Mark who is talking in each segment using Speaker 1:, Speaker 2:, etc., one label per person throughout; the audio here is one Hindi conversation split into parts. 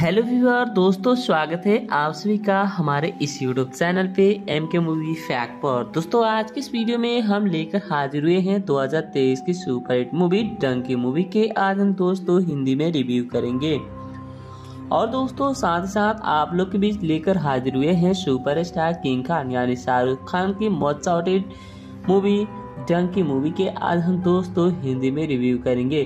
Speaker 1: हेलो व्यूअर दोस्तों स्वागत है आप सभी का हमारे इस यूट्यूब चैनल पे एम के मूवी फैक्ट पर दोस्तों आज के इस वीडियो में हम लेकर हाजिर हुए हैं 2023 की सुपरहिट मूवी डंकी मूवी के आज हम दोस्तों हिंदी में रिव्यू करेंगे और दोस्तों साथ साथ आप लोग के बीच लेकर हाजिर हुए हैं सुपर स्टार किंग खान यानी शाहरुख खान की मोस्ट मूवी जंग की मूवी के आज हम दोस्तों हिंदी में रिव्यू करेंगे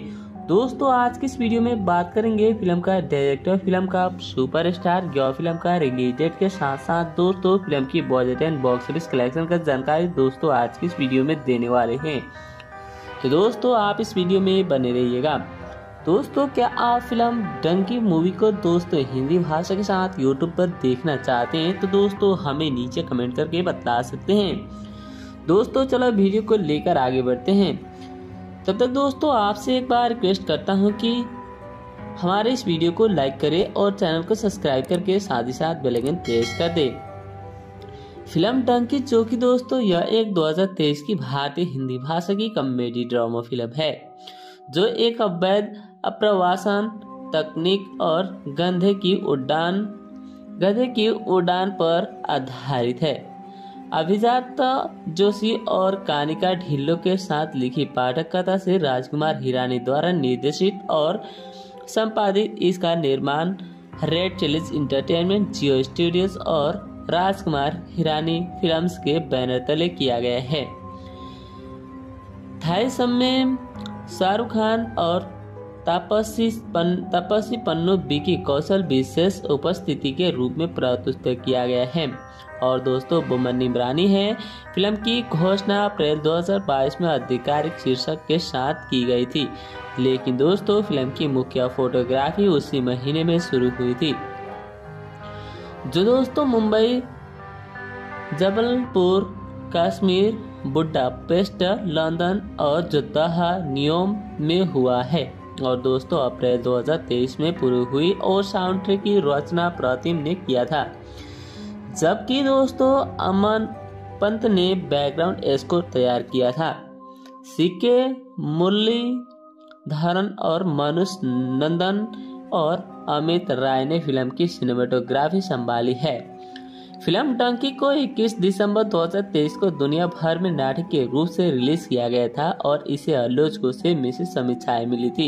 Speaker 1: दोस्तों आज की इस वीडियो में बात करेंगे फिल्म का डायरेक्टर फिल्म का सुपरस्टार स्टार फिल्म का रिलीज डेट के साथ साथ दोस्तों फिल्म की budget and box office collection का जानकारी दोस्तों आज की इस वीडियो में देने वाले हैं तो दोस्तों आप इस वीडियो में बने रहिएगा दोस्तों क्या आप फिल्म डंकी मूवी को दोस्तों हिंदी भाषा के साथ यूट्यूब पर देखना चाहते हैं तो दोस्तों हमें नीचे कमेंट करके बता सकते हैं दोस्तों चलो वीडियो को लेकर आगे बढ़ते हैं तब तक दोस्तों आपसे एक बार रिक्वेस्ट करता हूँ कि हमारे इस वीडियो को लाइक करें और चैनल को सब्सक्राइब करके साथ ही साथ बेलाइकन प्रेस कर दें फिल्म टंकी जो चौकी दोस्तों यह एक 2023 की भारतीय हिंदी भाषा की कॉमेडी ड्रामा फिल्म है जो एक अवैध अप्रवासन तकनीक और गंधे की उड़ान गधे की उड़ान पर आधारित है अभिजात जोशी और कानिका ढिल्लो के साथ लिखी पाठक कथा से राजकुमार हिरानी द्वारा निर्देशित और संपादित इसका निर्माण Red Chillies Entertainment Jio studios और राजकुमार हिरानी फिल्म्स के बैनर तले किया गया है थाई में शाहरुख खान और तापसीपन तापसी बी की कौशल विशेष उपस्थिति के रूप में प्रस्तुत किया गया है और दोस्तों बुमन निमरानी है फिल्म की घोषणा अप्रैल 2022 में आधिकारिक शीर्षक के साथ की गई थी लेकिन दोस्तों फिल्म की मुख्य फोटोग्राफी उसी महीने में शुरू हुई थी जो दोस्तों Mumbai Jabalpur Kashmir Budapest London और जुद्दाह नियोम में हुआ है और दोस्तों अप्रैल 2023 में पूरी हुई और साउंड ट्रैक की रचना प्रतिम ने किया था जबकि दोस्तों अमन पंत ने बैकग्राउंड स्कोर तैयार किया था सिक्के मुरली धरन और मनुष नंदन और अमित राय ने फिल्म की सिनेमेटोग्राफी संभाली है फिल्म टंकी को 21 दिसंबर 2023 को दुनिया भर में नाटक के रूप से रिलीज किया गया था और इसे आलोचकों से मिश्र समीक्षाएं मिली थी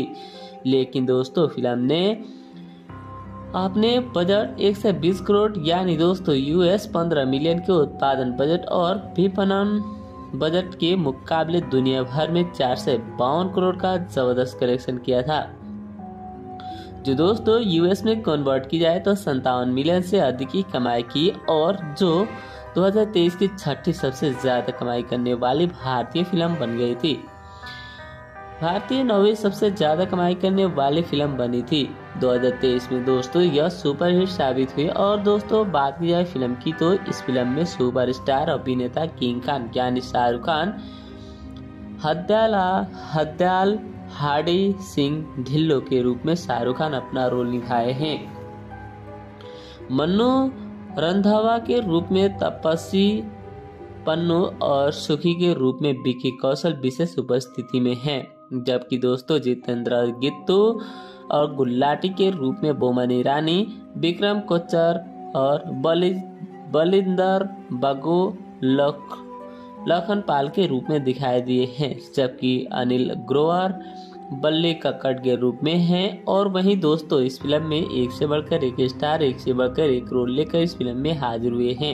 Speaker 1: लेकिन दोस्तों फिल्म ने अपने बजट 120 करोड़ यानी दोस्तों यूएस 15 मिलियन के उत्पादन बजट और विपणन बजट के मुकाबले दुनिया भर में चार करोड़ का जबरदस्त कलेक्शन किया था जो तो दोस्तों यूएस में कन्वर्ट की जाए तो संतावन मिलियन से अधिक की कमाई की और जो 2023 की छठी सबसे ज़्यादा कमाई करने वाली भारतीय फिल्म बन गई थी भारतीय नौवीं सबसे ज़्यादा कमाई करने वाली फिल्म बनी थी 2023 में दोस्तों यह सुपरहिट साबित हुई और दोस्तों बात की जाए फिल्म की तो इस फिल्म में सुपरस्टार अभिनेता किंग खान यानी शाहरुख खान हद्याला हद्याल हार्डी सिंह ढिल्लो के रूप में शाहरुख खान अपना रोल निभाए हैं मनु रंधावा के रूप में तपस्वी पन्नो और सुखी के रूप में विकी कौशल विशेष उपस्थिति में हैं जबकि दोस्तों जितेंद्र गित्तू और गुल्लाटी के रूप में बोमन ईरानी विक्रम कोचर और बलिंदर बगो लख लखनपाल के रूप में दिखाई दिए हैं जबकि अनिल ग्रोवर बल्ले का कट के रूप में है और वहीं दोस्तों इस फिल्म में एक से बढ़कर एक स्टार एक से बढ़कर एक रोल लेकर इस फिल्म में हाजिर हुए हैं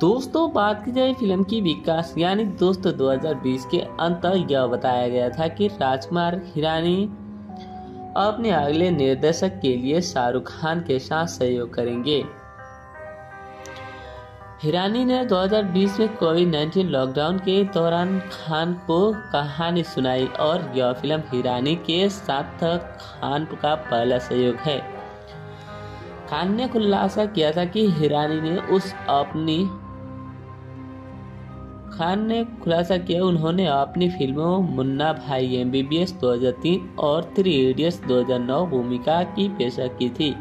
Speaker 1: दोस्तों बात की जाए फिल्म की विकास यानी दोस्तों 2020 के अंत तक यह बताया गया था कि राजकुमार हिरानी अपने अगले निर्देशक के लिए शाहरुख खान के साथ सहयोग करेंगे हिरानी ने 2020 में कोविड 19 लॉकडाउन के दौरान खान को कहानी सुनाई और यह फिल्म हिरानी के साथ खान का पहला सहयोग है खान ने खुलासा किया था कि हिरानी ने उस अपनी खान ने खुलासा किया उन्होंने अपनी फिल्मों Munna Bhai M B B S दो हजार तीन और थ्री इडियट्स दो हजार नौ भूमिका की पेशा की थी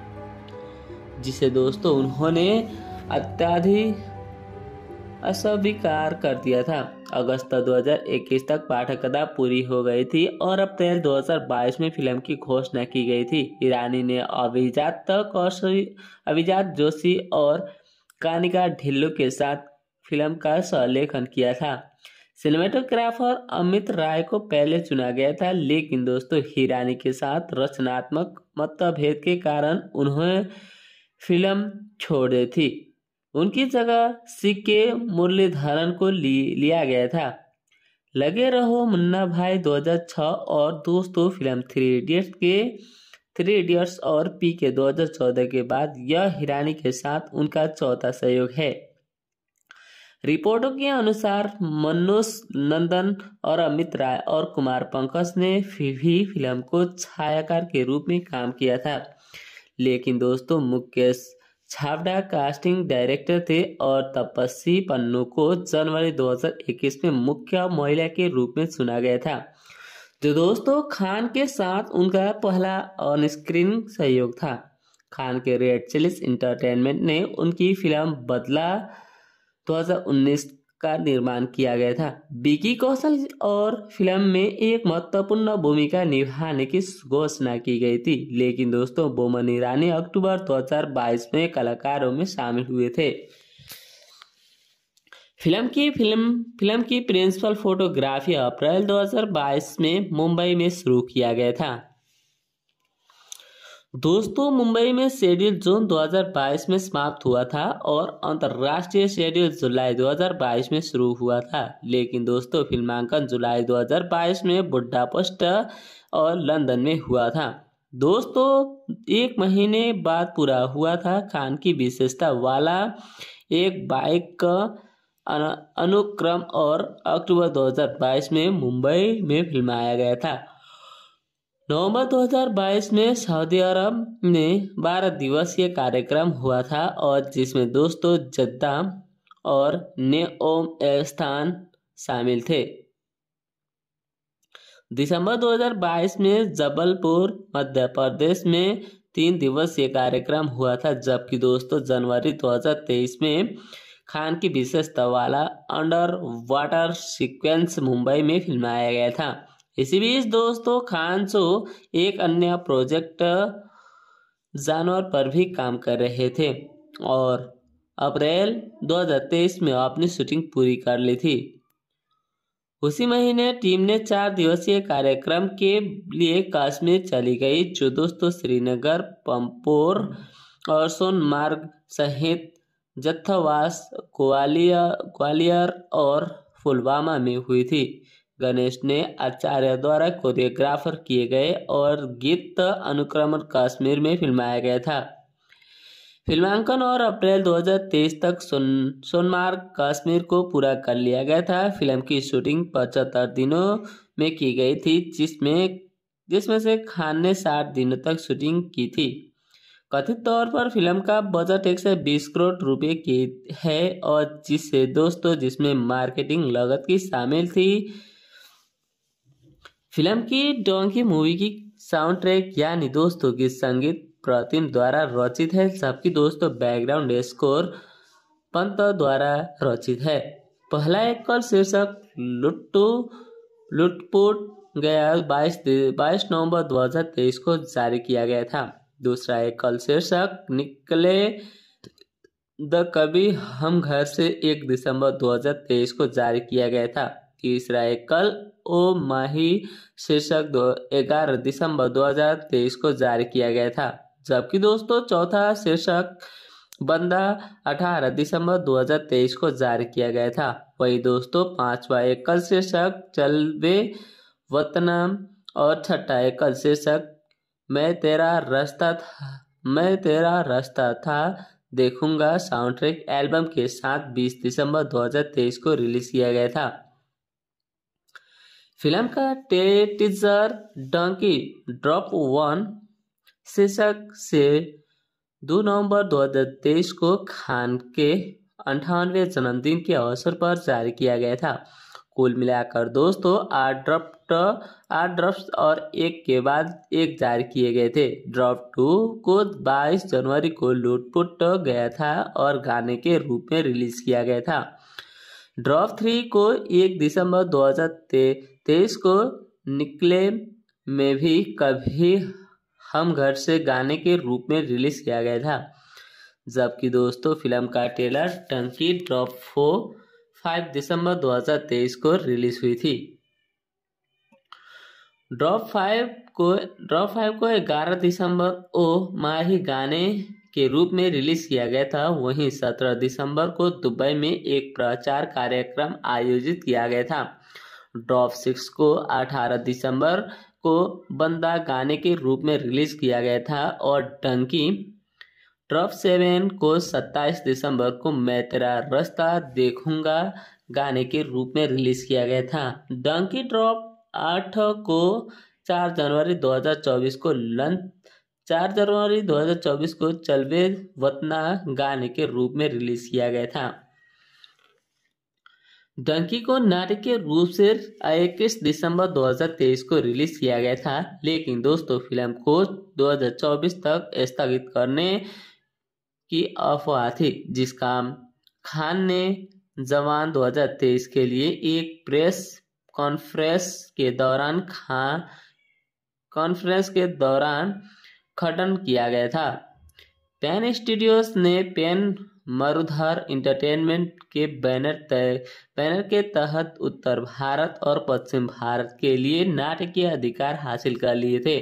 Speaker 1: जिसे दोस्तों उन्होंने अत्याधिक अस्वीकार कर दिया था अगस्त 2021 तक पाठकता पूरी हो गई थी और अप्रैल 2022 में फिल्म की घोषणा की गई थी ईरानी ने अभिजात तक और अभिजात जोशी और कानिका ढिल्लू के साथ फिल्म का संलेखन किया था सिनेमेटोग्राफर अमित राय को पहले चुना गया था लेकिन दोस्तों हिरानी के साथ रचनात्मक मतभेद के कारण उन्होंने फिल्म छोड़ दी थी उनकी जगह सिक्के मुरलीधरन को लिया गया था लगे रहो मुन्ना भाई 2006 और दोस्तों फिल्म थ्री इडियट्स के थ्री इडियट्स और पी के 2014 के बाद यह हिरानी के साथ उनका चौथा सहयोग है रिपोर्टों के अनुसार मनोज नंदन और अमित राय और कुमार पंकज ने फिर भी फिल्म को छायाकार के रूप में काम किया था लेकिन दोस्तों मुकेश छाबड़ा कास्टिंग डायरेक्टर थे और तपस्वी पन्नू को जनवरी 2021 में मुख्य महिला के रूप में चुना गया था जो तो दोस्तों खान के साथ उनका पहला ऑन स्क्रीन सहयोग था खान के रेड चिलिस इंटरटेनमेंट ने उनकी फिल्म बदला 2019 का निर्माण किया गया था बिकी कौशल और फिल्म में एक महत्वपूर्ण भूमिका निभाने की घोषणा की गई थी लेकिन दोस्तों बोमन ईरानी अक्टूबर 2022 में कलाकारों में शामिल हुए थे फिल्म की फिल्म फिल्म की प्रिंसिपल फोटोग्राफी अप्रैल 2022 में मुंबई में शुरू किया गया था दोस्तों मुंबई में शेड्यूल जून 2022 में समाप्त हुआ था और अंतर्राष्ट्रीय शेड्यूल जुलाई 2022 में शुरू हुआ था लेकिन दोस्तों फिल्मांकन जुलाई 2022 में पोस्ट और लंदन में हुआ था दोस्तों एक महीने बाद पूरा हुआ था खान की विशेषता वाला एक बाइक का अनुक्रम और अक्टूबर 2022 में मुंबई में फिल्माया गया था नवंबर 2022 में सऊदी अरब में बारह दिवसीय कार्यक्रम हुआ था और जिसमें दोस्तों जद्दा और ने ओम स्थान शामिल थे दिसंबर 2022 में जबलपुर मध्य प्रदेश में तीन दिवसीय कार्यक्रम हुआ था जबकि दोस्तों जनवरी 2023 में खान की विशेषता वाला अंडर वाटर सीक्वेंस मुंबई में फिल्माया गया था इसी बीच दोस्तों खानसो एक अन्य प्रोजेक्ट जानवर पर भी काम कर रहे थे और अप्रैल 2023 में अपनी शूटिंग पूरी कर ली थी उसी महीने टीम ने चार दिवसीय कार्यक्रम के लिए कश्मीर चली गई जो दोस्तों श्रीनगर पंपोर और सोनमार्ग सहित जत्थावास ग्वालियर ग्वालियर और पुलवामा में हुई थी गणेश ने आचार्य द्वारा कोरियोग्राफर किए गए और गीत अनुक्रमण कश्मीर में फिल्माया गया था फिल्मांकन और अप्रैल 2023 तक सोन सोनमार्ग कश्मीर को पूरा कर लिया गया था फिल्म की शूटिंग पचहत्तर दिनों में की गई थी जिसमें जिसमें से खान ने साठ दिनों तक शूटिंग की थी कथित तौर पर फिल्म का बजट एक सौ बीस करोड़ रुपए की है और जिससे दोस्तों जिसमें मार्केटिंग लागत की शामिल थी फिल्म की डोंकी मूवी की साउंड ट्रैक यानी दोस्तों की संगीत प्रतिम द्वारा रचित है सबकी दोस्तों बैकग्राउंड स्कोर पंत द्वारा रचित है पहला एकल शीर्षक लुट्टू लुटपुट गया बाईस बाईस नवंबर 2023 को जारी किया गया था दूसरा एकल शीर्षक निकले द कवि हम घर से एक दिसंबर 2023 को जारी किया गया था तीसरा एकल ओ माही शीर्षक दो ग्यारह दिसंबर 2023 को जारी किया गया था जबकि दोस्तों चौथा शीर्षक बंदा 18 दिसंबर 2023 को जारी किया गया था वही दोस्तों पांचवा एकल शीर्षक चलवे वतनम और छठा एकल शीर्षक मैं तेरा रास्ता था मैं तेरा रास्ता था देखूंगा साउंड ट्रैक एल्बम के साथ 20 दिसंबर 2023 को रिलीज किया गया था फिल्म का टीजर डंकी ड्रॉप वन शीर्षक से 2 नवंबर 2023 को खान के अंठानवे जन्मदिन के अवसर पर जारी किया गया था कुल मिलाकर दोस्तों आठ ड्रॉप आठ ड्रफ्ट और एक के बाद एक जारी किए गए थे ड्रॉप टू को 22 जनवरी को लुटपुट गया था और गाने के रूप में रिलीज किया गया था ड्रॉप थ्री को एक दिसंबर हजार देश को निकले में भी कभी हम घर से गाने के रूप में रिलीज किया गया था जबकि दोस्तों फिल्म का ट्रेलर टंकी ड्रॉप फो फाइव दिसंबर 2023 को रिलीज हुई थी ड्रॉप फाइव को ड्रॉप फाइव को 11 दिसंबर ओ माही गाने के रूप में रिलीज किया गया था वहीं 17 दिसंबर को दुबई में एक प्रचार कार्यक्रम आयोजित किया गया था ड्रॉप सिक्स को 18 दिसंबर को बंदा गाने के रूप में रिलीज किया गया था और डंकी ड्रॉप सेवन को 27 दिसंबर को मैं तेरा रास्ता देखूंगा गाने के रूप में रिलीज किया गया था डंकी ड्रॉप आठ को 4 जनवरी 2024 को लंच चार जनवरी 2024 को चलवे वतना गाने के रूप में रिलीज किया गया था डंकी को के रूप से इक्कीस दिसंबर 2023 को रिलीज किया गया था लेकिन दोस्तों फिल्म को 2024 तक स्थगित करने की अफवाह थी जिसका खान ने जवान 2023 के लिए एक प्रेस कॉन्फ्रेंस के दौरान खान कॉन्फ्रेंस के दौरान खंडन किया गया था पेन स्टूडियोज ने पेन मरुधर इंटरटेनमेंट के बैनर तय बैनर के तहत उत्तर भारत और पश्चिम भारत के लिए नाटकीय अधिकार हासिल कर लिए थे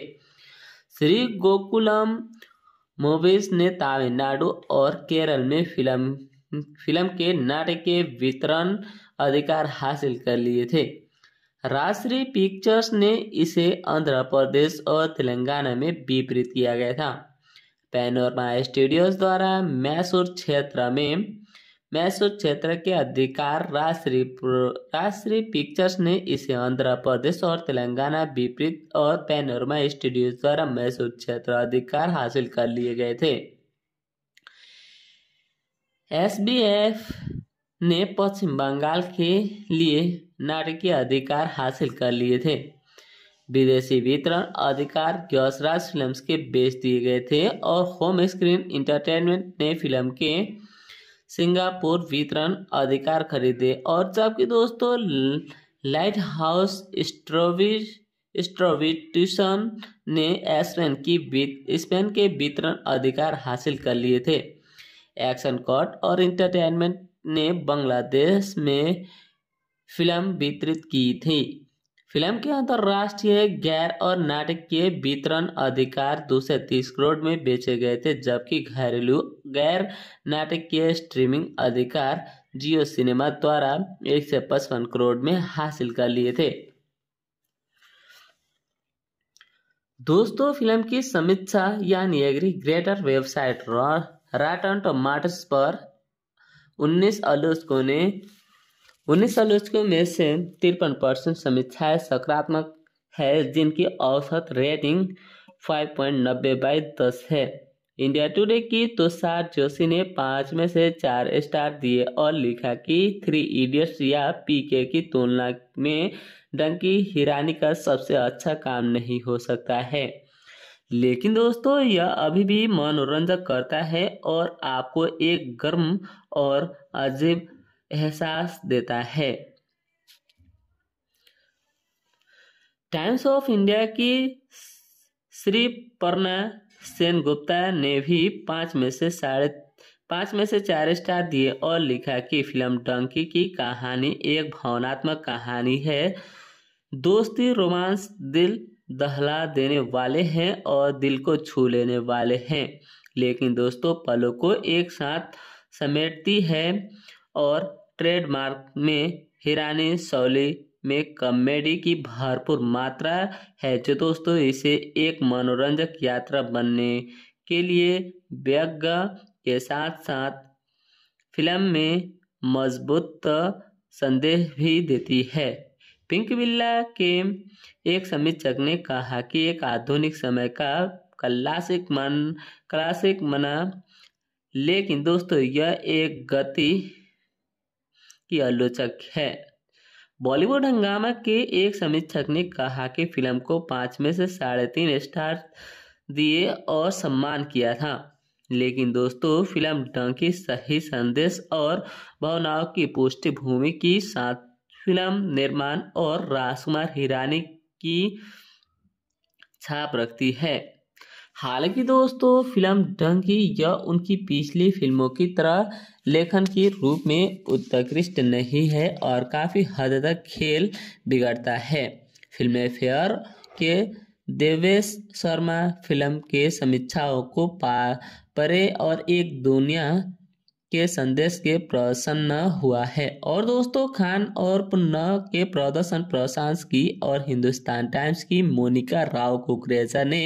Speaker 1: श्री गोकुलम मूवीज ने तमिलनाडु और केरल में फिल्म फिल्म के नाटकीय वितरण अधिकार हासिल कर लिए थे राष्ट्रीय पिक्चर्स ने इसे आंध्र प्रदेश और तेलंगाना में विपरीत किया गया था पैनोरमा स्टूडियोज द्वारा मैसूर क्षेत्र में मैसूर क्षेत्र के अधिकार राष्ट्रीय राष्ट्रीय पिक्चर्स ने इसे आंध्र प्रदेश और तेलंगाना विपरीत और पैनोरमा स्टूडियोज द्वारा मैसूर क्षेत्र अधिकार हासिल कर लिए गए थे एस ने पश्चिम बंगाल के लिए नाटकीय अधिकार हासिल कर लिए थे विदेशी वितरण अधिकार यशराज फिल्म्स के बेच दिए गए थे और होम स्क्रीन इंटरटेनमेंट ने फिल्म के सिंगापुर वितरण अधिकार खरीदे और जबकि दोस्तों लाइट हाउस स्ट्रोविटूशन ने स्पेन की स्पेन के वितरण अधिकार हासिल कर लिए थे एक्शन कॉट और इंटरटेनमेंट ने बांग्लादेश में फिल्म वितरित की थी फिल्म के अंतर्राष्ट्रीय गैर और नाटक के वितरण अधिकार दो सौ तीस करोड़ में बेचे गए थे जबकि घरेलू गैर नाटक के स्ट्रीमिंग अधिकार जियो सिनेमा द्वारा एक सौ पचपन करोड़ में हासिल कर लिए थे दोस्तों फिल्म की समीक्षा यानी aggregator website Rotten Tomatoes पर 19 अगस्त को ने उन्नीस आलोचकों में से तिरपन परसेंट समीक्षाएँ सकारात्मक है जिनकी औसत रेटिंग फाइव पॉइंट नब्बे बाई दस है इंडिया टुडे की तुषार तो जोशी ने पाँच में से चार स्टार दिए और लिखा कि थ्री इडियट्स या पीके की तुलना में डंकी हिरानी का सबसे अच्छा काम नहीं हो सकता है लेकिन दोस्तों यह अभी भी मनोरंजक करता है और आपको एक गर्म और अजीब एहसास देता है टाइम्स ऑफ इंडिया की श्री पर्णा सेन गुप्ता ने भी पाँच में से साढ़े पाँच में से चार स्टार दिए और लिखा कि फिल्म डंकी की कहानी एक भावनात्मक कहानी है दोस्ती रोमांस दिल दहला देने वाले हैं और दिल को छू लेने वाले हैं लेकिन दोस्तों पलों को एक साथ समेटती है और ट्रेडमार्क में हिरानी शौली में कॉमेडी की भरपूर मात्रा है जो दोस्तों इसे एक मनोरंजक यात्रा बनने के लिए व्यग के साथ साथ फिल्म में मजबूत संदेश भी देती है पिंक बिल्ला के एक समीक्षक ने कहा कि एक आधुनिक समय का क्लासिक मन क्लासिक मना लेकिन दोस्तों यह एक गति की आलोचक है बॉलीवुड हंगामा के एक समीक्षक ने कहा कि फिल्म को पाँच में से साढ़े तीन स्टार दिए और सम्मान किया था लेकिन दोस्तों फिल्म डंकी सही संदेश और भावनाओं की पृष्ठभूमि की साथ फिल्म निर्माण और राजकुमार हिरानी की छाप रखती है हालांकि दोस्तों फिल्म ढंग यह या उनकी पिछली फिल्मों की तरह लेखन के रूप में उत्कृष्ट नहीं है और काफ़ी हद तक खेल बिगड़ता है फिल्म फेयर के देवेश शर्मा फिल्म के समीक्षाओं को पा परे और एक दुनिया के संदेश के प्रसन्न हुआ है और दोस्तों खान और पुन्ना के प्रदर्शन प्रशांस की और हिंदुस्तान टाइम्स की मोनिका राव कुकरेजा ने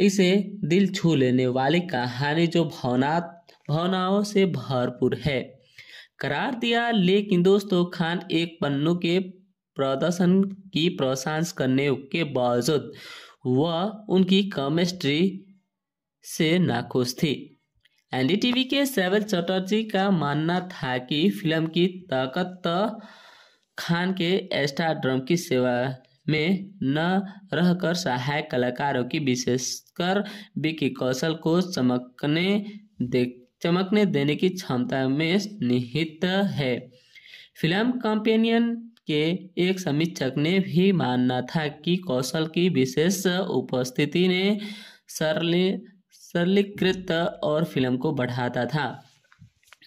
Speaker 1: इसे दिल छू लेने वाली कहानी जो भावना भावनाओं से भरपूर है करार दिया लेकिन दोस्तों खान एक पन्नू के प्रदर्शन की प्रशंस करने के बावजूद वह उनकी केमिस्ट्री से नाखुश थी एनडीटीवी के सेवल चटर्जी का मानना था कि फिल्म की ताकत तो खान के एस्टार ड्रम की सेवा में न रहकर सहायक कलाकारों की विशेषकर विकी कौशल को चमकने दे चमकने देने की क्षमता में निहित है फिल्म कंपेनियन के एक समीक्षक ने भी माना था कि कौशल की विशेष उपस्थिति ने सरलीकृत और फिल्म को बढ़ाता था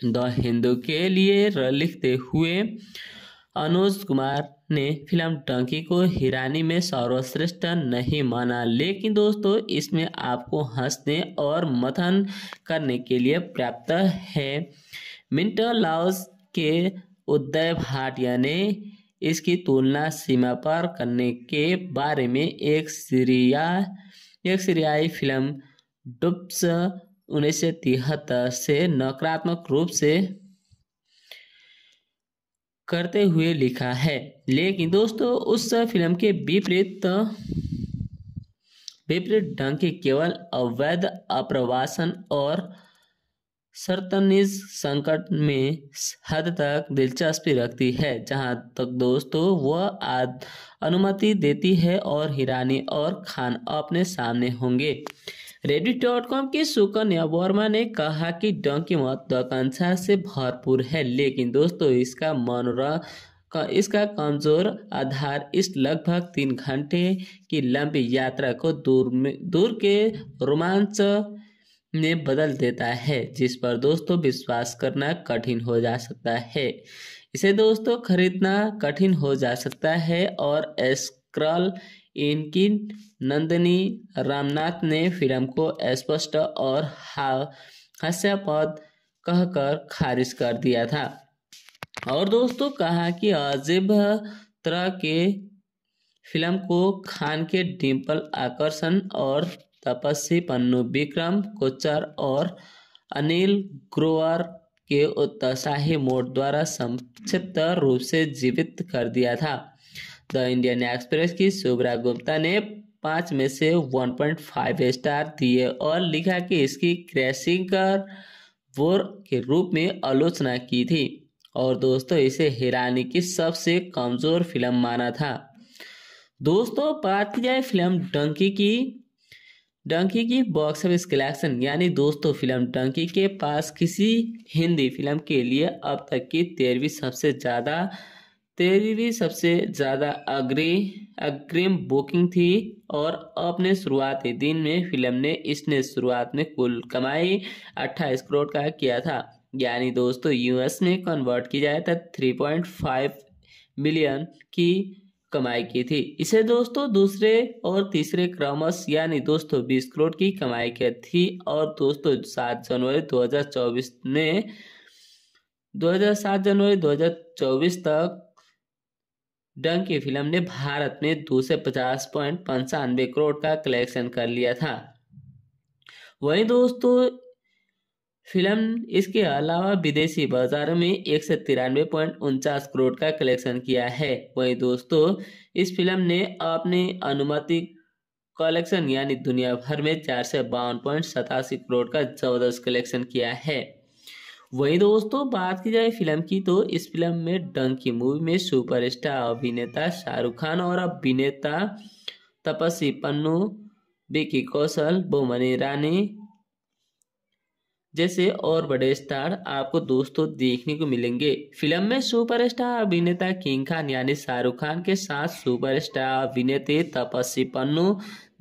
Speaker 1: द हिंदू के लिए लिखते हुए अनुज कुमार ने फिल्म टंकी को हिरानी में सर्वश्रेष्ठ नहीं माना लेकिन दोस्तों इसमें आपको हंसने और मथन करने के लिए प्राप्त है मिंटर लाउस के उदय भाटिया ने इसकी तुलना सीमा पर करने के बारे में एक सीरिया एक सीरियाई फिल्म डुब्स उन्नीस से नकारात्मक रूप से करते हुए लिखा है लेकिन दोस्तों उस फिल्म के विपरीत विपरीत ढंग के केवल अवैध अप्रवासन और सरतनिज संकट में हद तक दिलचस्पी रखती है जहां तक दोस्तों वह अनुमति देती है और हिरानी और खान अपने सामने होंगे रेडी डॉट कॉम की सुकन्या वर्मा ने कहा कि डंकी महत्वाकांक्षा से भरपूर है लेकिन दोस्तों इसका मनोरंजन का इसका कमज़ोर आधार इस लगभग तीन घंटे की लंबी यात्रा को दूर में दूर के रोमांच में बदल देता है जिस पर दोस्तों विश्वास करना कठिन हो जा सकता है इसे दोस्तों खरीदना कठिन हो जा सकता है और एस्क्रल इनकी नंदनी रामनाथ ने फिल्म को स्पष्ट और हास्यपद हास्यापद कहकर खारिज कर दिया था और दोस्तों कहा कि अजीब तरह के फिल्म को खान के डिम्पल आकर्षण और तपस्वी पन्नू विक्रम कोचर और अनिल ग्रोवर के उत्साही मोड द्वारा संक्षिप्त रूप से जीवित कर दिया था द इंडियन एक्सप्रेस की शुभरा गुप्ता ने पाँच में से 1.5 स्टार दिए और लिखा कि इसकी क्रैशिंग कर वोर के रूप में आलोचना की थी और दोस्तों इसे हिरानी की सबसे कमज़ोर फिल्म माना था दोस्तों बात की जाए फिल्म डंकी की डंकी की बॉक्स ऑफिस कलेक्शन यानी दोस्तों फिल्म डंकी के पास किसी हिंदी फिल्म के लिए अब तक की तेरहवीं सबसे ज़्यादा तेरहवीं सबसे ज़्यादा अग्री अग्रिम बुकिंग थी और अपने शुरुआती दिन में फिल्म ने इसने शुरुआत में कुल कमाई अट्ठाईस करोड़ का किया था यानी दोस्तों यूएस में कन्वर्ट की जाए तो 3.5 मिलियन की कमाई की थी इसे दोस्तों दूसरे और तीसरे क्रमश यानी दोस्तों 20 करोड़ की कमाई की थी और दोस्तों 7 जनवरी 2024 में 2007 जनवरी 2024 तक डंग की फिल्म ने भारत में दो सौ पचास पॉइंट पंचानवे करोड़ का कलेक्शन कर लिया था वहीं दोस्तों फिल्म इसके अलावा विदेशी बाजार में एक सौ तिरानवे पॉइंट उनचास करोड़ का कलेक्शन किया है वहीं दोस्तों इस फिल्म ने अपने अनुमति कलेक्शन यानी दुनिया भर में चार सौ बावन पॉइंट सतासी करोड़ का जबरदस्त कलेक्शन किया है वहीं दोस्तों बात की जाए फिल्म की तो इस फिल्म में डंकी मूवी में सुपरस्टार अभिनेता शाहरुख खान और अभिनेता तपस्वी पन्नू विकी कौशल बोमनी रानी जैसे और बड़े स्टार आपको दोस्तों देखने को मिलेंगे फिल्म में सुपरस्टार अभिनेता किंग खान यानी शाहरुख खान के साथ सुपरस्टार अभिनेत्री तपस्वी पन्नू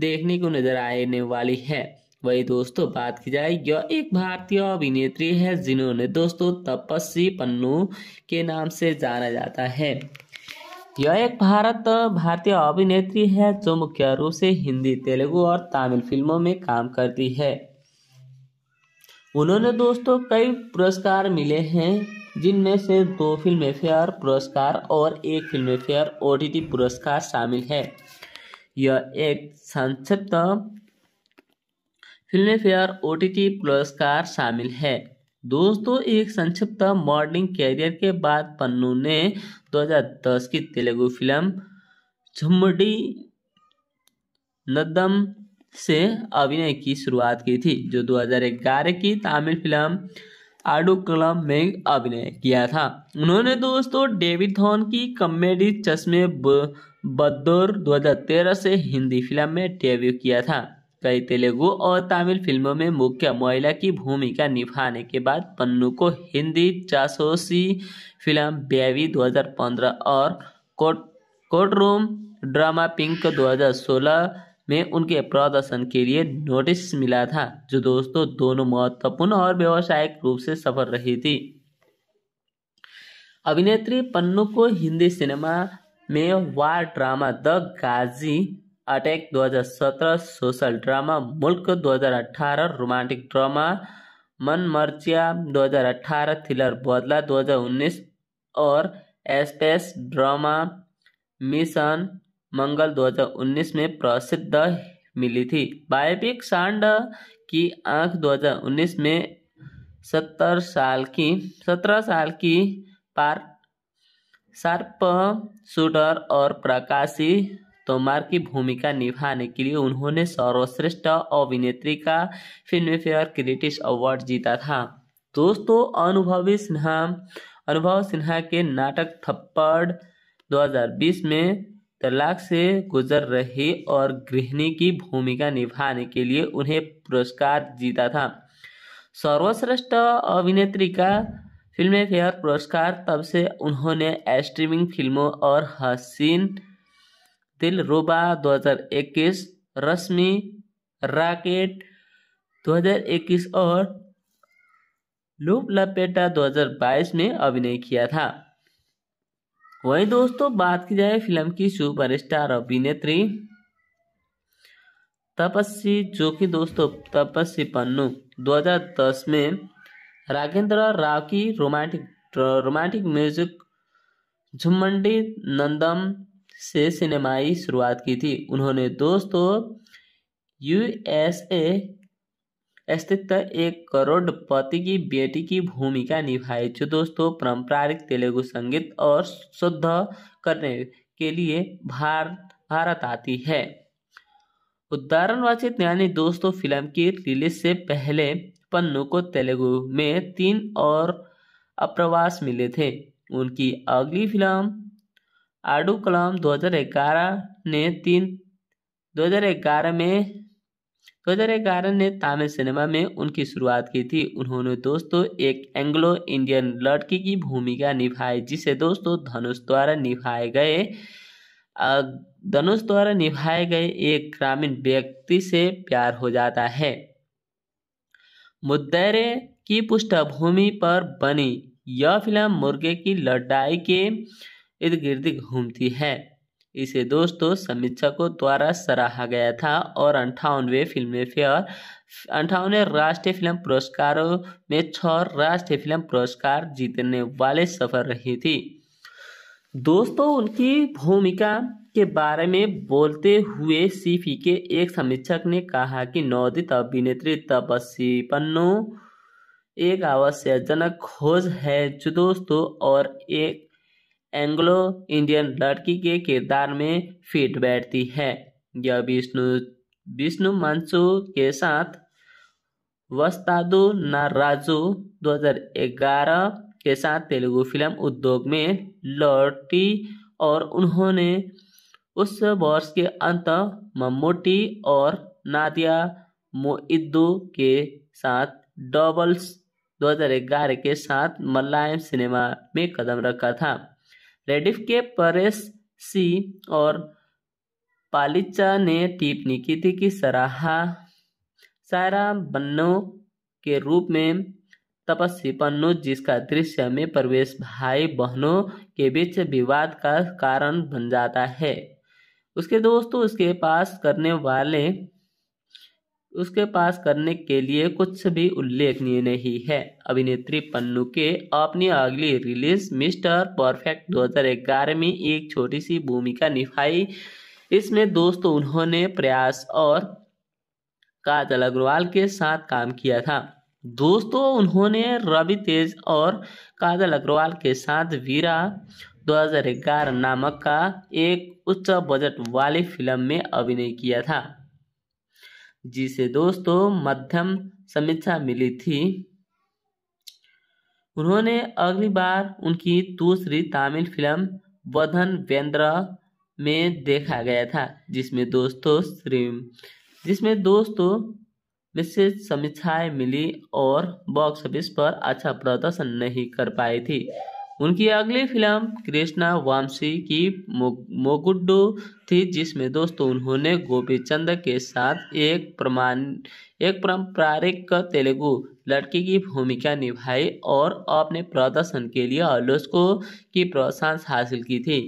Speaker 1: देखने को नजर आने वाली है वही दोस्तों बात की जाए यह एक भारतीय अभिनेत्री है जिन्होंने दोस्तों तपस्वी पन्नू के नाम से जाना जाता है यह एक भारत भारतीय अभिनेत्री है जो मुख्य रूप से हिंदी तेलुगु और तमिल फिल्मों में काम करती है उन्होंने दोस्तों कई पुरस्कार मिले हैं जिनमें से दो फिल्म फेयर पुरस्कार और एक फिल्म फेयर ओटीटी पुरस्कार शामिल है यह एक संक्षिप्त फिल्म फेयर ओटीटी पुरस्कार शामिल है दोस्तों एक संक्षिप्त मॉडलिंग कैरियर के बाद पन्नू ने 2010 की तेलुगु फिल्म झुमडी नदम से अभिनय की शुरुआत की थी जो 2011 की तमिल फिल्म आडू कलम में अभिनय किया था उन्होंने दोस्तों डेविड थॉन की कॉमेडी चश्मे बद्दौर 2013 से हिंदी फिल्म में डेब्यू किया था कई तेलुगु और तमिल फिल्मों में मुख्य महिला की भूमिका निभाने के बाद पन्नू को हिंदी जासूसी फिल्म बेवी 2015 और court court room drama pink 2016 में उनके प्रदर्शन के लिए नोटिस मिला था जो दोस्तों दोनों महत्वपूर्ण और व्यवसायिक रूप से सफल रही थी अभिनेत्री पन्नू को हिंदी सिनेमा में war drama the Ghazi attack 2017 social drama Mulk 2018 romantic drama मन मर्चिया 2018 थ्रिलर बदला 2019 और स्पेस ड्रामा मिशन मंगल 2019 में प्रसिद्ध मिली थी बायोपिक सांड की आंख 2019 में 70 साल की 17 साल की पार सर्प शूटर और प्रकाशी तोमार की भूमिका निभाने के लिए उन्होंने सर्वश्रेष्ठ अभिनेत्री का फिल्मफेयर क्रिटिश अवार्ड जीता था दोस्तों अनुभवी सिन्हा अनुभव सिन्हा के नाटक थप्पड़ 2020 में तलाक से गुजर रहे और गृहिणी की भूमिका निभाने के लिए उन्हें पुरस्कार जीता था सर्वश्रेष्ठ अभिनेत्री का फिल्म फेयर पुरस्कार तब से उन्होंने स्ट्रीमिंग फिल्मों और हसीन रोबा 2021 रश्मि राकेट 2021 और लूप लपेटा 2022 में अभिनय किया था वही दोस्तों बात की जाए फिल्म की सुपरस्टार अभिनेत्री तपस्वी जो कि दोस्तों तपस्वी पन्नू 2010 में रागेंद्र राव की romantic romantic music Jhummandi Naadam से सिनेमाई शुरुआत की थी उन्होंने दोस्तों यूएसए स्थित एक करोड़पति की बेटी की भूमिका निभाई जो दोस्तों पारंपरिक तेलुगु संगीत और शुद्ध करने के लिए भार भारत आती है उदाहरण वाचित यानी दोस्तों फिल्म की रिलीज से पहले पन्नू को तेलुगु में तीन और अप्रवास मिले थे उनकी अगली फिल्म आडू कलाम 2011 ने तीन 2011 में दो हज़ार ग्यारह ने तमिल सिनेमा में उनकी शुरुआत की थी उन्होंने दोस्तों एक एंग्लो इंडियन लड़की की भूमिका निभाई जिसे दोस्तों धनुष द्वारा निभाए गए धनुष द्वारा निभाए गए एक ग्रामीण व्यक्ति से प्यार हो जाता है मुद्दे की पृष्ठभूमि पर बनी यह फिल्म मुर्गे की लड़ाई के इर्द गिर्द घूमती है इसे दोस्तों समीक्षकों द्वारा सराहा गया था और अंठावनवे फिल्म फेयर अंठावनवे राष्ट्रीय फिल्म पुरस्कारों में छः राष्ट्रीय फिल्म पुरस्कार जीतने वाले सफर रही थी दोस्तों उनकी भूमिका के बारे में बोलते हुए सीफी के एक समीक्षक ने कहा कि नवोदित अभिनेत्री तपस्वी पन्नो एक आवश्यकजनक खोज है जो दोस्तों और एक एंग्लो इंडियन लड़की के किरदार में फिट बैठती है यह विष्णु विष्णु मंसू के साथ वस्तादु नाराजू 2011 के साथ तेलुगु फिल्म उद्योग में लौटी और उन्होंने उस वर्ष के अंत मम्मूटी और नादिया मोइद्दू के साथ डबल्स 2011 के साथ मलयालम सिनेमा में कदम रखा था रेडिफ के परेश सी और पालिचा ने टिप्पणी की थी कि सराहा सारा बन्नो के रूप में तपस्वी पन्नो जिसका दृश्य में प्रवेश भाई बहनों के बीच विवाद का कारण बन जाता है उसके दोस्तों उसके पास करने वाले उसके पास करने के लिए कुछ भी उल्लेखनीय नहीं है अभिनेत्री पन्नू के अपनी अगली रिलीज मिस्टर परफेक्ट 2011 में एक छोटी सी भूमिका निभाई इसमें दोस्तों उन्होंने प्रयास और काजल अग्रवाल के साथ काम किया था दोस्तों उन्होंने रवि तेज और काजल अग्रवाल के साथ वीरा 2011 नामक का एक उच्च बजट वाली फिल्म में अभिनय किया था जिसे दोस्तों मध्यम समीक्षा मिली थी उन्होंने अगली बार उनकी दूसरी तमिल फिल्म वधन वेंद्र में देखा गया था जिसमें दोस्तों श्री जिसमें दोस्तों विशेष समीक्षाएं मिली और बॉक्स ऑफिस पर अच्छा प्रदर्शन नहीं कर पाई थी उनकी अगली फिल्म कृष्णा वामसी की मोगुड्डो थी जिसमें दोस्तों उन्होंने गोपी चंद के साथ एक प्रमाण एक पारंपरिक तेलुगु लड़की की भूमिका निभाई और अपने प्रदर्शन के लिए आलोचकों की प्रशंसा हासिल की थी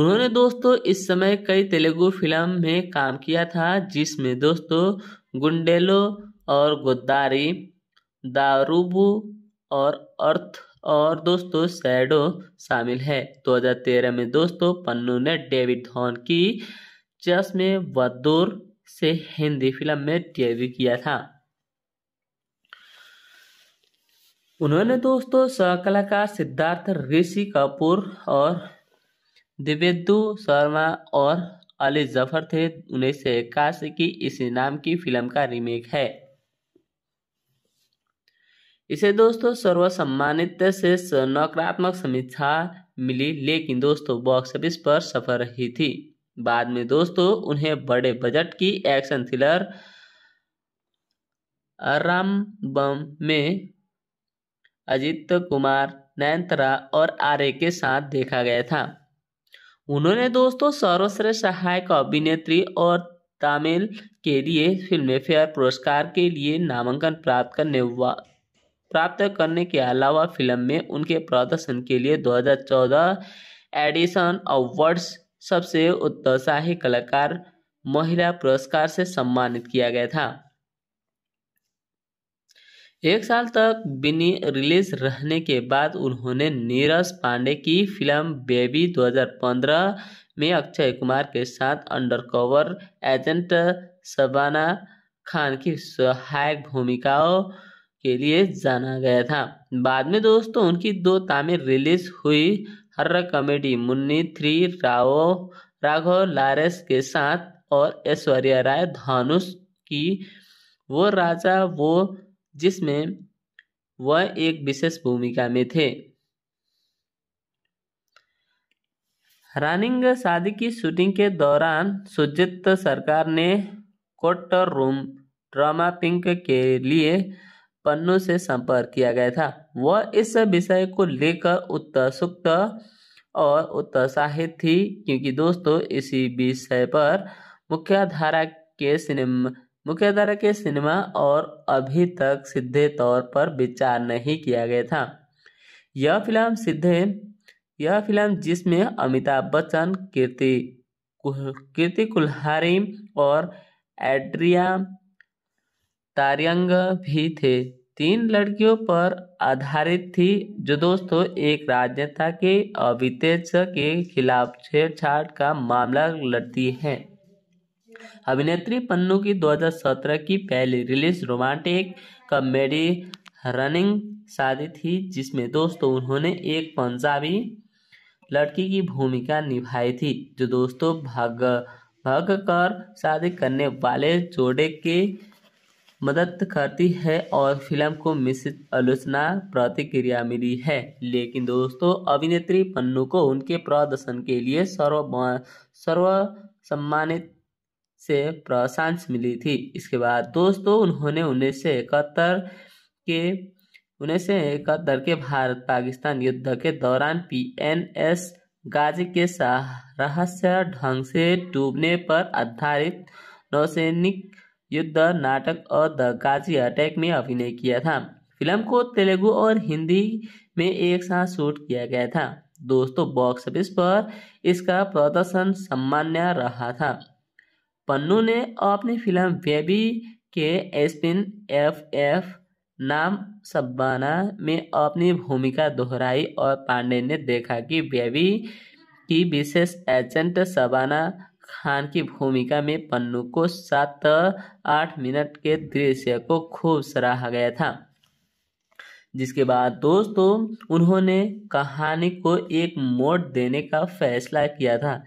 Speaker 1: उन्होंने दोस्तों इस समय कई तेलुगु फिल्म में काम किया था जिसमें दोस्तों गुंडेलो और गोदारी दारूबू और अर्थ और दोस्तों सैडो शामिल है 2013 में दोस्तों पन्नू ने डेविड धॉन की चश्मे बदूर से हिंदी फिल्म में डेब्यू किया था उन्होंने दोस्तों सहकलाकार सिद्धार्थ ऋषि कपूर और दिवेदु शर्मा और अली जफर थे उन्नीस सौ इक्यासी की इसी नाम की फिल्म का रीमेक है इसे दोस्तों सर्वसम्मानित से नकारात्मक समीक्षा मिली लेकिन दोस्तों बॉक्स ऑफिस पर सफल रही थी बाद में दोस्तों उन्हें बड़े बजट की एक्शन थ्रिलर राम बम में अजित कुमार नैंतरा और आर्य के साथ देखा गया था उन्होंने दोस्तों सर्वश्रेष्ठ सहायक अभिनेत्री और तामिल के लिए फिल्म फेयर पुरस्कार के लिए नामांकन प्राप्त करने प्राप्त करने के अलावा फिल्म में उनके प्रदर्शन के लिए 2014 एडिशन अवार्ड्स सबसे उत्साही कलाकार महिला पुरस्कार से सम्मानित किया गया था एक साल तक बिनी रिलीज रहने के बाद उन्होंने नीरज पांडे की फिल्म बेबी 2015 में अक्षय कुमार के साथ अंडरकवर एजेंट शबाना खान की सहायक भूमिकाओं के लिए जाना गया था बाद में दोस्तों उनकी दो तामिल रिलीज हुई हर्र कॉमेडी मुन्नी थ्री राव राघव लारेस के साथ और ऐश्वर्या राय धानुष की वो राजा वो जिसमें वह एक विशेष भूमिका में थे रानिंग शादी की शूटिंग के दौरान सुजित सरकार ने कोट्टर रूम ड्रामा पिंक के लिए पन्नों से संपर्क किया गया था वह इस विषय को लेकर उत्सुक्त और उत्साहित थी क्योंकि दोस्तों इसी विषय पर मुख्यधारा के सिनेमा मुख्यधारा के सिनेमा और अभी तक सीधे तौर पर विचार नहीं किया गया था यह फिल्म सीधे यह फिल्म जिसमें अमिताभ बच्चन कीर्ति कीर्ति कुल्हारी और एड्रिया तारियंग भी थे तीन लड़कियों पर आधारित थी जो दोस्तों एक राजनेता के अभितेज के खिलाफ छेड़छाड़ का मामला लड़ती है अभिनेत्री पन्नू की 2017 की पहली रिलीज रोमांटिक कॉमेडी रनिंग शादी थी जिसमें दोस्तों उन्होंने एक पंजाबी लड़की की भूमिका निभाई थी जो दोस्तों भाग भाग कर शादी करने वाले जोड़े के मदद करती है और फिल्म को मिश्रित आलोचना प्रतिक्रिया मिली है लेकिन दोस्तों अभिनेत्री पन्नू को उनके प्रदर्शन के लिए सर्व सर्व सम्मानित से प्रशांस मिली थी इसके बाद दोस्तों उन्होंने उन्नीस सौ इकहत्तर के उन्नीस सौ इकहत्तर के भारत पाकिस्तान युद्ध के दौरान पी एन एस गाजी के रहस्य ढंग से डूबने पर आधारित नौसैनिक युद्ध नाटक और द काजी अटैक में अभिनय किया था फिल्म को तेलुगु और हिंदी में एक साथ शूट किया गया था दोस्तों बॉक्स ऑफिस पर इसका प्रदर्शन सामान्य रहा था पन्नू ने अपनी फिल्म बेबी के स्पिन एफ एफ नाम सब्बाना में अपनी भूमिका दोहराई और पांडे ने देखा कि बेबी की विशेष एजेंट सबाना खान की भूमिका में पन्नू को सात आठ मिनट के दृश्य को खूब सराहा गया था जिसके बाद दोस्तों उन्होंने कहानी को एक मोड़ देने का फैसला किया था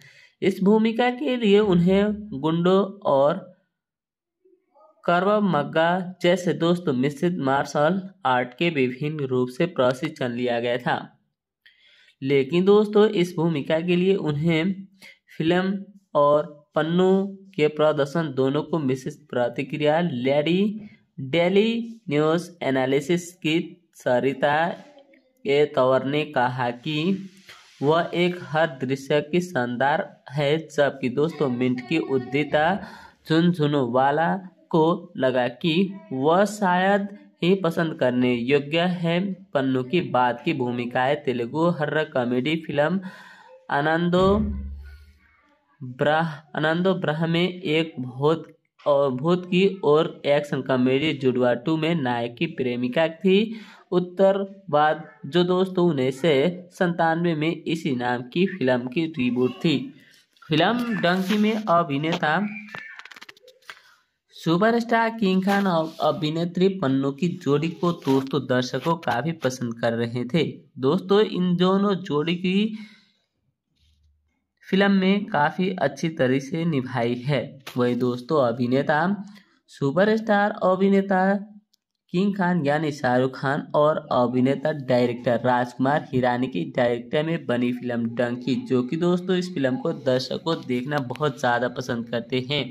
Speaker 1: इस भूमिका के लिए उन्हें गुंडो और करवा मग्गा जैसे दोस्तों मिश्रित मार्शल आर्ट के विभिन्न रूप से प्रशिक्षण लिया गया था लेकिन दोस्तों इस भूमिका के लिए उन्हें फिल्म और पन्नू के प्रदर्शन दोनों को मिश्रित प्रतिक्रिया लैडी डेली न्यूज एनालिसिस की सरिता ए तौर ने कहा कि वह एक हर दृश्य की शानदार है जबकि दोस्तों मिंट की उद्दीता झुनझुनो वाला को लगा कि वह शायद ही पसंद करने योग्य है पन्नू की बात की भूमिकाएं Telugu horror comedy film Anando Brahma Anando Brahma में एक भूत और भूत की और एक्शन कॉमेडी जुड़वा टू में नायक की प्रेमिका थी उत्तर बाद जो दोस्तों उन्नीस से संतानवे में इसी नाम की फिल्म की रिबूट थी फिल्म डंकी में अभिनेता सुपरस्टार किंग खान और अभिनेत्री पन्नू की जोड़ी को दोस्तों दर्शकों काफी पसंद कर रहे थे दोस्तों इन दोनों जोड़ी की फिल्म में काफ़ी अच्छी तरह से निभाई है वही दोस्तों अभिनेता सुपरस्टार अभिनेता किंग खान यानी शाहरुख खान और अभिनेता डायरेक्टर राजकुमार हिरानी की डायरेक्टर में बनी फिल्म डंकी जो कि दोस्तों इस फिल्म को दर्शकों देखना बहुत ज़्यादा पसंद करते हैं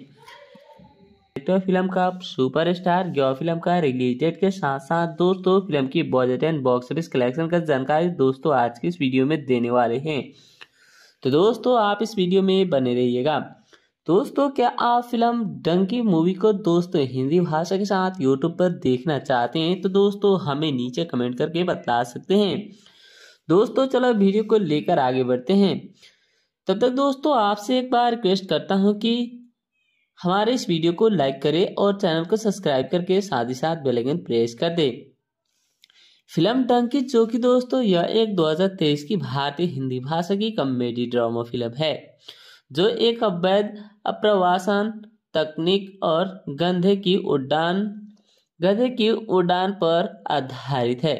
Speaker 1: तो फिल्म का सुपरस्टार स्टार फिल्म का रिलीज डेट के साथ साथ दोस्तों फिल्म की budget and box office collection का जानकारी दोस्तों आज की इस वीडियो में देने वाले हैं तो दोस्तों आप इस वीडियो में बने रहिएगा दोस्तों क्या आप फिल्म डंकी मूवी को दोस्तों हिंदी भाषा के साथ यूट्यूब पर देखना चाहते हैं तो दोस्तों हमें नीचे कमेंट करके बता सकते हैं दोस्तों चलो वीडियो को लेकर आगे बढ़ते हैं तब तक दोस्तों आपसे एक बार रिक्वेस्ट करता हूं कि हमारे इस वीडियो को लाइक करें और चैनल को सब्सक्राइब करके साथ ही साथ बेल प्रेस कर दें फिल्म टंकी चौकी दोस्तों यह एक 2023 की भारतीय हिंदी भाषा की कॉमेडी ड्रामा फिल्म है जो एक अवैध अप्रवासन तकनीक और गंधे की उड़ान गधे की उड़ान पर आधारित है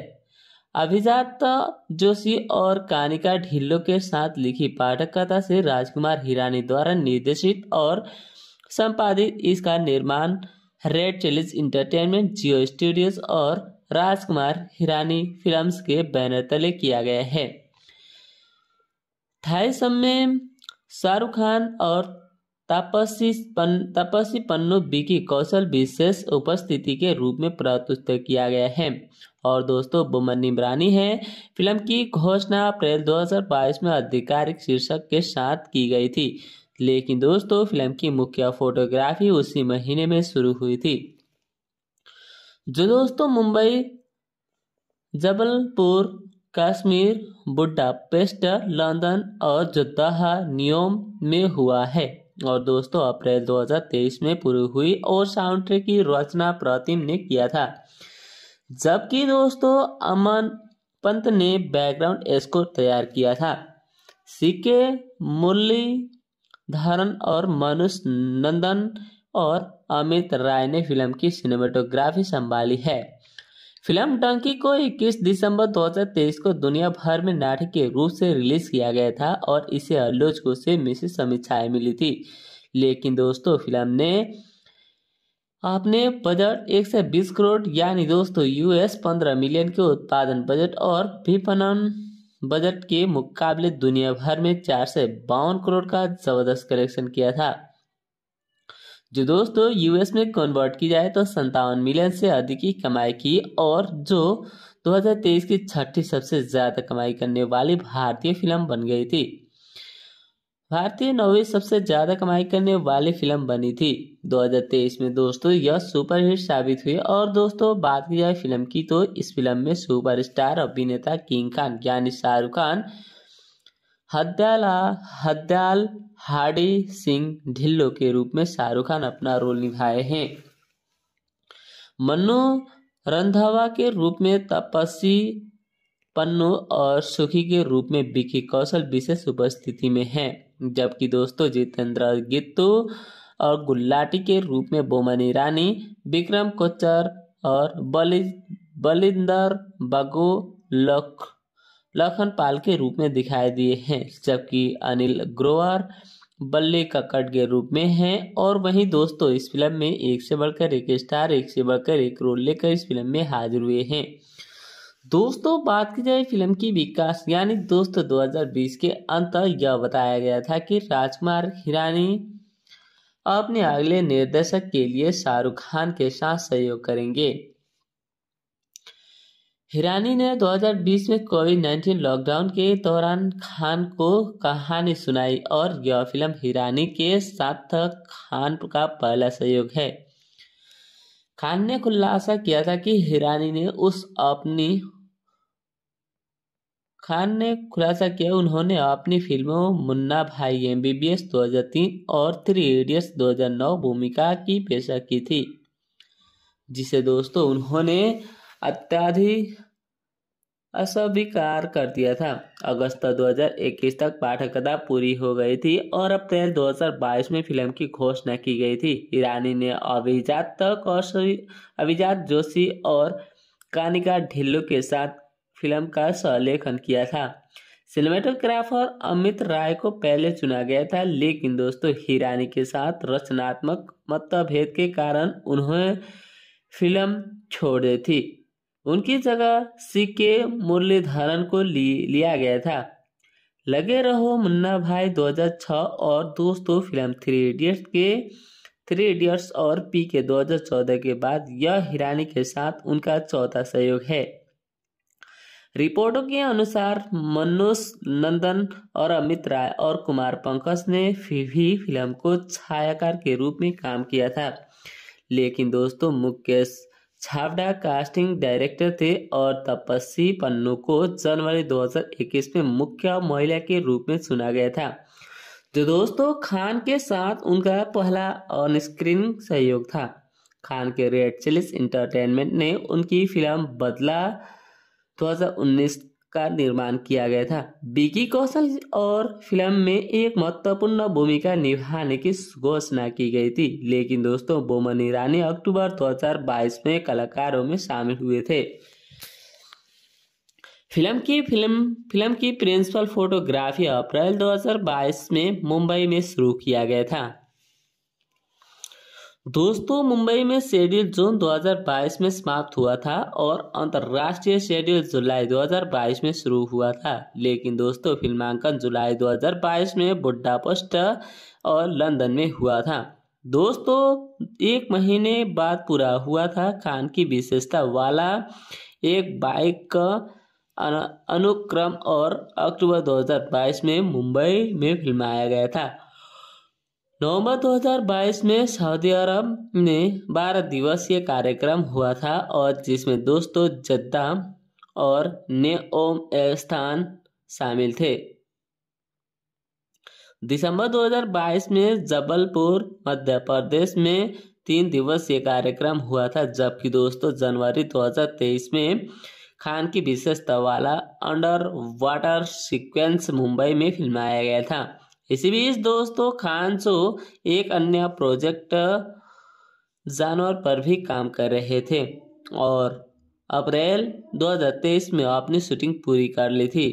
Speaker 1: अभिजात जोशी और कानिका ढिल्लो के साथ लिखी पाठक कथा से राजकुमार हिरानी द्वारा निर्देशित और संपादित इसका निर्माण Red Chillies Entertainment Jio studios और राजकुमार हिरानी फिल्म्स के बैनर तले किया गया है थाई में शाहरुख खान और तापसी पन तापसी पन्नो बिकी कौशल विशेष उपस्थिति के रूप में प्रस्तुत किया गया है और दोस्तों बुमन इमरानी है फिल्म की घोषणा अप्रैल 2022 में आधिकारिक शीर्षक के साथ की गई थी लेकिन दोस्तों फिल्म की मुख्य फोटोग्राफी उसी महीने में शुरू हुई थी जो तो दोस्तों मुंबई जबलपुर कश्मीर पेस्टर लंदन और जुताहा नियोम में हुआ है और दोस्तों अप्रैल 2023 में पूरी हुई और साउंड ट्रैक की रचना प्रतिम ने किया था जबकि दोस्तों अमन पंत ने बैकग्राउंड स्कोर तैयार किया था सीके मुरली धारण और मनुष्य नंदन और अमित राय ने फिल्म की सिनेमेटोग्राफी संभाली है फिल्म टंकी को 21 दिसंबर 2023 को दुनिया भर में नाटक के रूप से रिलीज किया गया था और इसे आलोचकों से मिश्रित समीक्षाएं मिली थी लेकिन दोस्तों फिल्म ने आपने बजट 120 करोड़ यानी दोस्तों यूएस 15 मिलियन के उत्पादन बजट और विपणन बजट के मुकाबले दुनिया भर में चार करोड़ का जबरदस्त कलेक्शन किया था जो दोस्तों यूएस में कन्वर्ट की जाए तो संतावन मिलियन से अधिक की कमाई की और जो 2023 की छठी सबसे ज़्यादा कमाई करने वाली भारतीय फिल्म बन गई थी भारतीय नौवीं सबसे ज़्यादा कमाई करने वाली फिल्म बनी थी 2023 में दोस्तों यह सुपरहिट साबित हुई और दोस्तों बात की जाए फिल्म की तो इस फिल्म में सुपरस्टार अभिनेता किंग खान यानी शाहरुख खान हद्याला हद्याल हाडी सिंह ढिल्लो के रूप में शाहरुख खान अपना रोल निभाए हैं मनु रंधावा के रूप में तपस्वी पन्नो और सुखी के रूप में विकी कौशल विशेष उपस्थिति में हैं जबकि दोस्तों जितेंद्र गित्तू और गुल्लाटी के रूप में बोमन ईरानी विक्रम कोचर और बलि बलिंदर बगो लख लखन पाल के रूप में दिखाई दिए हैं जबकि अनिल ग्रोवर बल्ले का कट के रूप में है और वहीं दोस्तों इस फिल्म में एक से बढ़कर एक स्टार एक से बढ़कर एक रोल लेकर इस फिल्म में हाजिर हुए हैं दोस्तों बात की जाए फिल्म की विकास यानी दोस्तों 2020 के अंत तक यह बताया गया था कि राजकुमार हिरानी अपने अगले निर्देशक के लिए शाहरुख खान के साथ सहयोग करेंगे हिरानी ने 2020 में कोविड 19 लॉकडाउन के दौरान खान को कहानी सुनाई और यह फिल्म हिरानी के साथ खान का पहला सहयोग है खान ने खुलासा किया था कि हिरानी ने उस अपनी खान ने खुलासा किया उन्होंने अपनी फिल्मों Munna Bhai M B B S दो हजार तीन और थ्री इडियट्स दो हजार नौ भूमिका की पेशा की थी जिसे दोस्तों उन्होंने अत्याधिक अस्वीकार कर दिया था अगस्त 2021 तक पाठकता पूरी हो गई थी और अप्रैल 2022 में फिल्म की घोषणा की गई थी ईरानी ने अभिजात तक और अभिजात जोशी और कानिका ढिल्लो के साथ फिल्म का सहलेखन किया था सिनेमाटोग्राफर अमित राय को पहले चुना गया था लेकिन दोस्तों हिरानी के साथ रचनात्मक मतभेद के कारण उन्होंने फिल्म छोड़ दी थी उनकी जगह सी के मुरलीधरन को लिया गया था लगे रहो मुन्ना भाई 2006 और दोस्तों फिल्म थ्री इडियट्स के थ्री इडियट्स और पी के 2014 के बाद यह हिरानी के साथ उनका चौथा सहयोग है रिपोर्टों के अनुसार मनोज नंदन और अमित राय और कुमार पंकज ने फिर भी फिल्म को छायाकार के रूप में काम किया था लेकिन दोस्तों मुकेश छावडा कास्टिंग डायरेक्टर थे और तपस्वी पन्नू को जनवरी 2021 में मुख्य महिला के रूप में चुना गया था जो दोस्तों खान के साथ उनका पहला ऑन स्क्रीन सहयोग था खान के रेड चिलिस इंटरटेनमेंट ने उनकी फिल्म बदला 2019 का निर्माण किया गया था विकी कौशल और फिल्म में एक महत्वपूर्ण भूमिका निभाने की घोषणा की गई थी लेकिन दोस्तों बोमन ईरानी अक्टूबर 2022 में कलाकारों में शामिल हुए थे फिल्म की फिल्म फिल्म की प्रिंसिपल फोटोग्राफी अप्रैल 2022 में मुंबई में शुरू किया गया था दोस्तों मुंबई में शेड्यूल जून 2022 में समाप्त हुआ था और अंतर्राष्ट्रीय शेड्यूल जुलाई 2022 में शुरू हुआ था लेकिन दोस्तों फिल्मांकन जुलाई 2022 में पोस्ट और लंदन में हुआ था दोस्तों एक महीने बाद पूरा हुआ था खान की विशेषता वाला एक बाइक का अनुक्रम और अक्टूबर 2022 में मुंबई में फिल्माया गया था नवंबर 2022 में सऊदी अरब में 12 दिवसीय कार्यक्रम हुआ था और जिसमें दोस्तों जद्दा और ने ओम स्थान शामिल थे दिसंबर 2022 में जबलपुर मध्य प्रदेश में तीन दिवसीय कार्यक्रम हुआ था जबकि दोस्तों जनवरी 2023 में खान की विशेषता वाला अंडर वाटर सीक्वेंस मुंबई में फिल्माया गया था इसी बीच दोस्तों खानसो एक अन्य प्रोजेक्ट जानवर पर भी काम कर रहे थे और अप्रैल 2023 में अपनी शूटिंग पूरी कर ली थी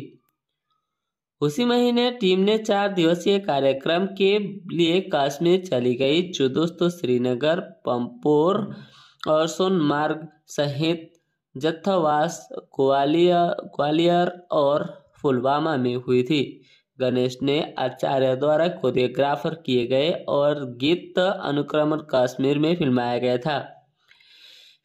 Speaker 1: उसी महीने टीम ने चार दिवसीय कार्यक्रम के लिए कश्मीर चली गई जो दोस्तों श्रीनगर पंपोर और सोनमार्ग सहित जत्थावास ग्वालियर ग्वालियर और पुलवामा में हुई थी गणेश ने आचार्य द्वारा कोरियोग्राफर किए गए और गीत अनुक्रमण कश्मीर में फिल्माया गया था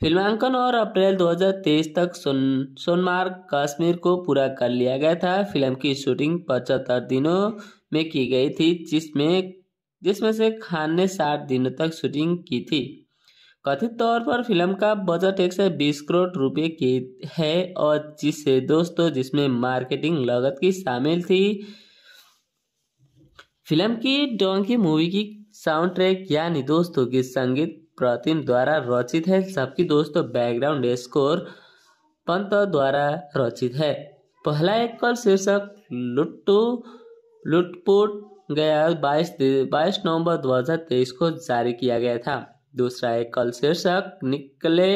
Speaker 1: फिल्मांकन और अप्रैल 2023 तक सोन सोनमार्ग कश्मीर को पूरा कर लिया गया था फिल्म की शूटिंग पचहत्तर दिनों में की गई थी जिसमें जिसमें से खान ने साठ दिनों तक शूटिंग की थी कथित तौर पर फिल्म का बजट एक सौ बीस करोड़ रुपए की है और जिसे दोस्तों जिसमें मार्केटिंग लागत की शामिल थी फिल्म की डोंकी मूवी की साउंड ट्रैक यानी दोस्तों की संगीत प्रतिम द्वारा रचित है सबकी दोस्तों बैकग्राउंड स्कोर पंत द्वारा रचित है पहला एकल शीर्षक लुट्टू लुटपुट गया बाईस बाईस नवंबर 2023 को जारी किया गया था दूसरा एकल शीर्षक निकले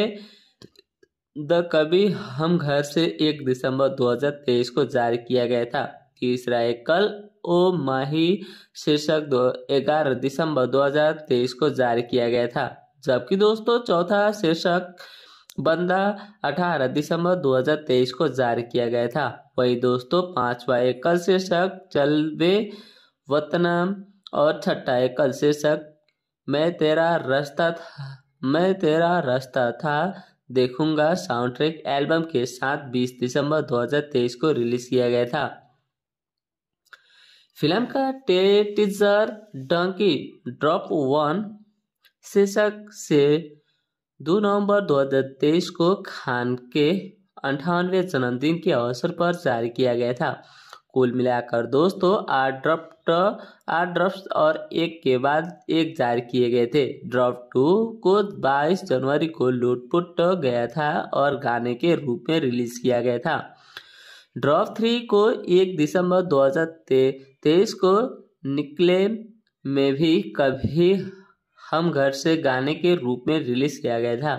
Speaker 1: द कभी हम घर से एक दिसंबर 2023 को जारी किया गया था तीसरा एकल ओ माही शीर्षक दो ग्यारह दिसंबर 2023 को जारी किया गया था जबकि दोस्तों चौथा शीर्षक बंदा 18 दिसंबर 2023 को जारी किया गया था वही दोस्तों पांचवा एकल शीर्षक चलवे वतनम और छठा एकल शीर्षक मैं तेरा रास्ता था मैं तेरा रास्ता था देखूंगा साउंड ट्रैक एल्बम के साथ 20 दिसंबर 2023 को रिलीज किया गया था फिल्म का टीजर डंकी ड्रॉप वन शीर्षक से दो नवंबर 2023 को खान के अंठानवे जन्मदिन के अवसर पर जारी किया गया था कुल मिलाकर दोस्तों आठ ड्रॉप आठ ड्रफ्ट और एक के बाद एक जारी किए गए थे ड्रॉप टू को 22 जनवरी को लुटपुट गया था और गाने के रूप में रिलीज किया गया था ड्रॉप थ्री को एक दिसंबर तेईस को निकले में भी कभी हम घर से गाने के रूप में रिलीज किया गया था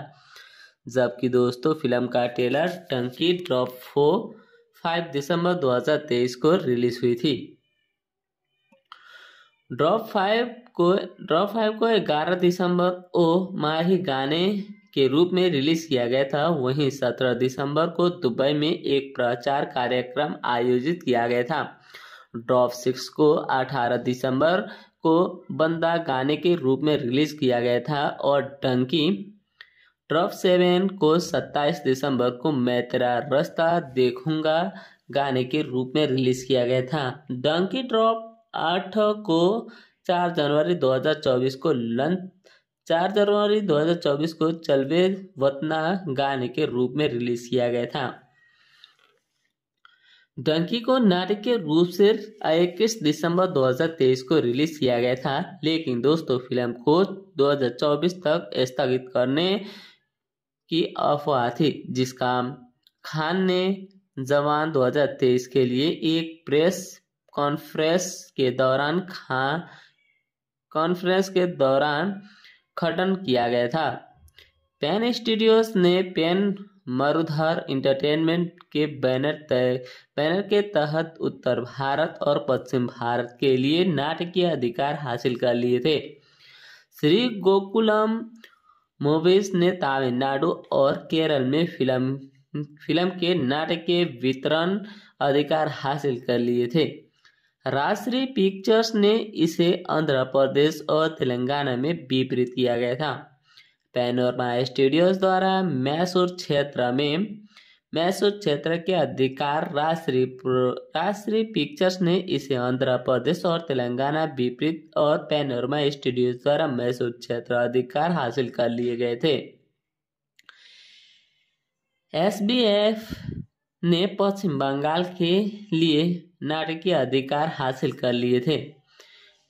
Speaker 1: जबकि दोस्तों फिल्म का ट्रेलर टंकी ड्रॉप फोर फाइव दिसंबर 2023 को रिलीज हुई थी ड्रॉप फाइव को ड्रॉप फाइव को ग्यारह दिसंबर ओ माही गाने के रूप में रिलीज किया गया था वहीं 17 दिसंबर को दुबई में एक प्रचार कार्यक्रम आयोजित किया गया था ड्रॉप सिक्स को 18 दिसंबर को बंदा गाने के रूप में रिलीज किया गया था और डंकी ड्रॉप सेवन को 27 दिसंबर को मैं तेरा रास्ता देखूंगा गाने के रूप में रिलीज किया गया था डंकी ड्रॉप आठ को 4 जनवरी 2024 को लंच चार जनवरी 2024 को चलवे वतना गाने के रूप में रिलीज किया गया था डंकी को नाटक के रूप से इक्कीस दिसंबर 2023 को रिलीज किया गया था लेकिन दोस्तों फिल्म को 2024 तक स्थगित करने की अफवाह थी जिसका खान ने जवान 2023 के लिए एक प्रेस कॉन्फ्रेंस के दौरान खान कॉन्फ्रेंस के दौरान उद्घाटन किया गया था पेन स्टूडियोज ने पेन मरुधर इंटरटेनमेंट के बैनर तय बैनर के तहत उत्तर भारत और पश्चिम भारत के लिए नाटकीय अधिकार हासिल कर लिए थे श्री गोकुलम मूवीज ने तमिलनाडु और केरल में फिल्म फिल्म के नाटकीय वितरण अधिकार हासिल कर लिए थे राष्ट्रीय पिक्चर्स ने इसे आंध्र प्रदेश और तेलंगाना में विपरीत किया गया था पैनोरमा स्टूडियोज द्वारा मैसूर क्षेत्र में मैसूर क्षेत्र के अधिकार राष्ट्रीय राष्ट्रीय पिक्चर्स ने इसे आंध्र प्रदेश और तेलंगाना विपरीत और पैनोरमा स्टूडियोज द्वारा मैसूर क्षेत्र अधिकार हासिल कर लिए गए थे एस ने पश्चिम बंगाल के लिए नाटकीय अधिकार हासिल कर लिए थे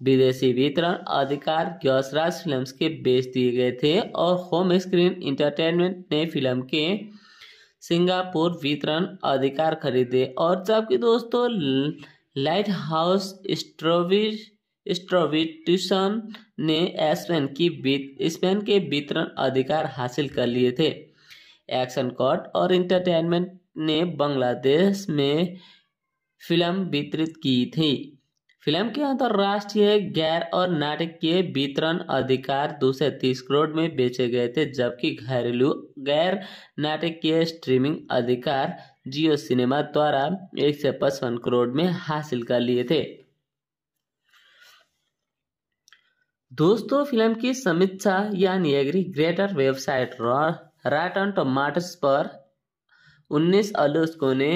Speaker 1: विदेशी वितरण अधिकार ग्योसराज फिल्म्स के बेच दिए गए थे और होम स्क्रीन इंटरटेनमेंट ने फिल्म के सिंगापुर वितरण अधिकार खरीदे और जबकि दोस्तों लाइट हाउस स्ट्रोविज स्ट्रोविटिशन ने स्पेन की स्पेन के वितरण अधिकार हासिल कर लिए थे एक्शन कॉट और इंटरटेनमेंट ने बांग्लादेश में फिल्म वितरित की थी फिल्म के अंतर्राष्ट्रीय गैर और नाटकीय वितरण अधिकार दो सौ तीस करोड़ में बेचे गए थे जबकि घरेलू गैर नाटकीय स्ट्रीमिंग अधिकार जियो सिनेमा द्वारा एक सौ पचपन करोड़ में हासिल कर लिए थे दोस्तों फिल्म की समीक्षा यानी aggregator website Rotten Tomatoes पर 19 आलोचकों ने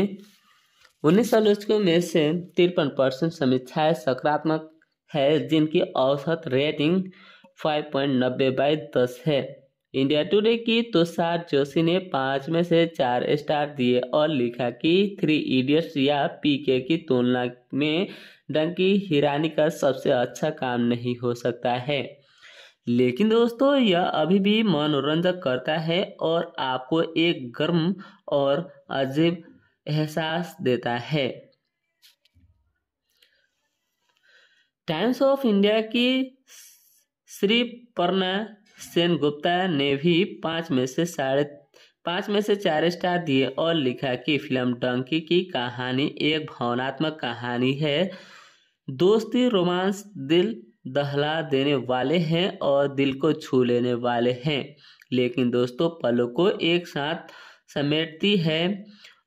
Speaker 1: उन्नीस आलोचकों में से तिरपन परसेंट समीक्षाएं सकारात्मक है जिनकी औसत रेटिंग फाइव पॉइंट नब्बे बाई दस है इंडिया टुडे की तुषार जोशी ने पाँच में से चार स्टार दिए और लिखा कि थ्री इडियट्स या पीके की तुलना में डंकी हिरानी का सबसे अच्छा काम नहीं हो सकता है लेकिन दोस्तों यह अभी भी मनोरंजक करता है और आपको एक गर्म और अजीब एहसास देता है टाइम्स ऑफ इंडिया की श्री पर्णा सेन गुप्ता ने भी पाँच में से साढ़े पाँच में से चार स्टार दिए और लिखा कि फिल्म डंकी की कहानी एक भावनात्मक कहानी है दोस्ती रोमांस दिल दहला देने वाले हैं और दिल को छू लेने वाले हैं लेकिन दोस्तों पलों को एक साथ समेटती है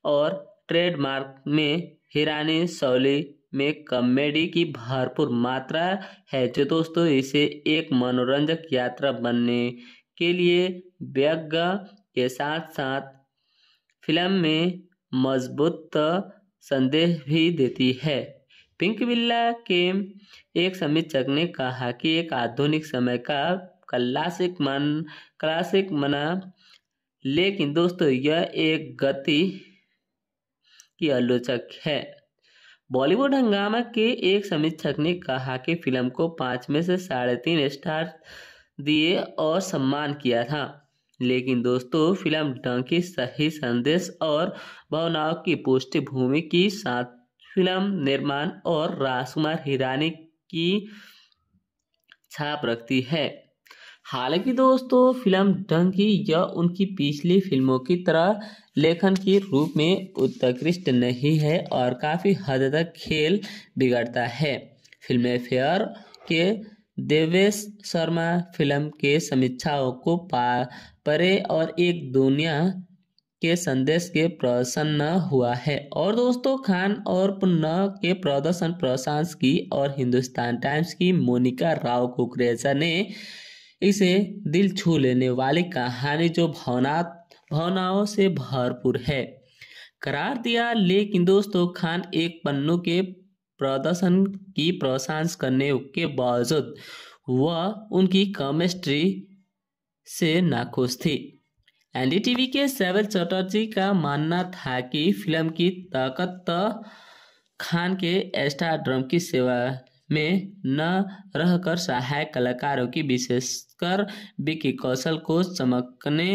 Speaker 1: और ट्रेडमार्क में हिरानी सौली में कॉमेडी की भरपूर मात्रा है जो तो दोस्तों इसे एक मनोरंजक यात्रा बनने के लिए व्यग के साथ साथ फिल्म में मजबूत संदेश भी देती है पिंक बिल्ला के एक समीक्षक ने कहा कि एक आधुनिक समय का क्लासिक मन क्लासिक मना लेकिन दोस्तों यह एक गति की आलोचक है बॉलीवुड हंगामा के एक समीक्षक ने कहा कि फिल्म को पाँच में से साढ़े तीन स्टार दिए और सम्मान किया था लेकिन दोस्तों फिल्म डंकी सही संदेश और भावनाओं की पृष्ठभूमि की साथ फिल्म निर्माण और राजकुमार हिरानी की छाप रखती है हालांकि दोस्तों फिल्म डंकी या उनकी पिछली फिल्मों की तरह लेखन के रूप में उत्कृष्ट नहीं है और काफ़ी हद तक खेल बिगड़ता है फिल्म फेयर के देवेश शर्मा फिल्म के समीक्षाओं को पा परे और एक दुनिया के संदेश के प्रसन्न हुआ है और दोस्तों खान और पुन्ना के प्रदर्शन प्रशांस की और हिंदुस्तान टाइम्स की मोनिका राव कुकरेजा ने इसे दिल छू लेने वाली कहानी जो भावना भावनाओं से भरपूर है करार दिया लेकिन दोस्तों खान एक पन्नों के प्रदर्शन की प्रशांस करने के बावजूद वह उनकी केमिस्ट्री से नाखुश थी एनडीटीवी के सेवल चटर्जी का मानना था कि फिल्म की ताकत तो खान के एस्टाड्रम की सेवा में न रहकर सहायक कलाकारों की विशेषकर विकी कौशल को चमकने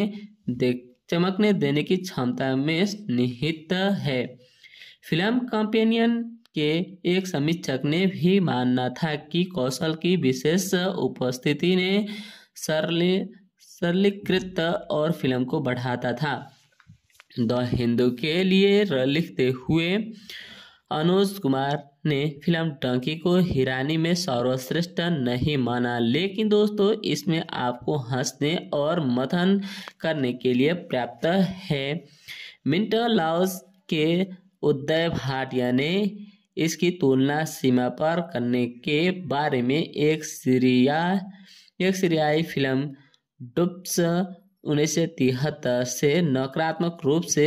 Speaker 1: दे चमकने देने की क्षमता में निहित है फिल्म कंपेनियन के एक समीक्षक ने भी मानना था कि कौशल की विशेष उपस्थिति ने सरली सरलीकृत और फिल्म को बढ़ाता था द हिंदू के लिए लिखते हुए अनुज कुमार ने फिल्म डंकी को हिरानी में सर्वश्रेष्ठ नहीं माना लेकिन दोस्तों इसमें आपको हंसने और मथन करने के लिए पर्याप्त है मिंटर लाउस के उदय भाटिया ने इसकी तुलना सीमा पर करने के बारे में एक सीरिया एक सीरियाई फिल्म डुब्स उन्नीस से नकारात्मक रूप से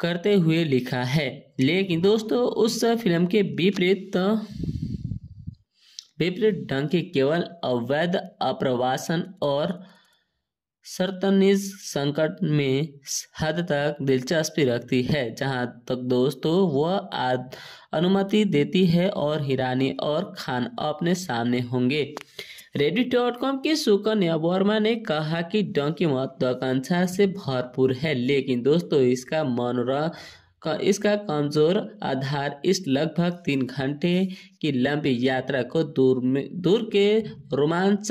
Speaker 1: करते हुए लिखा है लेकिन दोस्तों उस फिल्म के विपरीत तो- विपरीत ढंग के केवल अवैध अप्रवासन और सरतनिज संकट में हद तक दिलचस्पी रखती है जहां तक दोस्तों वह अनुमति देती है और हिरानी और खान अपने सामने होंगे रेडिट डॉट कॉम के सुकन्या वर्मा ने कहा कि डोंकी महत्वाकांक्षा से भरपूर है लेकिन दोस्तों इसका मनोरा इसका कमजोर आधार इस लगभग तीन घंटे की लंबी यात्रा को दूर में दूर के रोमांच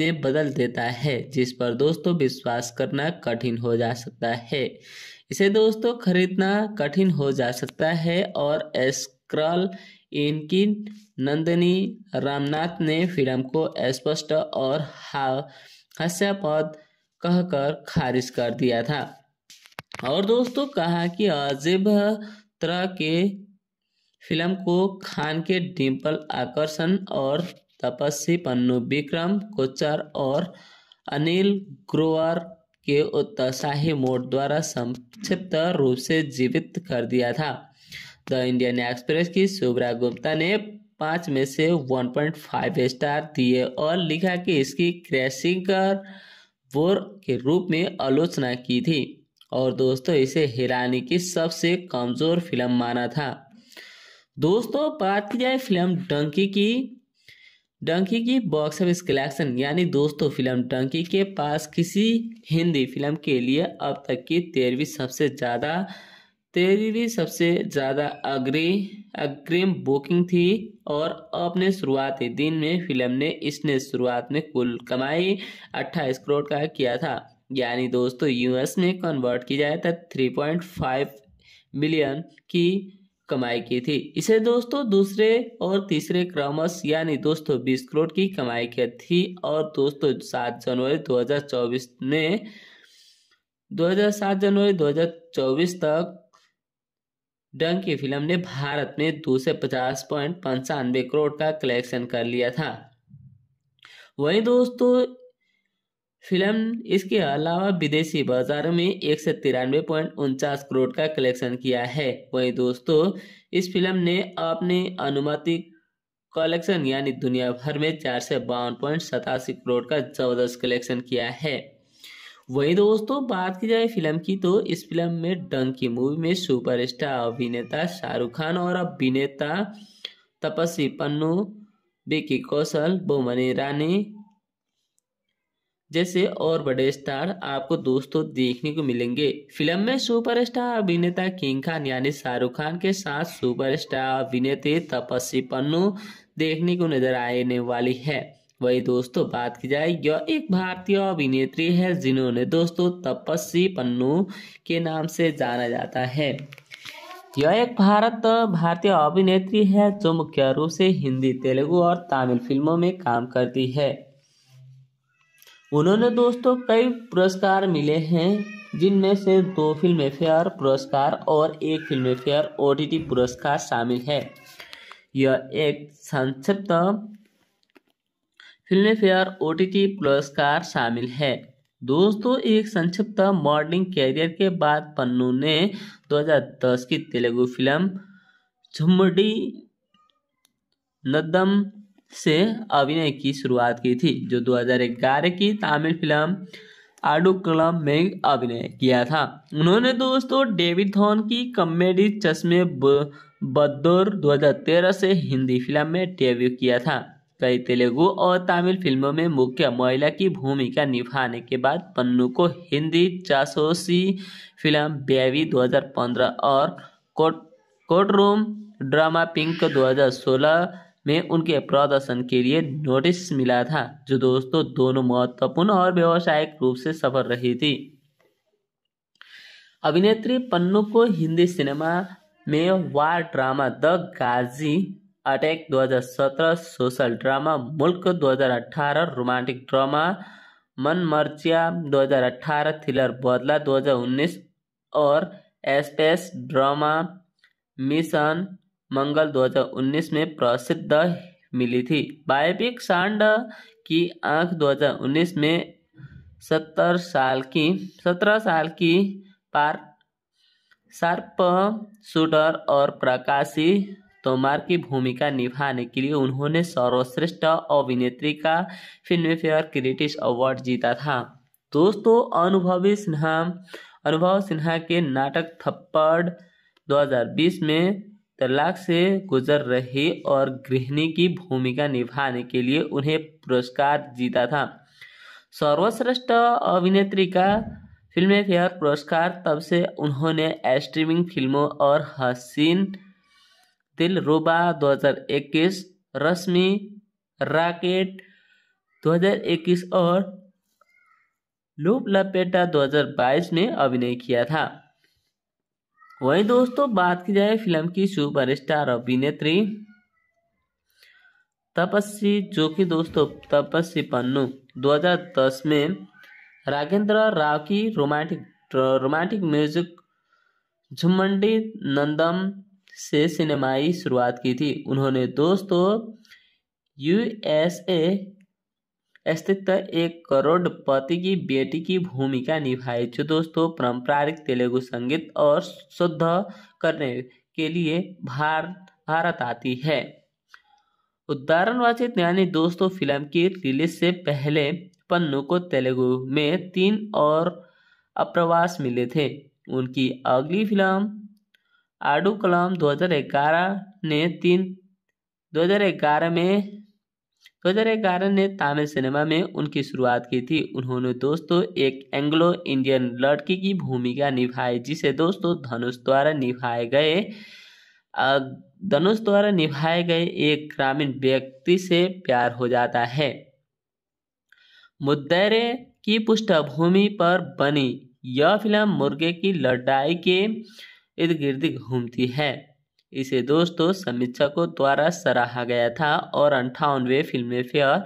Speaker 1: में बदल देता है जिस पर दोस्तों विश्वास करना कठिन हो जा सकता है इसे दोस्तों खरीदना कठिन हो जा सकता है और स्क्रॉल इनकी नंदिनी रामनाथ ने फिल्म को स्पष्ट और हास्यपद कहकर खारिज कर दिया था और दोस्तों कहा कि अजीब तरह के फिल्म को खान के डिम्पल आकर्षण और तपस्वी पन्नू विक्रम कोचर और अनिल ग्रोवर के उत्साही मोड द्वारा संक्षिप्त रूप से जीवित कर दिया था द इंडियन एक्सप्रेस की सुब्रा गुप्ता ने पाँच में से 1.5 स्टार दिए और लिखा कि इसकी क्रैशिंग कर बोर के रूप में आलोचना की थी और दोस्तों इसे हिरानी की सबसे कमज़ोर फिल्म माना था दोस्तों बात की जाए फिल्म डंकी की डंकी की बॉक्स ऑफिस कलेक्शन यानी दोस्तों फिल्म डंकी के पास किसी हिंदी फिल्म के लिए अब तक की तेरहवीं सबसे ज़्यादा तेरी भी सबसे ज़्यादा अग्री अग्रिम बुकिंग थी और अपने शुरुआती दिन में फिल्म ने इसने शुरुआत में कुल कमाई 28 करोड़ का किया था यानी दोस्तों यूएस में कन्वर्ट की जाए तो 3.5 मिलियन की कमाई की थी इसे दोस्तों दूसरे और तीसरे क्रमश यानी दोस्तों बीस करोड़ की कमाई की थी और दोस्तों सात जनवरी 2024 ने 2007 जनवरी 2024 तक डंग की फिल्म ने भारत में दो सौ पचास पॉइंट पंचानवे करोड़ का कलेक्शन कर लिया था वहीं दोस्तों फिल्म इसके अलावा विदेशी बाजारों में एक सौ तिरानवे पॉइंट उनचास करोड़ का कलेक्शन किया है वहीं दोस्तों इस फिल्म ने अपने अनुमति कलेक्शन यानी दुनिया भर में चार सौ बावन पॉइंट सतासी करोड़ का जबरदस्त कलेक्शन किया है वही दोस्तों बात की जाए फिल्म की तो इस फिल्म में डंकी की मूवी में सुपरस्टार अभिनेता शाहरुख खान और अभिनेता तपस्वी पन्नू बेकी कौशल बोमनी रानी जैसे और बड़े स्टार आपको दोस्तों देखने को मिलेंगे फिल्म में सुपरस्टार अभिनेता किंग खान यानी शाहरुख खान के साथ सुपरस्टार अभिनेत्री तपस्वी पन्नू देखने को नजर आने वाली है वही दोस्तों बात की जाए यह एक भारतीय अभिनेत्री है जिन्होंने दोस्तों तपस्वी पन्नू के नाम से जाना जाता है यह एक भारत भारतीय अभिनेत्री है जो मुख्य रूप से हिंदी तेलुगु और तमिल फिल्मों में काम करती है उन्होंने दोस्तों कई पुरस्कार मिले हैं जिनमें से दो फिल्म फेयर पुरस्कार और एक फिल्म फेयर ओ पुरस्कार शामिल है यह एक संक्षिप्त फिल्म फेयर ओ पुरस्कार शामिल है दोस्तों एक संक्षिप्त मॉडलिंग कैरियर के बाद पन्नू ने 2010 की तेलुगु फिल्म झुमडी नदम से अभिनय की शुरुआत की थी जो 2011 की तमिल फिल्म आडुकलम में अभिनय किया था उन्होंने दोस्तों डेविड धॉन की कॉमेडी चश्मे बदौर 2013 से हिंदी फिल्म में डेब्यू किया था कई तेलुगु और तमिल फिल्मों में मुख्य महिला की भूमिका निभाने के बाद पन्नू को हिंदी जासूसी फिल्म बेवी 2015 और कोट कोर्टरूम ड्रामा पिंक 2016 में उनके प्रदर्शन के लिए नोटिस मिला था जो दोस्तों दोनों महत्वपूर्ण और व्यावसायिक रूप से सफल रही थी अभिनेत्री पन्नू को हिंदी सिनेमा में war drama the Ghazi attack 2017 social drama Mulk 2018 romantic drama मन मर्चिया 2018 थ्रिलर बदला 2019 और स्पेस ड्रामा मिशन मंगल 2019 में प्रसिद्ध मिली थी बायोपिक सांड की आंख 2019 में 70 साल की सत्रह साल की पार सर्प शूटर और प्रकाशी तोमार की भूमिका निभाने के लिए उन्होंने सर्वश्रेष्ठ अभिनेत्री का फिल्म फेयर अवार्ड जीता था दोस्तों अनुभवी सिन्हा अनुभव सिन्हा के नाटक थप्पड़ 2020 में तलाक से गुजर रही और गृहिणी की भूमिका निभाने के लिए उन्हें पुरस्कार जीता था सर्वश्रेष्ठ अभिनेत्री का फिल्म फेयर पुरस्कार तब से उन्होंने स्ट्रीमिंग फिल्मों और हसीन दिलरुबा 2021 रश्मि राकेट 2021 और लूप लपेटा 2022 में अभिनय किया था वहीं दोस्तों बात की जाए फिल्म की सुपरस्टार अभिनेत्री तपस्वी जो कि दोस्तों तपस्वी पन्नू 2010 में रागेंद्र राव की romantic romantic music Jhummandi Naadam से सिनेमाई शुरुआत की थी उन्होंने दोस्तों यूएसए स्थित एक करोड़पति की बेटी की भूमिका निभाई जो दोस्तों पारंपरिक तेलुगु संगीत और शुद्ध करने के लिए भार भारत आती है उदाहरणवाचित यानी दोस्तों फिल्म की रिलीज से पहले पन्नू को तेलुगु में तीन और अप्रवास मिले थे उनकी अगली फिल्म आडू कलाम 2011 ने तीन 2011 में 2011 ने तमिल सिनेमा में उनकी शुरुआत की थी उन्होंने दोस्तों एक एंग्लो इंडियन लड़की की भूमिका निभाई जिसे दोस्तों धनुष द्वारा निभाए गए धनुष द्वारा निभाए गए एक ग्रामीण व्यक्ति से प्यार हो जाता है मुद्दे की पृष्ठभूमि पर बनी यह फिल्म मुर्गे की लड़ाई के इर्द गिर्द घूमती है इसे दोस्तों समीक्षकों द्वारा सराहा गया था और अंठावनवे फिल्म फेयर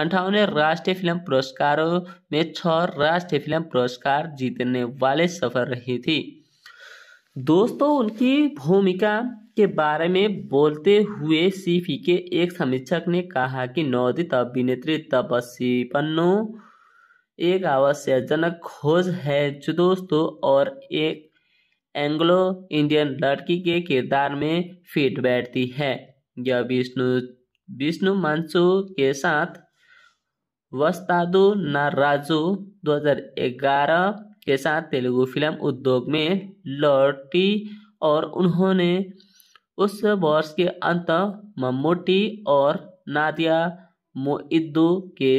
Speaker 1: अंठावनवे राष्ट्रीय फिल्म पुरस्कारों में छः राष्ट्रीय फिल्म पुरस्कार जीतने वाले सफल रही थी दोस्तों उनकी भूमिका के बारे में बोलते हुए सीफी के एक समीक्षक ने कहा कि नवोदित अभिनेत्री तपस्वी पन्नो एक आवश्यकजनक खोज है जो दोस्तों और एक एंग्लो इंडियन लड़की के किरदार में फिट बैठती है यह विष्णु विष्णु मंसु के साथ वस्तादु नाराजु 2011 के साथ तेलुगु फिल्म उद्योग में लौटी और उन्होंने उस वर्ष के अंत मम्मूटी और नादिया मोइद्दू के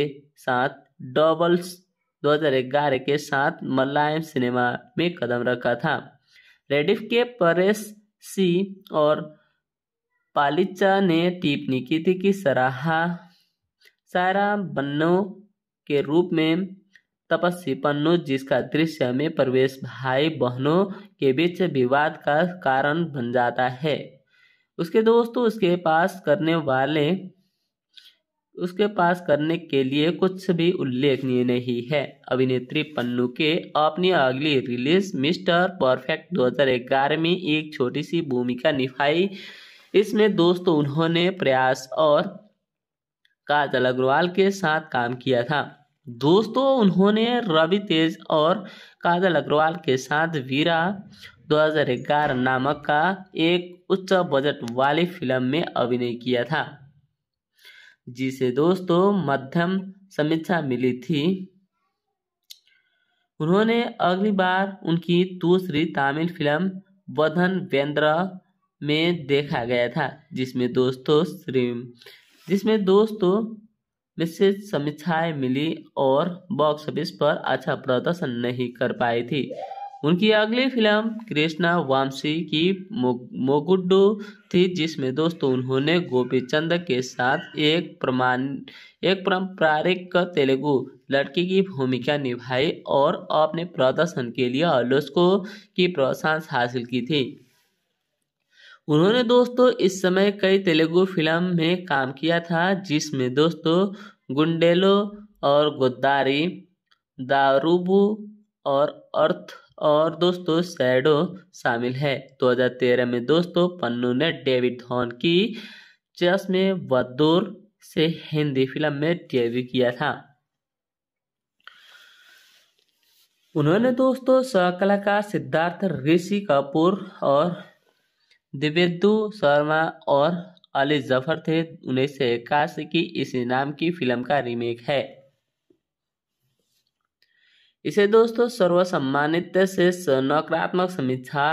Speaker 1: साथ डबल्स 2011 के साथ मलयालम सिनेमा में कदम रखा था रेडिफ के परेश सी और पालिचा ने टिप्पणी की थी कि सराहा सारा बन्नो के रूप में तपस्वी पन्नो जिसका दृश्य में प्रवेश भाई बहनों के बीच विवाद का कारण बन जाता है उसके दोस्तों उसके पास करने वाले उसके पास करने के लिए कुछ भी उल्लेखनीय नहीं है अभिनेत्री पन्नू के अपनी अगली रिलीज मिस्टर परफेक्ट 2011 में एक छोटी सी भूमिका निभाई इसमें दोस्तों उन्होंने प्रयास और काजल अग्रवाल के साथ काम किया था दोस्तों उन्होंने रवि तेज और काजल अग्रवाल के साथ वीरा 2011 नामक का एक उच्च बजट वाली फिल्म में अभिनय किया था जी से दोस्तों मध्यम समीक्षा मिली थी उन्होंने अगली बार उनकी दूसरी तमिल फिल्म बधन वेंद्र में देखा गया था जिसमें दोस्तों श्री जिसमें दोस्तों विशेष समीक्षाएं मिली और बॉक्स ऑफिस पर अच्छा प्रदर्शन नहीं कर पाई थी उनकी अगली फिल्म कृष्णा वामसी की मोगुड्डू थी जिसमें दोस्तों उन्होंने गोपी चंद के साथ एक प्रमाण एक पारंपरिक तेलुगु लड़की की भूमिका निभाई और अपने प्रदर्शन के लिए आलोचकों की प्रशंसा हासिल की थी उन्होंने दोस्तों इस समय कई तेलुगु फिल्म में काम किया था जिसमें दोस्तों गुंडेलो और गोदारी दारूबू और अर्थ और दोस्तों सैडो शामिल है 2013 में दोस्तों पन्नू ने डेविड धोन की चश्मे बदूर से हिंदी फिल्म में डेब्यू किया था उन्होंने दोस्तों सहकलाकार सिद्धार्थ ऋषि कपूर और दिवेदू शर्मा और अली जफर थे उन्नीस सौ इक्यासी की इसी नाम की फिल्म का रीमेक है इसे दोस्तों सर्वसम्मानित से नकारात्मक समीक्षा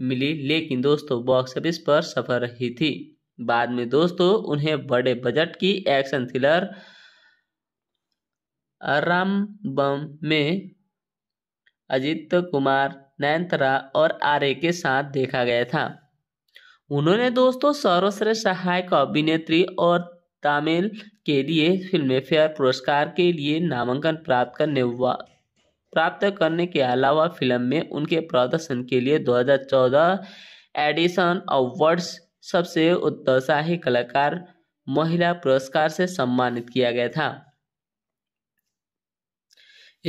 Speaker 1: मिली लेकिन दोस्तों बॉक्स ऑफिस पर सफल रही थी बाद में दोस्तों उन्हें बड़े बजट की एक्शन थ्रिलर राम बम में अजित कुमार नयनतरा और आर्य के साथ देखा गया था उन्होंने दोस्तों सर्वश्रेष्ठ सहायक अभिनेत्री और तमिल के लिए फिल्म फेयर पुरस्कार के लिए नामांकन प्राप्त करने प्राप्त करने के अलावा फिल्म में उनके प्रदर्शन के लिए 2014 एडिशन अवार्ड्स सबसे उत्साही कलाकार महिला पुरस्कार से सम्मानित किया गया था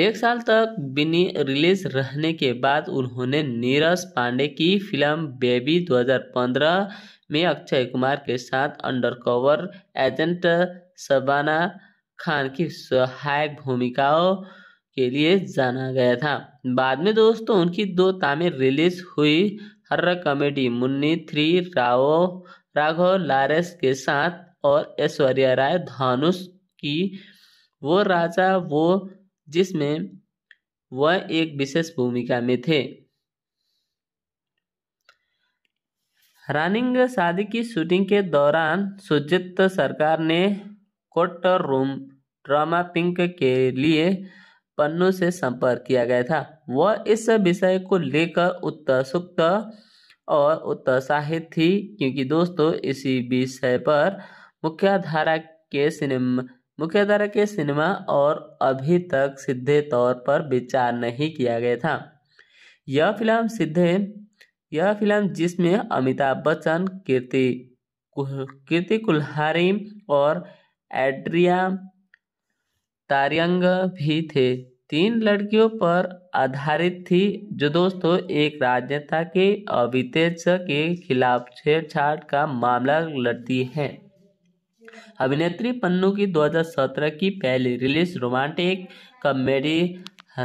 Speaker 1: एक साल तक बिनी रिलीज रहने के बाद उन्होंने नीरज पांडे की फिल्म बेबी 2015 में अक्षय कुमार के साथ अंडरकवर एजेंट शबाना खान की सहायक भूमिकाओं के लिए जाना गया था बाद में दोस्तों उनकी दो तामें रिलीज हुई हर्र कॉमेडी मुन्नी थ्री राव राघव लारेस के साथ और ऐश्वर्या राय धानुष की वो राजा वो जिसमें वह एक विशेष भूमिका में थे रानिंग शादी की शूटिंग के दौरान सुजित सरकार ने कोट रूम ड्रामा पिंक के लिए पन्नों से संपर्क किया गया था वह इस विषय को लेकर उत्सुक और उत्साहित थी क्योंकि दोस्तों इसी विषय पर मुख्यधारा के सिनेमा मुख्यधारा के सिनेमा और अभी तक सीधे तौर पर विचार नहीं किया गया था यह फिल्म सीधे यह फिल्म जिसमें अमिताभ बच्चन कीर्ति कीर्ति कुल्हारी और एड्रिया तारियंग भी थे तीन लड़कियों पर आधारित थी जो दोस्तों एक राजनेता के अभितेज के खिलाफ छेड़छाड़ का मामला लड़ती हैं अभिनेत्री पन्नू की 2017 की पहली रिलीज रोमांटिक कॉमेडी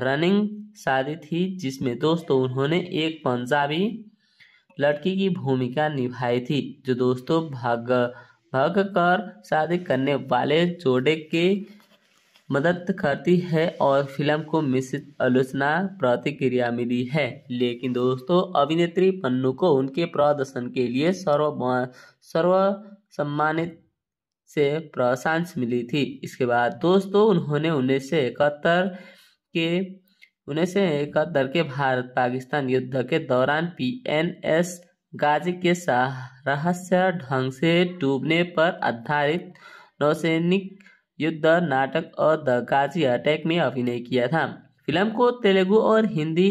Speaker 1: रनिंग शादी थी जिसमें दोस्तों उन्होंने एक पंजाबी लड़की की भूमिका निभाई थी जो दोस्तों भाग भाग कर शादी करने वाले जोड़े के मदद करती है और फिल्म को मिश्रित आलोचना प्रतिक्रिया मिली है लेकिन दोस्तों अभिनेत्री पन्नू को उनके प्रदर्शन के लिए सर्व सर्व सम्मानित से प्रशांस मिली थी इसके बाद दोस्तों उन्होंने उन्नीस सौ इकहत्तर के उन्नीस सौ इकहत्तर के भारत पाकिस्तान युद्ध के दौरान पी एन एस गाजी के रहस्य ढंग से डूबने पर आधारित नौसैनिक युद्ध नाटक और द काजी अटैक में अभिनय किया था फिल्म को तेलुगु और हिंदी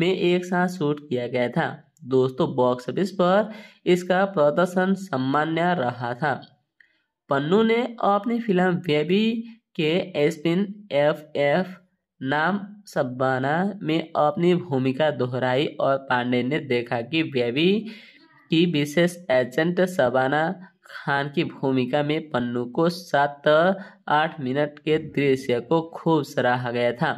Speaker 1: में एक साथ शूट किया गया था दोस्तों बॉक्स ऑफिस पर इसका प्रदर्शन सामान्य रहा था पन्नू ने अपनी फिल्म बेबी के एसपिन एफ एफ नाम सब्बाना में अपनी भूमिका दोहराई और पांडे ने देखा कि बेबी की विशेष एजेंट सबाना खान की भूमिका में पन्नू को सात आठ मिनट के दृश्य को खूब सराहा गया था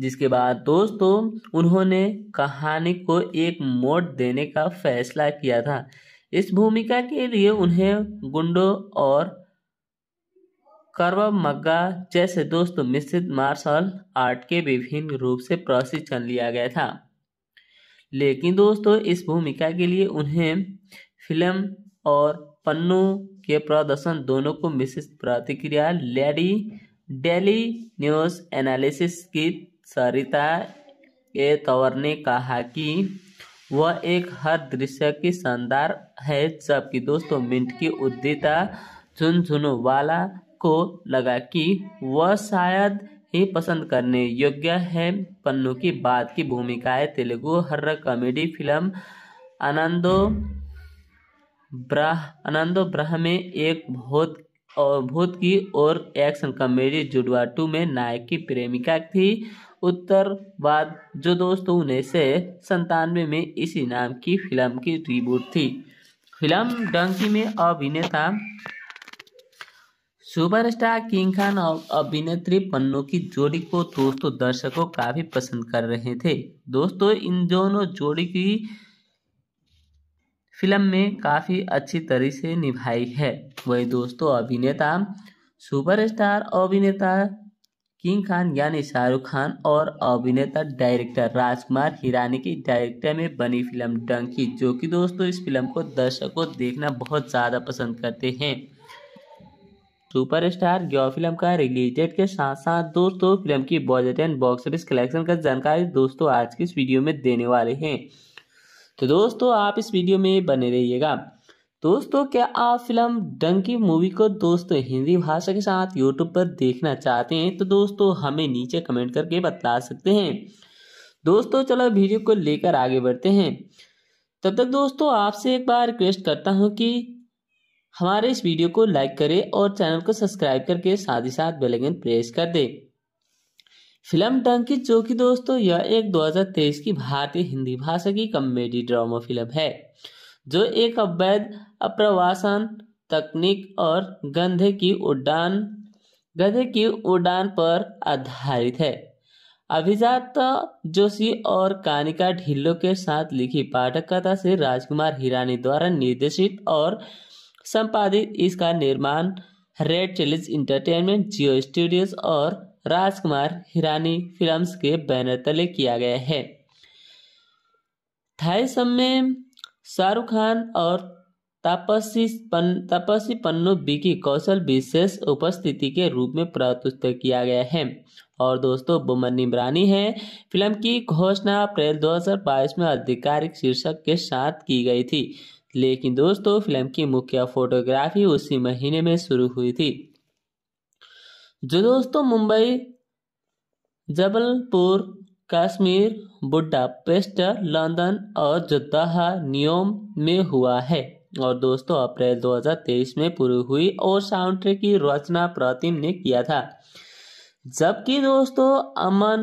Speaker 1: जिसके बाद दोस्तों उन्होंने कहानी को एक मोड़ देने का फैसला किया था इस भूमिका के लिए उन्हें गुंडो और करवा मग्गा जैसे दोस्तों मिश्रित मार्शल आर्ट के विभिन्न रूप से प्रशिक्षण लिया गया था लेकिन दोस्तों इस भूमिका के लिए उन्हें फिल्म और पन्नू के प्रदर्शन दोनों को मिश्रित प्रतिक्रिया लेडी डेली न्यूज़ एनालिसिस की सरिता ए तौर ने कहा कि वह एक हर दृश्य की शानदार है जबकि दोस्तों मिंट की उद्दीता झुनझुनू वाला को लगा कि वह शायद ही पसंद करने योग्य है पन्नू की बात की भूमिकाएं Telugu horror comedy film Anando Brahma Anando Brahma में एक भूत और भूत की और एक्शन कॉमेडी जुडवाटू में नायक की प्रेमिका थी उत्तरवाद जो दोस्तों उन्हें से संतानवे में इसी नाम की फिल्म की रिबूट थी फिल्म डंकी में अभिनेता सुपरस्टार किंग खान और अभिनेत्री पन्नू की जोड़ी को दोस्तों दर्शकों काफी पसंद कर रहे थे दोस्तों इन दोनों जोड़ी की फिल्म में काफ़ी अच्छी तरह से निभाई है वही दोस्तों अभिनेता सुपरस्टार अभिनेता किंग खान यानी शाहरुख खान और अभिनेता डायरेक्टर राजकुमार हिरानी की डायरेक्टर में बनी फिल्म डंकी जो कि दोस्तों इस फिल्म को दर्शकों देखना बहुत ज़्यादा पसंद करते हैं सुपरस्टार यह फिल्म का रिलीज डेट के साथ साथ दोस्तों फिल्म की budget and box office collection का जानकारी दोस्तों आज की इस वीडियो में देने वाले हैं तो दोस्तों आप इस वीडियो में बने रहिएगा दोस्तों क्या आप फिल्म डंकी मूवी को दोस्तों हिंदी भाषा के साथ यूट्यूब पर देखना चाहते हैं तो दोस्तों हमें नीचे कमेंट करके बता सकते हैं दोस्तों चलो वीडियो को लेकर आगे बढ़ते हैं तब तक दोस्तों आपसे एक बार रिक्वेस्ट करता हूँ कि हमारे इस वीडियो को लाइक करें और चैनल को सब्सक्राइब करके साथ ही साथ बेलगन प्रेस कर दें फिल्म टंकी चौकी दोस्तों यह एक 2023 की भारतीय हिंदी भाषा की कॉमेडी ड्रामा फिल्म है जो एक अवैध अप्रवासन तकनीक और गंधे की उड़ान गधे की उड़ान पर आधारित है अभिजात जोशी और कानिका ढिल्लो के साथ लिखी पाठक कथा से राजकुमार हिरानी द्वारा निर्देशित और संपादित इसका निर्माण Red Chillies Entertainment Jio studios और राजकुमार हिरानी फिल्म्स के बैनर तले किया गया है थाई सम में शाहरुख खान और तापसी पन तापसी पन्नो बिकी कौशल विशेष उपस्थिति के रूप में प्रस्तुत किया गया है और दोस्तों बुमन इमरानी है फिल्म की घोषणा अप्रैल 2022 में आधिकारिक शीर्षक के साथ की गई थी लेकिन दोस्तों फिल्म की मुख्य फोटोग्राफी उसी महीने में शुरू हुई थी जो दोस्तों मुंबई जबलपुर कश्मीर बुडापेस्ट लंदन और जद्दाह नियोम में हुआ है और दोस्तों अप्रैल 2023 में पूरी हुई और साउंड की रचना प्रतिम ने किया था जबकि दोस्तों अमन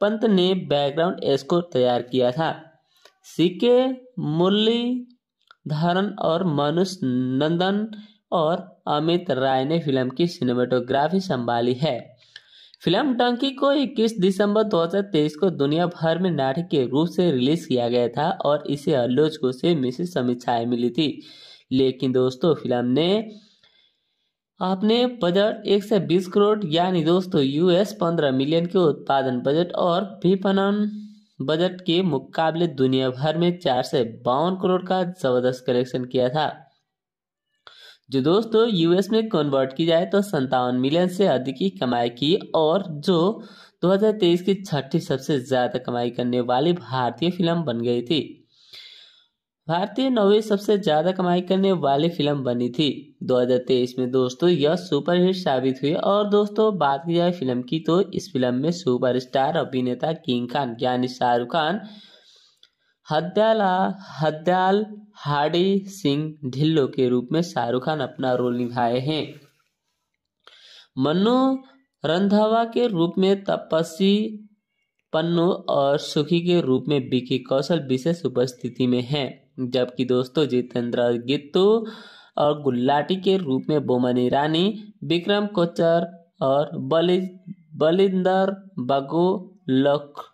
Speaker 1: पंत ने बैकग्राउंड स्कोर तैयार किया था सीके मुरली धारण और मनुष्य नंदन और अमित राय ने फिल्म की सिनेमेटोग्राफी संभाली है फिल्म टंकी को 21 दिसंबर 2023 को दुनिया भर में नाटक के रूप से रिलीज किया गया था और इसे आलोचकों से मिश्रित समीक्षाएं मिली थी लेकिन दोस्तों फिल्म ने अपने बजट 120 करोड़ यानी दोस्तों यूएस 15 मिलियन के उत्पादन बजट और विपणन बजट के मुकाबले दुनिया भर में चार करोड़ का जबरदस्त कलेक्शन किया था जो दोस्तों यूएस में कन्वर्ट की जाए तो संतावन मिलियन से अधिक की कमाई की और जो 2023 की छठी सबसे ज़्यादा कमाई करने वाली भारतीय फिल्म बन गई थी भारतीय नौवीं सबसे ज़्यादा कमाई करने वाली फिल्म बनी थी 2023 में दोस्तों यह सुपरहिट साबित हुई और दोस्तों बात की जाए फिल्म की तो इस फिल्म में सुपरस्टार अभिनेता किंग खान यानी शाहरुख खान हद्याला हद्याल हार्डी सिंह ढिल्लो के रूप में शाहरुख खान अपना रोल निभाए हैं मनु रंधावा के रूप में तपस्वी पन्नू और सुखी के रूप में बिकी कौशल विशेष उपस्थिति में हैं जबकि दोस्तों जितेंद्र गित्तो और गुल्लाटी के रूप में बोमन ईरानी विक्रम कोचर और बलि बलिंदर बगो लख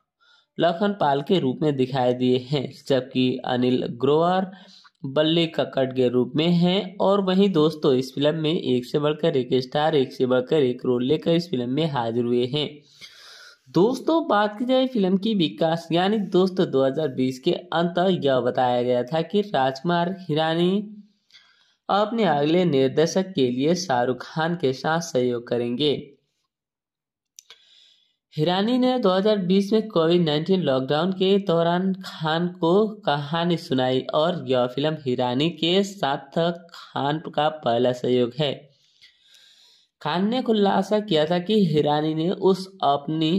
Speaker 1: लखनपाल के रूप में दिखाई दिए हैं जबकि अनिल ग्रोवर बल्ले कक्कड़ के रूप में हैं और वहीं दोस्तों इस फिल्म में एक से बढ़कर एक स्टार एक से बढ़कर एक रोल लेकर इस फिल्म में हाजिर हुए हैं दोस्तों बात की जाए फिल्म की विकास यानी दोस्तों 2020 के अंत तक यह बताया गया था कि राजकुमार हिरानी अपने अगले निर्देशक के लिए शाहरुख खान के साथ सहयोग करेंगे हिरानी ने 2020 में कोविड 19 लॉकडाउन के दौरान खान को कहानी सुनाई और यह फिल्म हिरानी के साथ खान का पहला सहयोग है खान ने खुलासा किया था कि हिरानी ने उस अपनी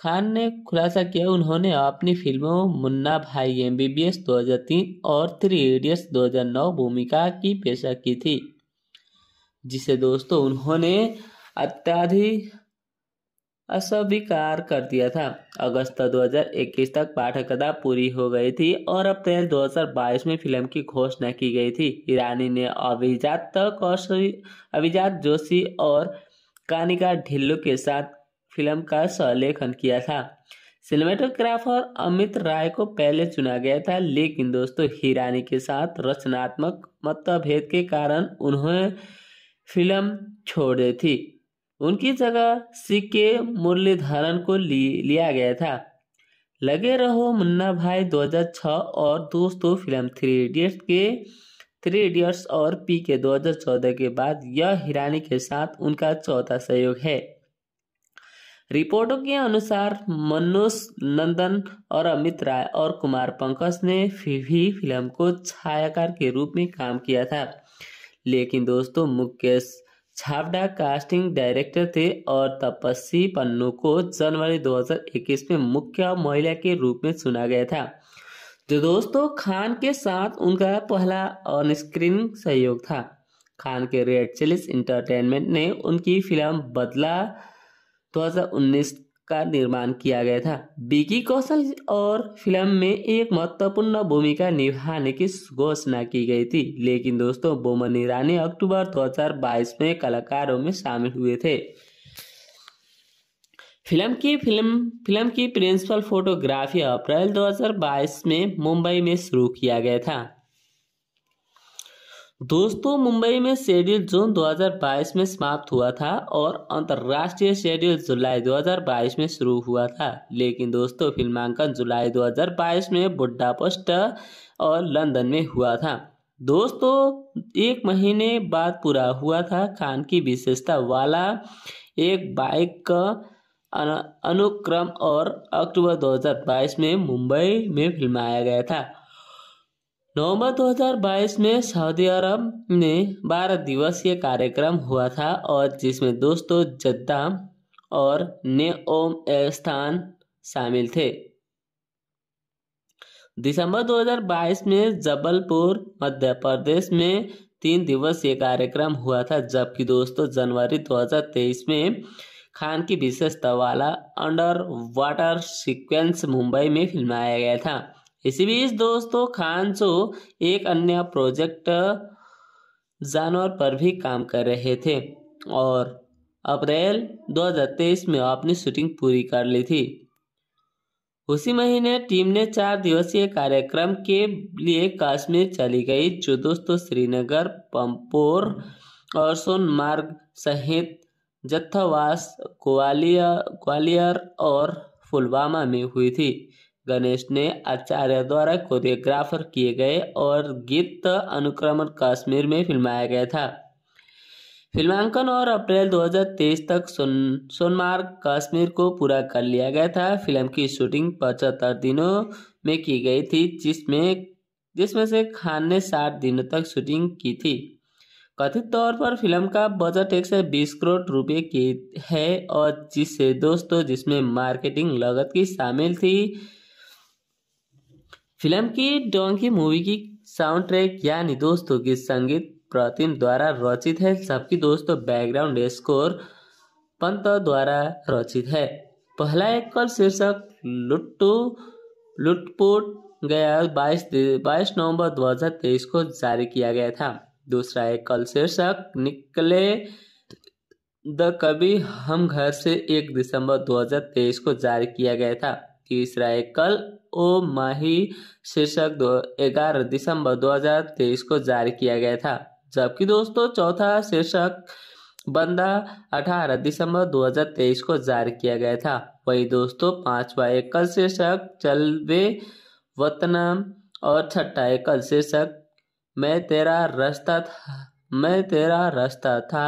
Speaker 1: खान ने खुलासा किया उन्होंने अपनी फिल्मों Munna Bhai M B B S दो हजार तीन और थ्री इडियट्स दो हजार नौ भूमिका की पेशा की थी जिसे दोस्तों उन्होंने अत्याधिक अस्वीकार कर दिया था अगस्त 2021 तक पाठ्यकथा पूरी हो गई थी और अप्रैल 2022 में फिल्म की घोषणा की गई थी ईरानी ने अभिजात तक और अभिजात जोशी और कानिका ढिल्लू के साथ फिल्म का सलेखन किया था सिनेमेटोग्राफर अमित राय को पहले चुना गया था लेकिन दोस्तों हिरानी के साथ रचनात्मक मतभेद के कारण उन्होंने फिल्म छोड़ दी थी उनकी जगह सिक्के मुरलीधरन को लिया गया था लगे रहो मुन्ना भाई 2006 और दोस्तों तो फिल्म थ्री इडियट्स के थ्री इडियट्स और पी के 2014 के बाद यह हिरानी के साथ उनका चौथा सहयोग है रिपोर्टों के अनुसार मनोज नंदन और अमित राय और कुमार पंकज ने फिर भी फिल्म को छायाकार के रूप में काम किया था लेकिन दोस्तों मुकेश छाबड़ा कास्टिंग डायरेक्टर थे और तपस्वी पन्नू को जनवरी 2021 में मुख्य महिला के रूप में चुना गया था जो दोस्तों खान के साथ उनका पहला ऑन स्क्रीन सहयोग था खान के रेड चिलिस इंटरटेनमेंट ने उनकी फिल्म बदला 2019 का निर्माण किया गया था विकी कौशल और फिल्म में एक महत्वपूर्ण भूमिका निभाने की घोषणा की गई थी लेकिन दोस्तों बोमन ईरानी अक्टूबर 2022 में कलाकारों में शामिल हुए थे फिल्म की फिल्म फिल्म की प्रिंसिपल फोटोग्राफी अप्रैल 2022 में मुंबई में शुरू किया गया था दोस्तों मुंबई में शेड्यूल जून 2022 में समाप्त हुआ था और अंतर्राष्ट्रीय शेड्यूल जुलाई 2022 में शुरू हुआ था लेकिन दोस्तों फिल्मांकन जुलाई 2022 में बुड्डापोस्ट और लंदन में हुआ था दोस्तों एक महीने बाद पूरा हुआ था खान की विशेषता वाला एक बाइक का अनुक्रम और अक्टूबर 2022 में मुंबई में फिल्माया गया था नवंबर 2022 में सऊदी अरब में 12 दिवसीय कार्यक्रम हुआ था और जिसमें दोस्तों जद्दा और ने ओम स्थान शामिल थे दिसंबर 2022 में जबलपुर मध्य प्रदेश में तीन दिवसीय कार्यक्रम हुआ था जबकि दोस्तों जनवरी 2023 में खान की विशेषता वाला अंडर वाटर सीक्वेंस मुंबई में फिल्माया गया था इसी बीच दोस्तों खानसो एक अन्य प्रोजेक्ट जानवर पर भी काम कर रहे थे और अप्रैल 2023 में अपनी शूटिंग पूरी कर ली थी उसी महीने टीम ने चार दिवसीय कार्यक्रम के लिए कश्मीर चली गई जो दोस्तों श्रीनगर पंपोर और सोनमार्ग सहित जत्थावास ग्वालियर ग्वालियर और पुलवामा में हुई थी गणेश ने आचार्य द्वारा कोरियोग्राफर किए गए और गीत अनुक्रमण कश्मीर में फिल्माया गया था फिल्मांकन और अप्रैल 2023 तक सोन सोनमार्ग कश्मीर को पूरा कर लिया गया था फिल्म की शूटिंग पचहत्तर दिनों में की गई थी जिसमें जिसमें से खान ने साठ दिनों तक शूटिंग की थी कथित तौर पर फिल्म का बजट एक सौ बीस करोड़ रुपए की है और जिससे दोस्तों जिसमें मार्केटिंग लागत की शामिल थी फिल्म की डोंकी मूवी की साउंड ट्रैक यानी दोस्तों की संगीत प्रतिन द्वारा रचित है सबकी दोस्तों बैकग्राउंड स्कोर पंत द्वारा रचित है पहला एकल शीर्षक लुट्टू लुटपुट गया बाईस बाईस नवंबर 2023 को जारी किया गया था दूसरा एकल शीर्षक निकले द कवि हम घर से एक दिसंबर 2023 को जारी किया गया था तीसरा एकल ओ माही शीर्षक दो ग्यारह दिसंबर 2023 को जारी किया गया था जबकि दोस्तों चौथा शीर्षक बंदा 18 दिसंबर 2023 को जारी किया गया था वही दोस्तों पांचवा एकल शीर्षक चल वे वतनम और छठा एकल शीर्षक मैं तेरा रास्ता था मैं तेरा रास्ता था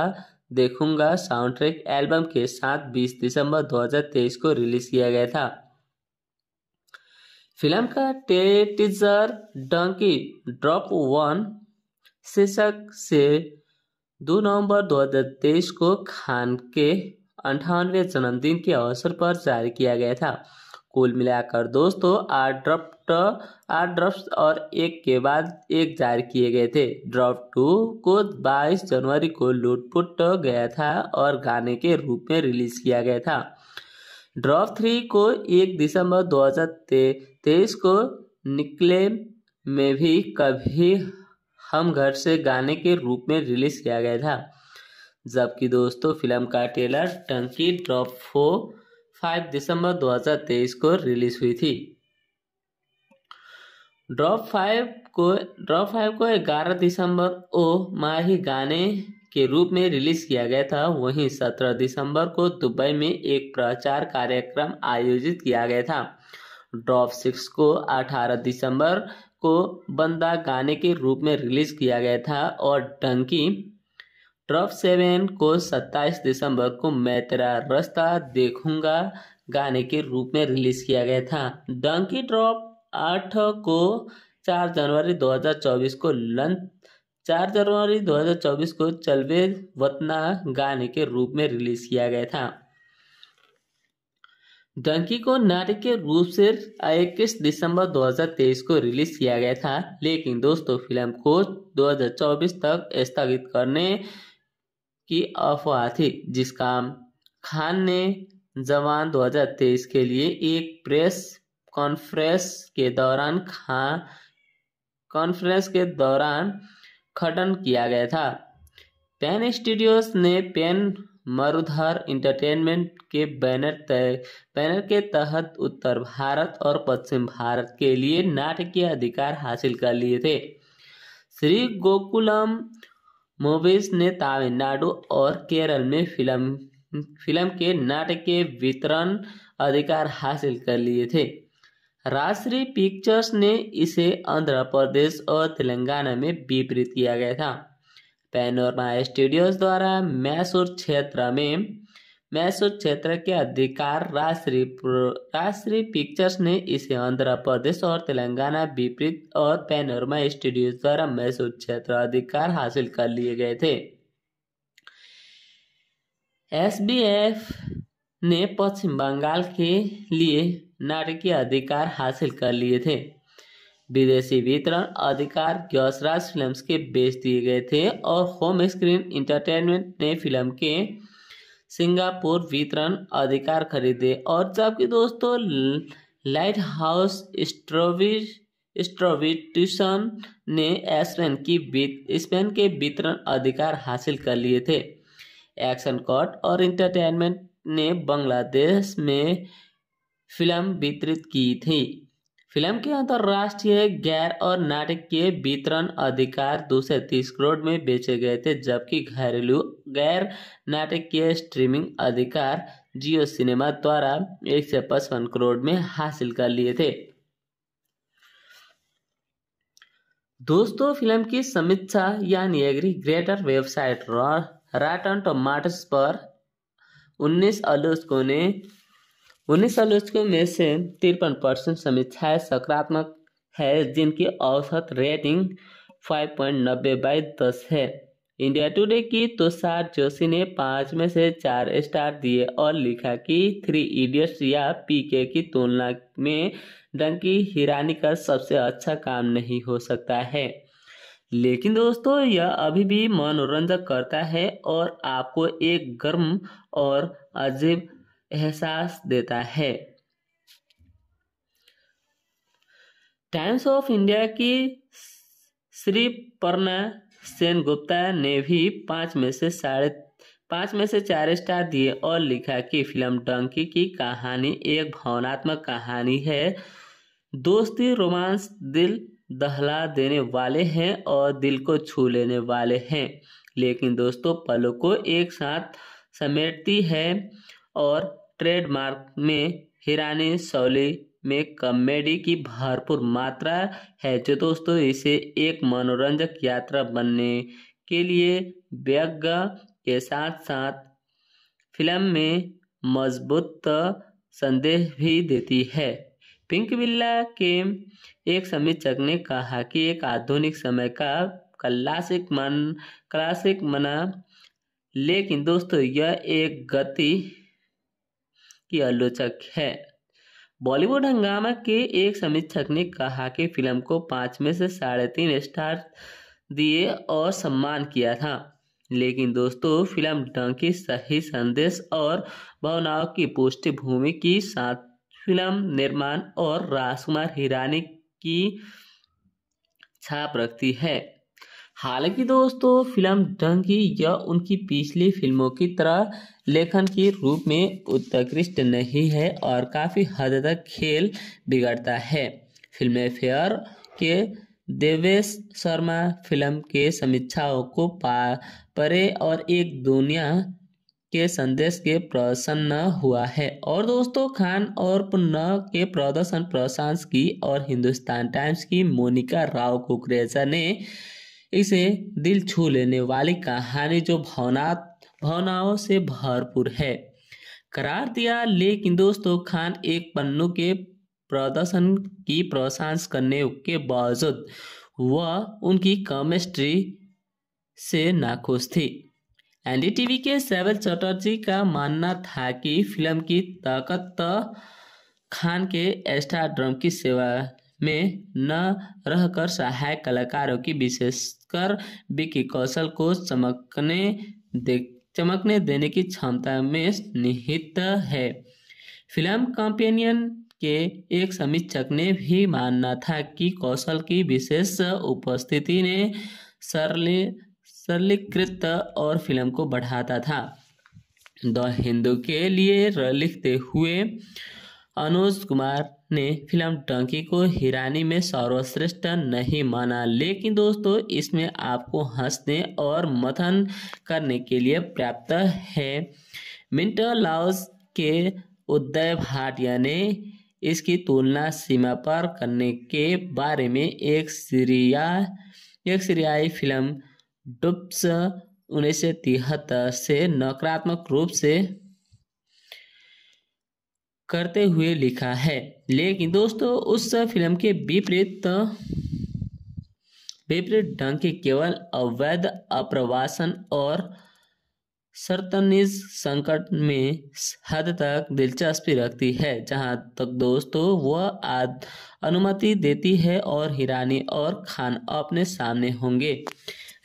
Speaker 1: देखूंगा साउंड ट्रैक एल्बम के साथ 20 दिसंबर 2023 को रिलीज किया गया था फिल्म का टीजर डंकी ड्रॉप वन शीर्षक से 2 नवंबर 2023 को खान के अंठानवे जन्मदिन के अवसर पर जारी किया गया था कुल मिलाकर दोस्तों आठ ड्रॉप आठ ड्रफ्ट और एक के बाद एक जारी किए गए थे ड्रॉप टू को 22 जनवरी को लुटपुट गया था और गाने के रूप में रिलीज किया गया था ड्रॉप थ्री को एक दिसंबर 2023 देश को निकले में भी कभी हम घर से गाने के रूप में रिलीज किया गया था जबकि दोस्तों फिल्म का ट्रेलर टंकी ड्रॉप फो फाइव दिसंबर 2023 को रिलीज हुई थी ड्रॉप फाइव को ड्रॉप फाइव को 11 दिसंबर ओ माही गाने के रूप में रिलीज किया गया था वहीं 17 दिसंबर को दुबई में एक प्रचार कार्यक्रम आयोजित किया गया था ड्रॉप सिक्स को 18 दिसंबर को बंदा गाने के रूप में रिलीज किया गया था और डंकी ड्रॉप सेवन को 27 दिसंबर को मैं तेरा रास्ता देखूंगा गाने के रूप में रिलीज किया गया था डंकी ड्रॉप आठ को 4 जनवरी 2024 को लंच चार जनवरी 2024 को चलवे वतना गाने के रूप में रिलीज किया गया था डंकी को के रूप से इक्कीस दिसंबर 2023 को रिलीज किया गया था लेकिन दोस्तों फिल्म को 2024 तक स्थगित करने की अफवाह थी जिसका खान ने जवान 2023 के लिए एक प्रेस कॉन्फ्रेंस के दौरान खान कॉन्फ्रेंस के दौरान खटन किया गया था पेन स्टूडियोज ने पेन मरुधर इंटरटेनमेंट के बैनर तय बैनर के तहत उत्तर भारत और पश्चिम भारत के लिए नाटकीय अधिकार हासिल कर लिए थे श्री गोकुलम मूवीज ने तमिलनाडु और केरल में फिल्म फिल्म के नाटक के वितरण अधिकार हासिल कर लिए थे राजश्री पिक्चर्स ने इसे आंध्र प्रदेश और तेलंगाना में वितरित किया गया था पैनोरमा स्टूडियोज द्वारा मैसूर क्षेत्र में मैसूर क्षेत्र के अधिकार राष्ट्रीय राष्ट्रीय पिक्चर्स ने इसे आंध्र प्रदेश और तेलंगाना विपरीत और पैनोरमा स्टूडियोज द्वारा मैसूर क्षेत्र अधिकार हासिल कर लिए गए थे एस ने पश्चिम बंगाल के लिए नाटकीय अधिकार हासिल कर लिए थे विदेशी वितरण अधिकार ग्योसराज फिल्म्स के बेच दिए गए थे और होम स्क्रीन इंटरटेनमेंट ने फिल्म के सिंगापुर वितरण अधिकार खरीदे और जबकि दोस्तों लाइट हाउस स्ट्रोविज स्ट्रोविटिशन ने स्पेन की स्पेन के वितरण अधिकार हासिल कर लिए थे एक्शन कॉट और इंटरटेनमेंट ने बांग्लादेश में फिल्म वितरित की थी फिल्म के अंतर्राष्ट्रीय गैर और नाटक के वितरण अधिकार दो सौ तीस करोड़ में बेचे गए थे जबकि घरेलू गैर नाटक के स्ट्रीमिंग अधिकार जियो सिनेमा द्वारा एक सौ पचपन करोड़ में हासिल कर लिए थे दोस्तों फिल्म की समीक्षा यानी aggregator website Rotten Tomatoes पर 19 आलोचकों ने उन्नीस आलोचकों में से तिरपन परसेंट समीक्षाएं सकारात्मक है जिनकी औसत रेटिंग फाइव पॉइंट नब्बे बाई दस है इंडिया टुडे की तुषार जोशी ने पाँच में से चार स्टार दिए और लिखा कि थ्री इडियट्स या पीके की तुलना में डंकी हिरानी का सबसे अच्छा काम नहीं हो सकता है लेकिन दोस्तों यह अभी भी मनोरंजक करता है और आपको एक गर्म और अजीब एहसास देता है टाइम्स ऑफ इंडिया की श्री पर्णा सेन गुप्ता ने भी पांच में से साढ़े पांच में से चार स्टार दिए और लिखा कि फिल्म डंकी की कहानी एक भावनात्मक कहानी है दोस्ती रोमांस दिल दहला देने वाले हैं और दिल को छू लेने वाले हैं लेकिन दोस्तों पलों को एक साथ समेटती है और ट्रेडमार्क में हिरानी शैली में कॉमेडी की भरपूर मात्रा है जो दोस्तों इसे एक मनोरंजक यात्रा बनने के लिए व्यज्ञ के साथ साथ फिल्म में मजबूत संदेश भी देती है पिंक विल्ला के एक समीक्षक ने कहा कि एक आधुनिक समय का क्लासिक मन क्लासिक मना लेकिन दोस्तों यह एक गति की आलोचक है बॉलीवुड हंगामा के एक समीक्षक ने कहा कि फिल्म को पाँच में से साढ़े तीन स्टार दिए और सम्मान किया था लेकिन दोस्तों फिल्म डंकी सही संदेश और भावनाओं की पृष्ठभूमि की साथ फिल्म निर्माण और राजकुमार हिरानी की छाप रखती है हालांकि दोस्तों फिल्म डंकी या उनकी पिछली फिल्मों की तरह लेखन के रूप में उत्कृष्ट नहीं है और काफ़ी हद तक खेल बिगड़ता है फिल्म फेयर के देवेश शर्मा फिल्म के समीक्षाओं को पा परे और एक दुनिया के संदेश के प्रसन्न हुआ है और दोस्तों खान और पुन्ना के प्रदर्शन प्रशांस की और हिंदुस्तान टाइम्स की मोनिका राव कुकरेजा ने इसे दिल छू लेने वाली कहानी जो भावना भावनाओं से भरपूर है करार दिया लेकिन दोस्तों खान एक पन्नू के प्रदर्शन की प्रशांस करने के बावजूद वह उनकी केमिस्ट्री से नाखुश थी एनडीटीवी के सेवल चटर्जी का मानना था कि फिल्म की ताकत तो खान के एस्टार ड्रम की सेवा में न रहकर सहायक कलाकारों की विशेष कर विकी कौशल को चमकने दे चमकने देने की क्षमता में निहित है फिल्म कंपेनियन के एक समीक्षक ने भी माना था कि कौशल की विशेष उपस्थिति ने सरली सरलीकृत और फिल्म को बढ़ाता था द हिंदू के लिए लिखते हुए अनुज कुमार ने फिल्म डंकी को हिरानी में सर्वश्रेष्ठ नहीं माना लेकिन दोस्तों इसमें आपको हंसने और मथन करने के लिए प्राप्त है मिंटर लाउस के उदय भाटिया ने इसकी तुलना सीमा पर करने के बारे में एक सीरिया एक सीरियाई फिल्म डुप्स उन्नीस से नकारात्मक रूप से करते हुए लिखा है लेकिन दोस्तों उस फिल्म के विपरीत विपरीत ढंग के केवल अवैध अप्रवासन और सरतनिज संकट में हद तक दिलचस्पी रखती है जहां तक दोस्तों वह अनुमति देती है और हिरानी और खान अपने सामने होंगे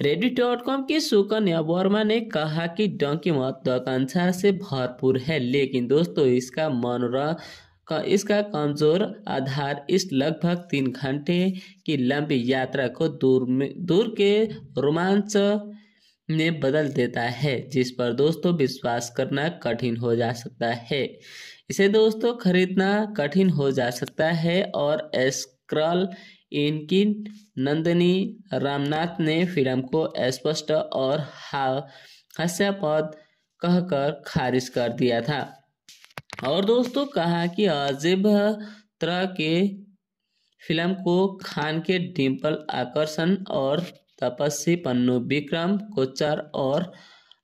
Speaker 1: रेडिट डॉट कॉम के सुकन्या वर्मा ने कहा कि डंकी महत्वाकांक्षा से भरपूर है लेकिन दोस्तों इसका मनोरंजन का इसका कमज़ोर आधार इस लगभग तीन घंटे की लंबी यात्रा को दूर में दूर के रोमांच ने बदल देता है जिस पर दोस्तों विश्वास करना कठिन हो जा सकता है इसे दोस्तों खरीदना कठिन हो जा सकता है और स्क्रल इनकी नंदनी रामनाथ ने फिल्म को स्पष्ट और हास्यपद कहकर खारिज कर दिया था और दोस्तों कहा कि अजीब तरह के फिल्म को खान के डिम्पल आकर्षण और तपस्वी पन्नू विक्रम कोचर और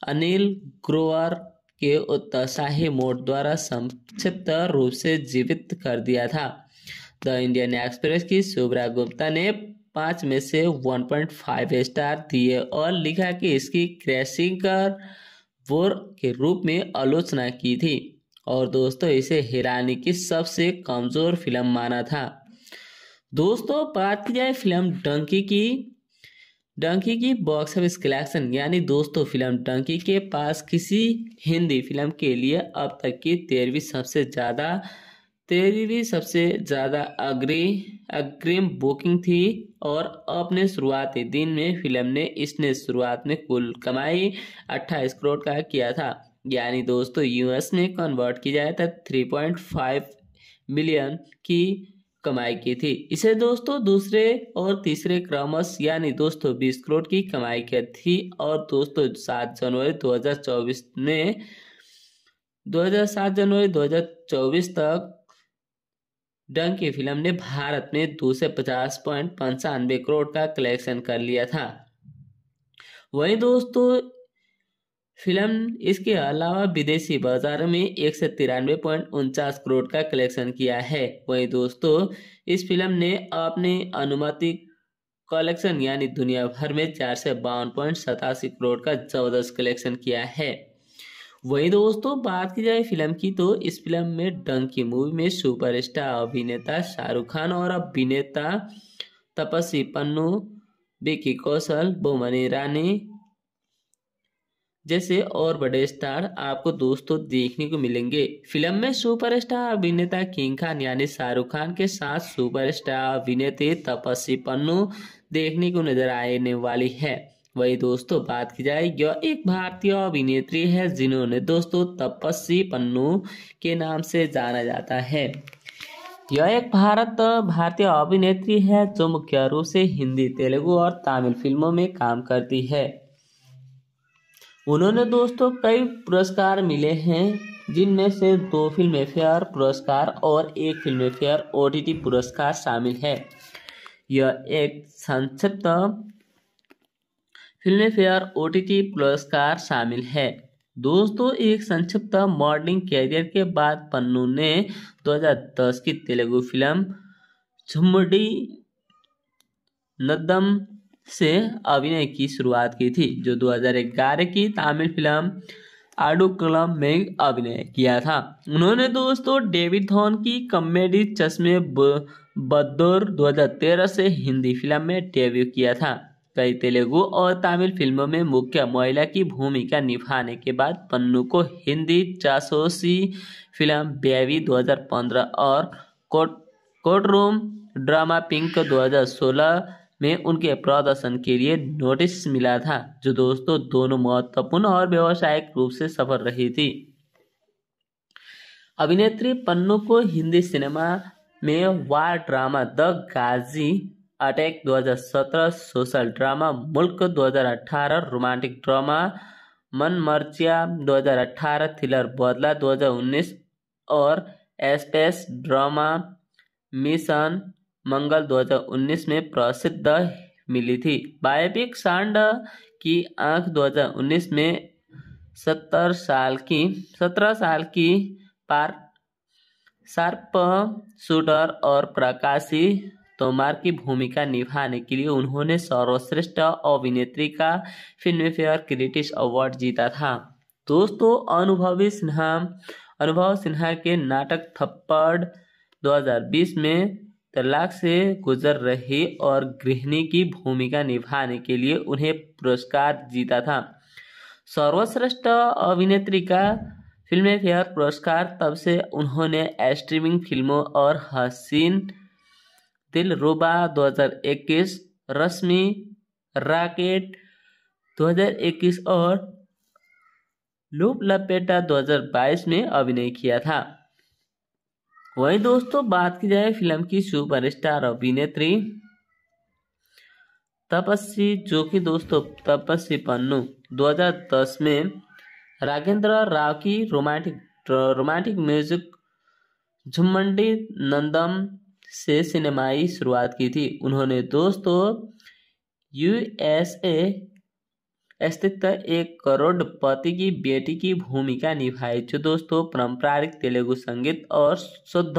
Speaker 1: अनिल ग्रोवर के उत्साही मोड द्वारा संक्षिप्त रूप से जीवित कर दिया था द इंडियन एक्सप्रेस की शुभ्रा गुप्ता ने पाँच में से वन पॉइंट फाइव स्टार दिए और लिखा कि इसकी क्रैशिंग कर बोर के रूप में आलोचना की थी और दोस्तों इसे हिरानी की सबसे कमज़ोर फिल्म माना था दोस्तों बात की जाए फिल्म डंकी की डंकी की बॉक्स ऑफिस कलेक्शन यानी दोस्तों फिल्म डंकी के पास किसी हिंदी फिल्म के लिए अब तक की तेरहवीं सबसे ज़्यादा तेरी भी सबसे ज़्यादा अग्री अग्रिम बुकिंग थी और अपने शुरुआती दिन में फिल्म ने इसने शुरुआत में कुल कमाई अट्ठाईस करोड़ का किया था यानी दोस्तों यूएस में कन्वर्ट की जाए तो 3.5 मिलियन की कमाई की थी इसे दोस्तों दूसरे और तीसरे क्रमश यानी दोस्तों बीस करोड़ की कमाई की थी और दोस्तों सात जनवरी 2024 में 2007 जनवरी 2024 तक डंग की फिल्म ने भारत में दो सौ पचास पॉइंट पंचानवे करोड़ का कलेक्शन कर लिया था वहीं दोस्तों फिल्म इसके अलावा विदेशी बाजार में एक सौ तिरानवे पॉइंट उनचास करोड़ का कलेक्शन किया है वहीं दोस्तों इस फिल्म ने अपने अनुमति कलेक्शन यानी दुनिया भर में चार सौ बावन पॉइंट सतासी करोड़ का जबरदस्त कलेक्शन किया है वही दोस्तों बात की जाए फिल्म की तो इस फिल्म में डंकी मूवी में सुपरस्टार अभिनेता शाहरुख खान और अभिनेता तपस्वी पन्नू बिकी कौशल बोमनी रानी जैसे और बड़े स्टार आपको दोस्तों देखने को मिलेंगे फिल्म में सुपरस्टार अभिनेता किंग खान यानी शाहरुख खान के साथ सुपरस्टार अभिनेत्री तपस्वी पन्नू देखने को नजर आने वाली है वही दोस्तों बात की जाए यह एक भारतीय अभिनेत्री है जिन्होंने दोस्तों तपस्वी पन्नू के नाम से जाना जाता है यह एक भारत भारतीय अभिनेत्री है जो मुख्य रूप से हिंदी तेलुगु और तमिल फिल्मों में काम करती है उन्होंने दोस्तों कई पुरस्कार मिले हैं जिनमें से दो फिल्म फेयर पुरस्कार और एक फिल्म फेयर ओ पुरस्कार शामिल है यह एक संक्षिप्त फिल्म फेयर ओ पुरस्कार शामिल है दोस्तों एक संक्षिप्त मॉडलिंग कैरियर के बाद पन्नू ने 2010 की तेलुगु फिल्म झुमडी नदम से अभिनय की शुरुआत की थी जो 2011 की तमिल फिल्म आडू कलम में अभिनय किया था उन्होंने दोस्तों डेविड धॉन की कॉमेडी चश्मे बदौर 2013 से हिंदी फिल्म में डेब्यू किया था कई तेलुगु और तमिल फिल्मों में मुख्य महिला की भूमिका निभाने के बाद पन्नू को हिंदी चासोसी फिल्म बेवी 2015 और कोट कोर्टरूम ड्रामा पिंक 2016 में उनके प्रदर्शन के लिए नोटिस मिला था जो दोस्तों दोनों महत्वपूर्ण और व्यावसायिक रूप से सफल रही थी अभिनेत्री पन्नू को हिंदी सिनेमा में war drama the Ghazi attack 2017 social drama Mulk 2018 romantic drama मन मर्चिया 2018 थ्रिलर बदला 2019 और एस्पेस ड्रामा मिशन मंगल 2019 में प्रसिद्ध मिली थी बायोपिक सांड की आंख 2019 में 70 साल की सत्रह साल की पार शूटर और प्रकाशी तोमार की भूमिका निभाने के लिए उन्होंने सर्वश्रेष्ठ अभिनेत्री का फिल्मफेयर क्रिटिस अवार्ड जीता था दोस्तों अनुभवी सिन्हा अनुभव सिन्हा के नाटक थप्पड़ 2020 में तलाक से गुजर रही और गृहिणी की भूमिका निभाने के लिए उन्हें पुरस्कार जीता था सर्वश्रेष्ठ अभिनेत्री का फिल्म फेयर पुरस्कार तब से उन्होंने स्ट्रीमिंग फिल्मों और हसीन हजार 2021 रश्मि राकेट 2021 और लूप लपेटा 2022 में अभिनय किया था वहीं दोस्तों बात की जाए फिल्म की सुपरस्टार अभिनेत्री तपस्वी जो कि दोस्तों तपस्वी पन्नू 2010 में रागेंद्र राव की romantic romantic music Jhummandi Naadam से सिनेमाई शुरुआत की थी उन्होंने दोस्तों यूएसए स्थित एक करोड़पति की बेटी की भूमिका निभाई जो दोस्तों पारंपरिक तेलुगु संगीत और शुद्ध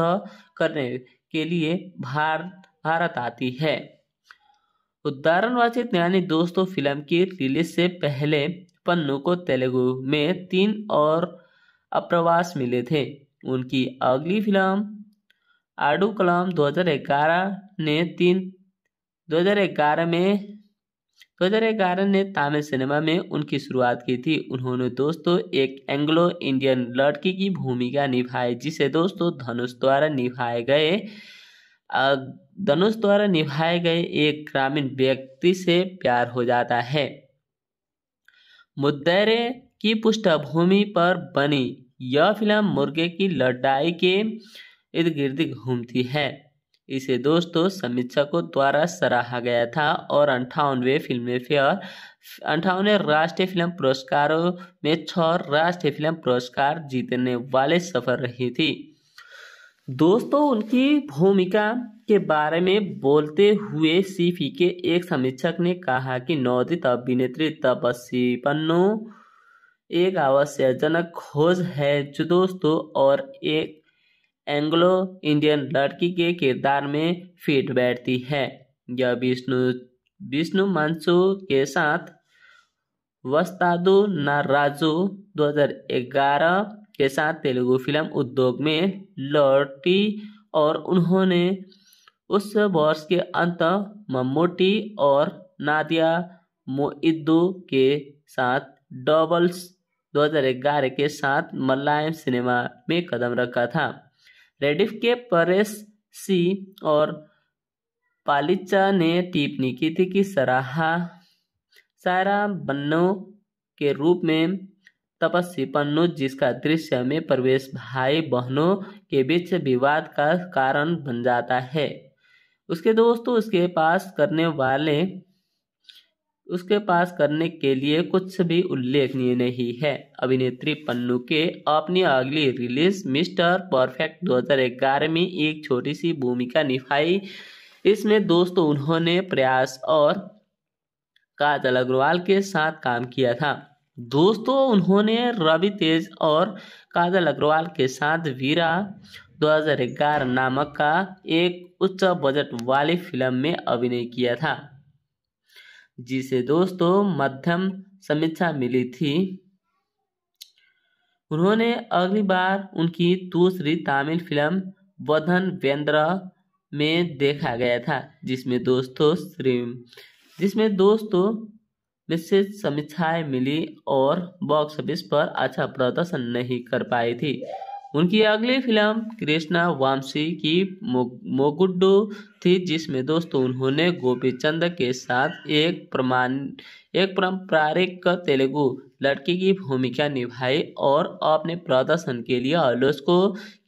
Speaker 1: करने के लिए भार भारत आती है उदाहरणवाचित यानी दोस्तों फिल्म की रिलीज से पहले पन्नू को तेलुगु में तीन और अप्रवास मिले थे उनकी अगली फिल्म आडू कलाम 2011 ने तीन 2011 में 2011 ने तमिल सिनेमा में उनकी शुरुआत की थी उन्होंने दोस्तों एक एंग्लो इंडियन लड़की की भूमिका निभाई जिसे दोस्तों धनुष द्वारा निभाए गए धनुष द्वारा निभाए गए एक ग्रामीण व्यक्ति से प्यार हो जाता है मुद्दे की पृष्ठभूमि पर बनी यह फिल्म मुर्गे की लड़ाई के इर्द गिर्द घूमती है इसे दोस्तों समीक्षकों द्वारा सराहा गया था और अंठावनवे फिल्म फेयर अंठावनवे राष्ट्रीय फिल्म पुरस्कारों में छः राष्ट्रीय फिल्म पुरस्कार जीतने वाले सफर रही थी दोस्तों उनकी भूमिका के बारे में बोलते हुए सीफी के एक समीक्षक ने कहा कि नौदित अभिनेत्री तपस्वी पन्नू एक आवश्यकजनक खोज है जो दोस्तों और एक एंग्लो इंडियन लड़की के किरदार में फिट बैठती है यह विष्णु विष्णु मंसू के साथ वस्तादु नाराजु 2011 के साथ तेलुगु फिल्म उद्योग में लौटी और उन्होंने उस वर्ष के अंत मम्मूटी और नादिया मोइद्दू के साथ डबल्स 2011 के साथ मलयालम सिनेमा में कदम रखा था रेडिफ के परेश सी और पालिचा ने टिप्पणी की थी कि सराहा सारा बन्नों के रूप में तपस्वी पन्नो जिसका दृश्य में प्रवेश भाई बहनों के बीच विवाद का कारण बन जाता है उसके दोस्तों उसके पास करने वाले उसके पास करने के लिए कुछ भी उल्लेखनीय नहीं है अभिनेत्री पन्नू के अपनी अगली रिलीज मिस्टर परफेक्ट 2011 में एक छोटी सी भूमिका निभाई इसमें दोस्तों उन्होंने प्रयास और काजल अग्रवाल के साथ काम किया था दोस्तों उन्होंने रवि तेज और काजल अग्रवाल के साथ वीरा 2011 नामक का एक उच्च बजट वाली फिल्म में अभिनय किया था जिसे दोस्तों मध्यम समीक्षा मिली थी उन्होंने अगली बार उनकी दूसरी तमिल फिल्म वधन वेंद्र में देखा गया था जिसमें दोस्तों श्री जिसमें दोस्तों विशेष समीक्षाएं मिली और बॉक्स ऑफिस पर अच्छा प्रदर्शन नहीं कर पाई थी उनकी अगली फिल्म कृष्णा वामसी की मोगुडो थी जिसमें दोस्तों उन्होंने गोपी चंद के साथ एक प्रमाण एक पारंपरिक तेलुगु लड़की की भूमिका निभाई और अपने प्रदर्शन के लिए आलोचकों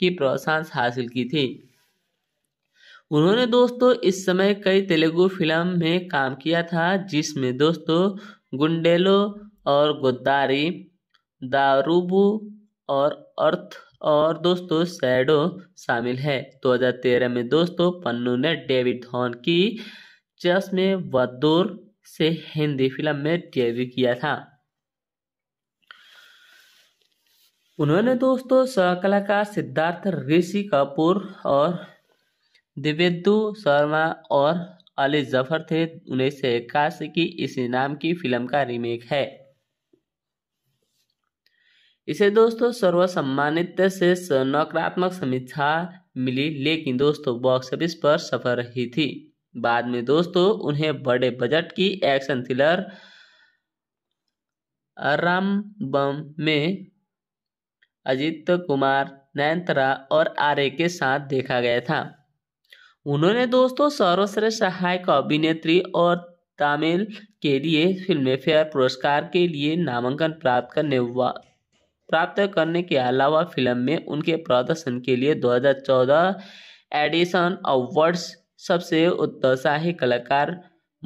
Speaker 1: की प्रशंसा हासिल की थी उन्होंने दोस्तों इस समय कई तेलुगु फिल्म में काम किया था जिसमें दोस्तों गुंडेलो और गोदारी दारूबू और अर्थ और दोस्तों सैडो शामिल है 2013 में दोस्तों पन्नू ने डेविड धोन की चश्मे बदूर से हिंदी फिल्म में डेब्यू किया था उन्होंने दोस्तों सहकलाकार सिद्धार्थ ऋषि कपूर और दिवेदु शर्मा और अली जफर थे उन्नीस सौ इक्यासी की इसी नाम की फिल्म का रीमेक है इसे दोस्तों सर्वसम्मानित से नकारात्मक समीक्षा मिली लेकिन दोस्तों बॉक्स ऑफिस पर सफल रही थी बाद में दोस्तों उन्हें बड़े बजट की एक्शन थ्रिलर राम बम में अजित कुमार नयनतरा और आर्य के साथ देखा गया था उन्होंने दोस्तों सर्वश्रेष्ठ सहायक अभिनेत्री और तामिल के लिए फिल्म फेयर पुरस्कार के लिए नामांकन प्राप्त करने प्राप्त करने के अलावा फिल्म में उनके प्रदर्शन के लिए 2014 एडिशन अवार्ड्स सबसे उत्साही कलाकार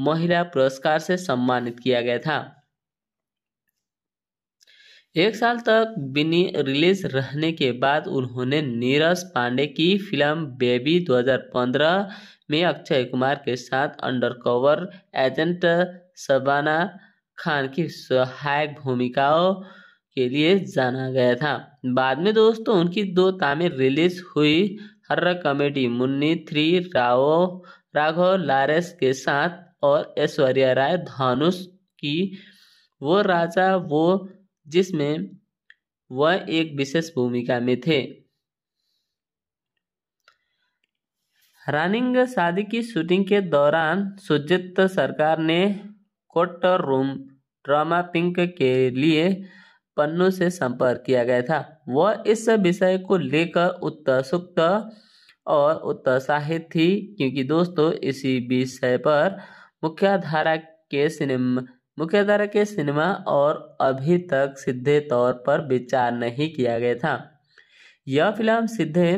Speaker 1: महिला पुरस्कार से सम्मानित किया गया था एक साल तक बिनी रिलीज रहने के बाद उन्होंने नीरज पांडे की फिल्म बेबी 2015 में अक्षय कुमार के साथ अंडरकवर एजेंट शबाना खान की सहायक भूमिकाओं के लिए जाना गया था बाद में दोस्तों उनकी दो तामिल रिलीज हुई हर कॉमेडी मुन्नी थ्री राव राघव लारेस के साथ और ऐश्वर्या राय धानुष की वो राजा वो जिसमें वह एक विशेष भूमिका में थे रानिंग शादी की शूटिंग के दौरान सुजित सरकार ने कोट रूम ड्रामा पिंक के लिए पन्नों से संपर्क किया गया था वह इस विषय को लेकर उत्सुक और उत्साहित थी क्योंकि दोस्तों इसी विषय पर मुख्यधारा के सिनेमा मुख्यधारा के सिनेमा और अभी तक सीधे तौर पर विचार नहीं किया गया था यह फिल्म सीधे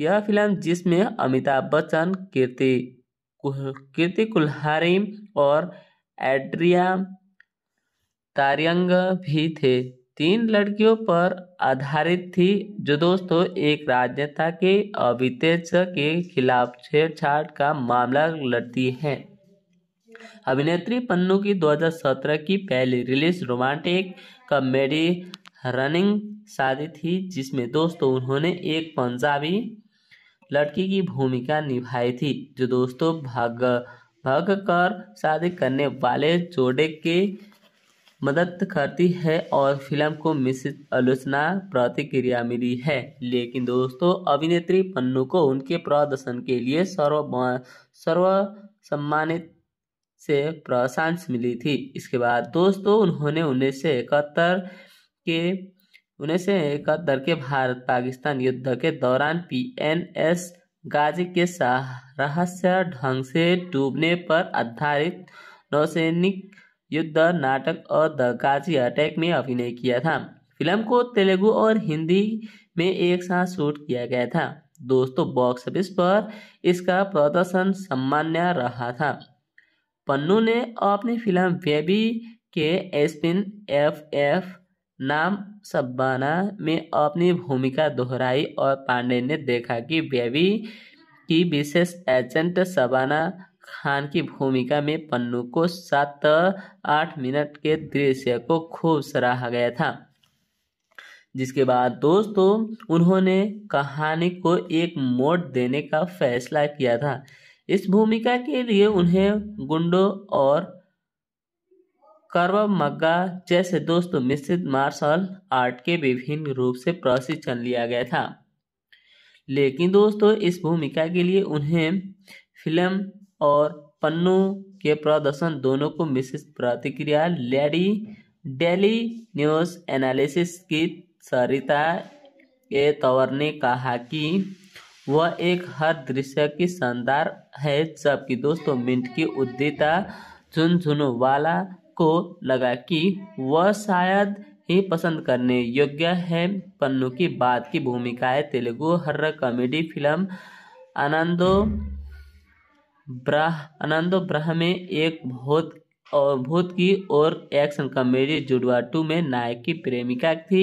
Speaker 1: यह फिल्म जिसमें अमिताभ बच्चन कीर्ति कीर्ति कुल्हारी और एड्रिया तार्यंग भी थे तीन लड़कियों पर आधारित थी जो दोस्तों एक राजनेता के अभितेज के खिलाफ छेड़छाड़ का मामला लड़ती है अभिनेत्री पन्नू की 2017 की पहली रिलीज रोमांटिक कॉमेडी रनिंग शादी थी जिसमें दोस्तों उन्होंने एक पंजाबी लड़की की भूमिका निभाई थी जो दोस्तों भाग भाग कर शादी करने वाले जोड़े के मदद करती है और फिल्म को मिश्रित आलोचना प्रतिक्रिया मिली है लेकिन दोस्तों अभिनेत्री पन्नू को उनके प्रदर्शन के लिए सर्व सर्व सम्मानित से प्रशांस मिली थी इसके बाद दोस्तों उन्होंने उन्नीस सौ इकहत्तर के उन्नीस सौ इकहत्तर के भारत पाकिस्तान युद्ध के दौरान पी एन एस गाजी के रहस्य ढंग से डूबने पर आधारित नौसैनिक युद्ध नाटक और द काजी अटैक में अभिनय किया था फिल्म को तेलुगु और हिंदी में एक साथ शूट किया गया था दोस्तों बॉक्स ऑफिस पर इसका प्रदर्शन सामान्य रहा था पन्नू ने अपनी फिल्म बेबी के एसपिन एफ एफ नाम सब्बाना में अपनी भूमिका दोहराई और पांडे ने देखा कि बेबी की विशेष एजेंट सबाना खान की भूमिका में पन्नू को सात आठ मिनट के दृश्य को खूब सराहा गया था जिसके बाद दोस्तों उन्होंने कहानी को एक मोड़ देने का फैसला किया था इस भूमिका के लिए उन्हें गुंडो और करवा मग्गा जैसे दोस्तों मिश्रित मार्शल आर्ट के विभिन्न रूप से प्रशिक्षण लिया गया था लेकिन दोस्तों इस भूमिका के लिए उन्हें फिल्म और पन्नू के प्रदर्शन दोनों को मिश्रित प्रतिक्रिया लेडी डेली न्यूज एनालिसिस की सरिता ए तौर ने कहा कि वह एक हर दृश्य की शानदार है जबकि दोस्तों मिंट की उद्यता वाला को लगा कि वह शायद ही पसंद करने योग्य है पन्नू की बात की भूमिकाएं Telugu horror comedy film Anando Brahma Anando Brahma में एक भूत और भूत की और एक्शन कॉमेडी जुड़वाटू में नायक की प्रेमिका थी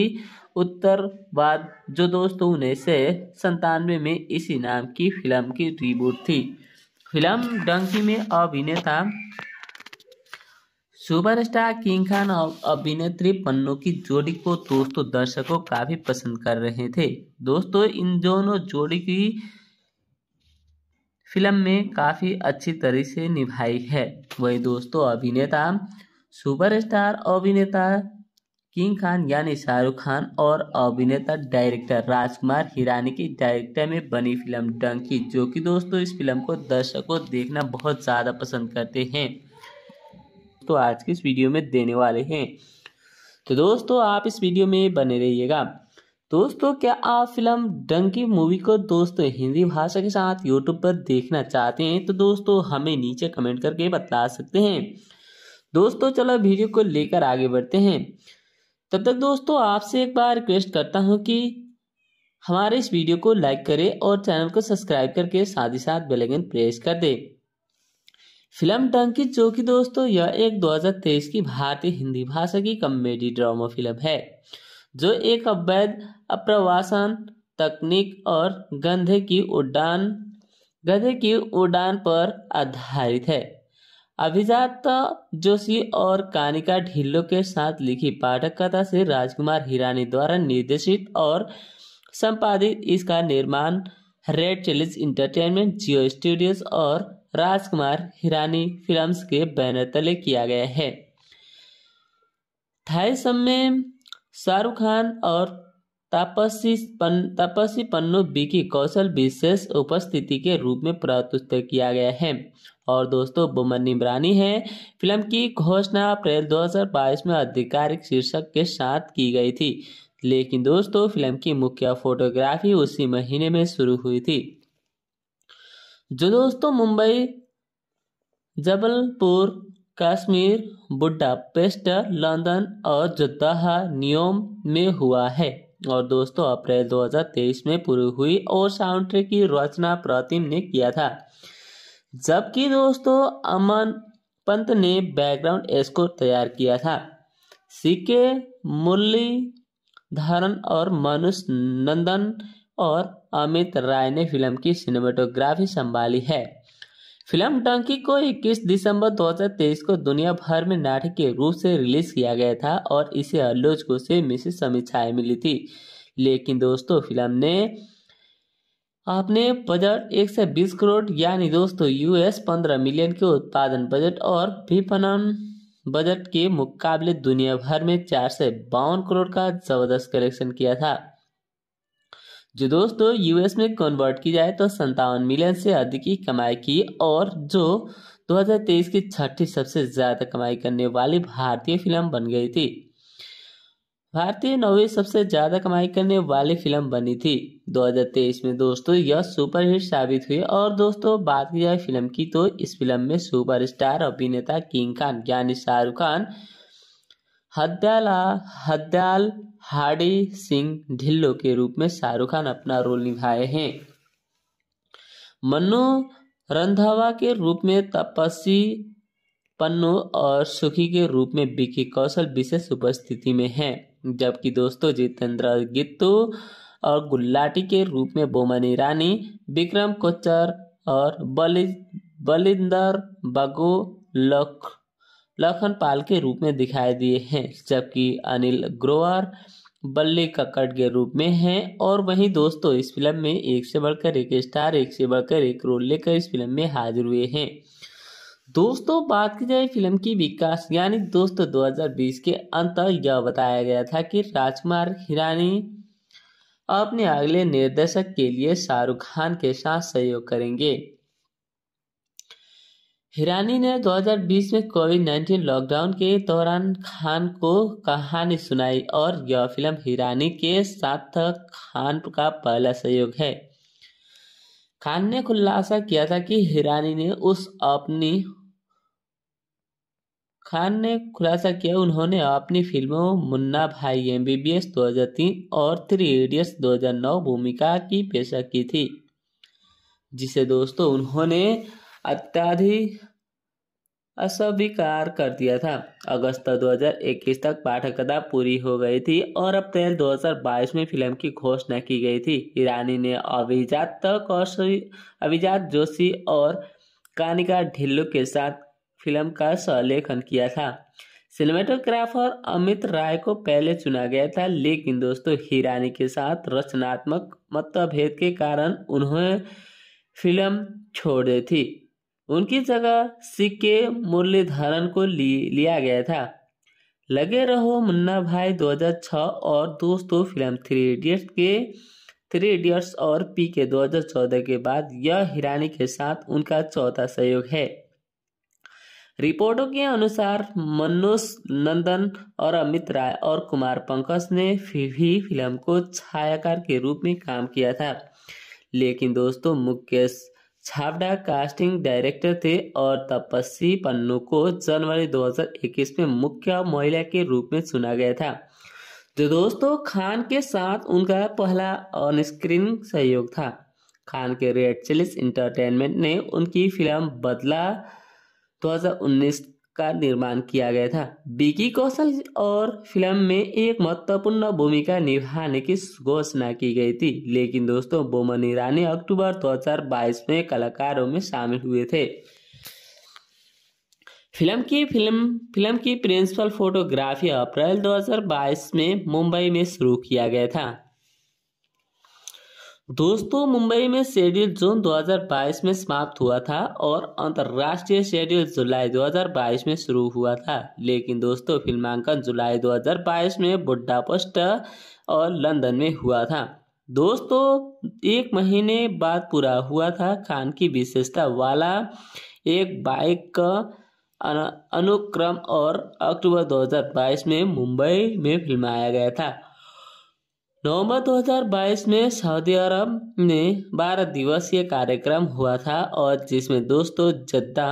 Speaker 1: उत्तरवाद जो दोस्तों उन्नीस से संतानवे में इसी नाम की फिल्म की रिबूट थी फिल्म डंकी में अभिनेता सुपरस्टार किंग खान और अभिनेत्री पन्नू की जोड़ी को दोस्तों दर्शकों काफी पसंद कर रहे थे दोस्तों इन दोनों जोड़ी की फिल्म में काफ़ी अच्छी तरह से निभाई है वही दोस्तों अभिनेता सुपरस्टार अभिनेता किंग खान यानी शाहरुख खान और अभिनेता डायरेक्टर राजकुमार हिरानी की डायरेक्टर में बनी फिल्म डंकी जो कि दोस्तों इस फिल्म को दर्शकों देखना बहुत ज़्यादा पसंद करते हैं तो आज की इस वीडियो में देने वाले हैं तो दोस्तों आप इस वीडियो में बने रहिएगा दोस्तों क्या आप फिल्म डंकी मूवी को दोस्तों हिंदी भाषा के साथ यूट्यूब पर देखना चाहते हैं तो दोस्तों हमें नीचे कमेंट करके बता सकते हैं दोस्तों चलो वीडियो को लेकर आगे बढ़ते हैं तब तक दोस्तों आपसे एक बार रिक्वेस्ट करता हूं कि हमारे इस वीडियो को लाइक करें और चैनल को सब्सक्राइब करके साथ ही साथ बेलगन प्रेस कर दे फिल्म डंकी जो कि दोस्तों यह एक दो की भारतीय हिंदी भाषा की कॉमेडी ड्रामा फिल्म है जो एक अवैध अप्रवासन तकनीक और गंधे की उड़ान गधे की उड़ान पर आधारित है अभिजात जोशी और कानिका ढिल्लो के साथ लिखी पाठक कथा से राजकुमार हिरानी द्वारा निर्देशित और संपादित इसका निर्माण Red Chillies Entertainment Jio studios और राजकुमार हिरानी फिल्म्स के बैनर तले किया गया है थाई समय शाहरुख खान और तापसी पन तापसी बी की कौशल विशेष उपस्थिति के रूप में प्रस्तुत किया गया है और दोस्तों बुमन इमरानी है फिल्म की घोषणा अप्रैल 2022 में आधिकारिक शीर्षक के साथ की गई थी लेकिन दोस्तों फिल्म की मुख्य फोटोग्राफी उसी महीने में शुरू हुई थी जो दोस्तों मुंबई जबलपुर कश्मीर पेस्ट लंदन और जुद्दाह नियोम में हुआ है और दोस्तों अप्रैल 2023 में पूरी हुई और साउंड ट्रैक की रचना प्रतिम ने किया था जबकि दोस्तों अमन पंत ने बैकग्राउंड स्कोर तैयार किया था सीके मुरली धारण और मनुष नंदन और अमित राय ने फिल्म की सिनेमेटोग्राफी संभाली है फिल्म टंकी को 21 दिसंबर 2023 को दुनिया भर में नाटक के रूप से रिलीज किया गया था और इसे आलोचकों से मिश्रित समीक्षाएं मिली थी लेकिन दोस्तों फिल्म ने आपने बजट 120 करोड़ यानी दोस्तों यूएस 15 मिलियन के उत्पादन बजट और विपणन बजट के मुकाबले दुनिया भर में चार करोड़ का जबरदस्त कलेक्शन किया था जो दोस्तों यूएस में कन्वर्ट की जाए तो संतावन मिलियन से अधिक की कमाई की और जो 2023 की छठी सबसे ज़्यादा कमाई करने वाली भारतीय फिल्म बन गई थी भारतीय नौवीं सबसे ज़्यादा कमाई करने वाली फिल्म बनी थी 2023 में दोस्तों यह सुपरहिट साबित हुई और दोस्तों बात की जाए फिल्म की तो इस फिल्म में सुपरस्टार अभिनेता किंग खान यानी शाहरुख खान हद्याला हद्याल हार्डी सिंह ढिल्लो के रूप में शाहरुख खान अपना रोल निभाए हैं मनु रंधावा के रूप में तपस्वी पन्नो और सुखी के रूप में विकी कौशल विशेष उपस्थिति में हैं जबकि दोस्तों जितेंद्र गित्तू और गुल्लाटी के रूप में बोमन ईरानी विक्रम कोचर और बलि बलिंदर बगो लख लखन पाल के रूप में दिखाई दिए हैं जबकि अनिल ग्रोवर बल्ले कक्कड़ के रूप में हैं और वहीं दोस्तों इस फिल्म में एक से बढ़कर एक स्टार एक से बढ़कर एक रोल लेकर इस फिल्म में हाजिर हुए हैं दोस्तों बात की जाए फिल्म की विकास यानी दोस्तों 2020 के अंत तक यह बताया गया था कि राजकुमार हिरानी अपने अगले निर्देशक के लिए शाहरुख खान के साथ सहयोग करेंगे हिरानी ने 2020 में कोविड 19 लॉकडाउन के दौरान खान को कहानी सुनाई और यह फिल्म हिरानी के साथ खान का पहला सहयोग है खान ने खुलासा किया था कि हिरानी ने उस अपनी खान ने खुलासा किया उन्होंने अपनी फिल्मों Munna Bhai M B B S दो हजार तीन और थ्री इडियट्स दो हजार नौ भूमिका की पेशा की थी जिसे दोस्तों उन्होंने अत्याधिक अस्वीकार कर दिया था अगस्त 2021 तक पाठकता पूरी हो गई थी और अप्रैल 2022 में फिल्म की घोषणा की गई थी ईरानी ने अभिजात कौशल अभिजात जोशी और कानिका ढिल्लू के साथ फिल्म का सलेखन किया था सिनेमेटोग्राफर अमित राय को पहले चुना गया था लेकिन दोस्तों हिरानी के साथ रचनात्मक मतभेद के कारण उन्होंने फिल्म छोड़ दी थी उनकी जगह सिक्के मुरलीधरन को लिया गया था लगे रहो मुन्ना भाई 2006 और दोस्तों फिल्म थ्री इडियट्स के थ्री इडियट्स और पी के 2014 के बाद यह हिरानी के साथ उनका चौथा सहयोग है रिपोर्टों के अनुसार मनोज नंदन और अमित राय और कुमार पंकज ने फिर भी फिल्म को छायाकार के रूप में काम किया था लेकिन दोस्तों मुकेश छाबड़ा कास्टिंग डायरेक्टर थे और तपस्वी पन्नू को जनवरी 2021 में मुख्य महिला के रूप में चुना गया था जो तो दोस्तों खान के साथ उनका पहला ऑन स्क्रीन सहयोग था खान के रेड चिलिस इंटरटेनमेंट ने उनकी फिल्म बदला 2019 का निर्माण किया गया था विकी कौशल और फिल्म में एक महत्वपूर्ण भूमिका निभाने की घोषणा की गई थी लेकिन दोस्तों बोमन ईरानी अक्टूबर 2022 में कलाकारों में शामिल हुए थे फिल्म की फिल्म फिल्म की प्रिंसिपल फोटोग्राफी अप्रैल 2022 में मुंबई में शुरू किया गया था दोस्तों मुंबई में शेड्यूल जून 2022 में समाप्त हुआ था और अंतर्राष्ट्रीय शेड्यूल जुलाई 2022 में शुरू हुआ था लेकिन दोस्तों फिल्मांकन जुलाई 2022 में पोस्ट और लंदन में हुआ था दोस्तों एक महीने बाद पूरा हुआ था खान की विशेषता वाला एक बाइक का अनुक्रम और अक्टूबर 2022 में मुंबई में फिल्माया गया था नवंबर 2022 में सऊदी अरब में 12 दिवसीय कार्यक्रम हुआ था और जिसमें दोस्तों जद्दा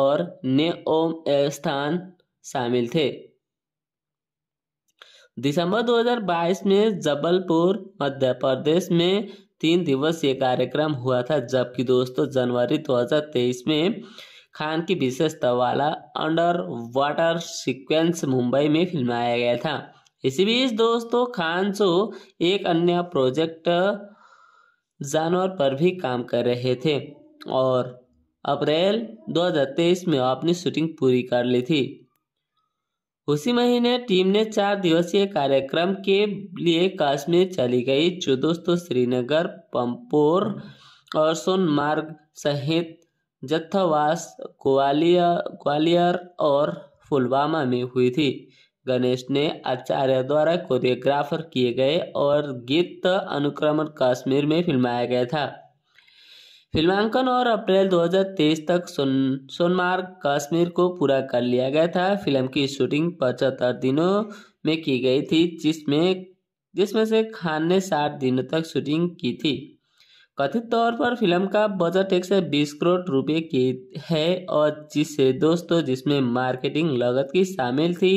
Speaker 1: और ने स्थान शामिल थे दिसंबर 2022 में जबलपुर मध्य प्रदेश में तीन दिवसीय कार्यक्रम हुआ था जबकि दोस्तों जनवरी 2023 में खान की विशेषता वाला अंडर वाटर सीक्वेंस मुंबई में फिल्माया गया था इसी बीच दोस्तों खानसो एक अन्य प्रोजेक्ट जानवर पर भी काम कर रहे थे और अप्रैल 2023 में अपनी शूटिंग पूरी कर ली थी उसी महीने टीम ने चार दिवसीय कार्यक्रम के लिए कश्मीर चली गई जो दोस्तों श्रीनगर पंपोर और सोनमार्ग सहित जत्थावास ग्वालियर ग्वालियर और फुलवामा में हुई थी गणेश ने आचार्य द्वारा कोरियोग्राफर किए गए और गीत अनुक्रमण कश्मीर में फिल्माया गया था फिल्मांकन और अप्रैल 2023 तक सोन सोनमार्ग कश्मीर को पूरा कर लिया गया था फिल्म की शूटिंग पचहत्तर दिनों में की गई थी जिसमें जिसमें से खान ने साठ दिनों तक शूटिंग की थी कथित तौर पर फिल्म का बजट एक सौ बीस करोड़ रुपए की है और जिससे दोस्तों जिसमें मार्केटिंग लागत की शामिल थी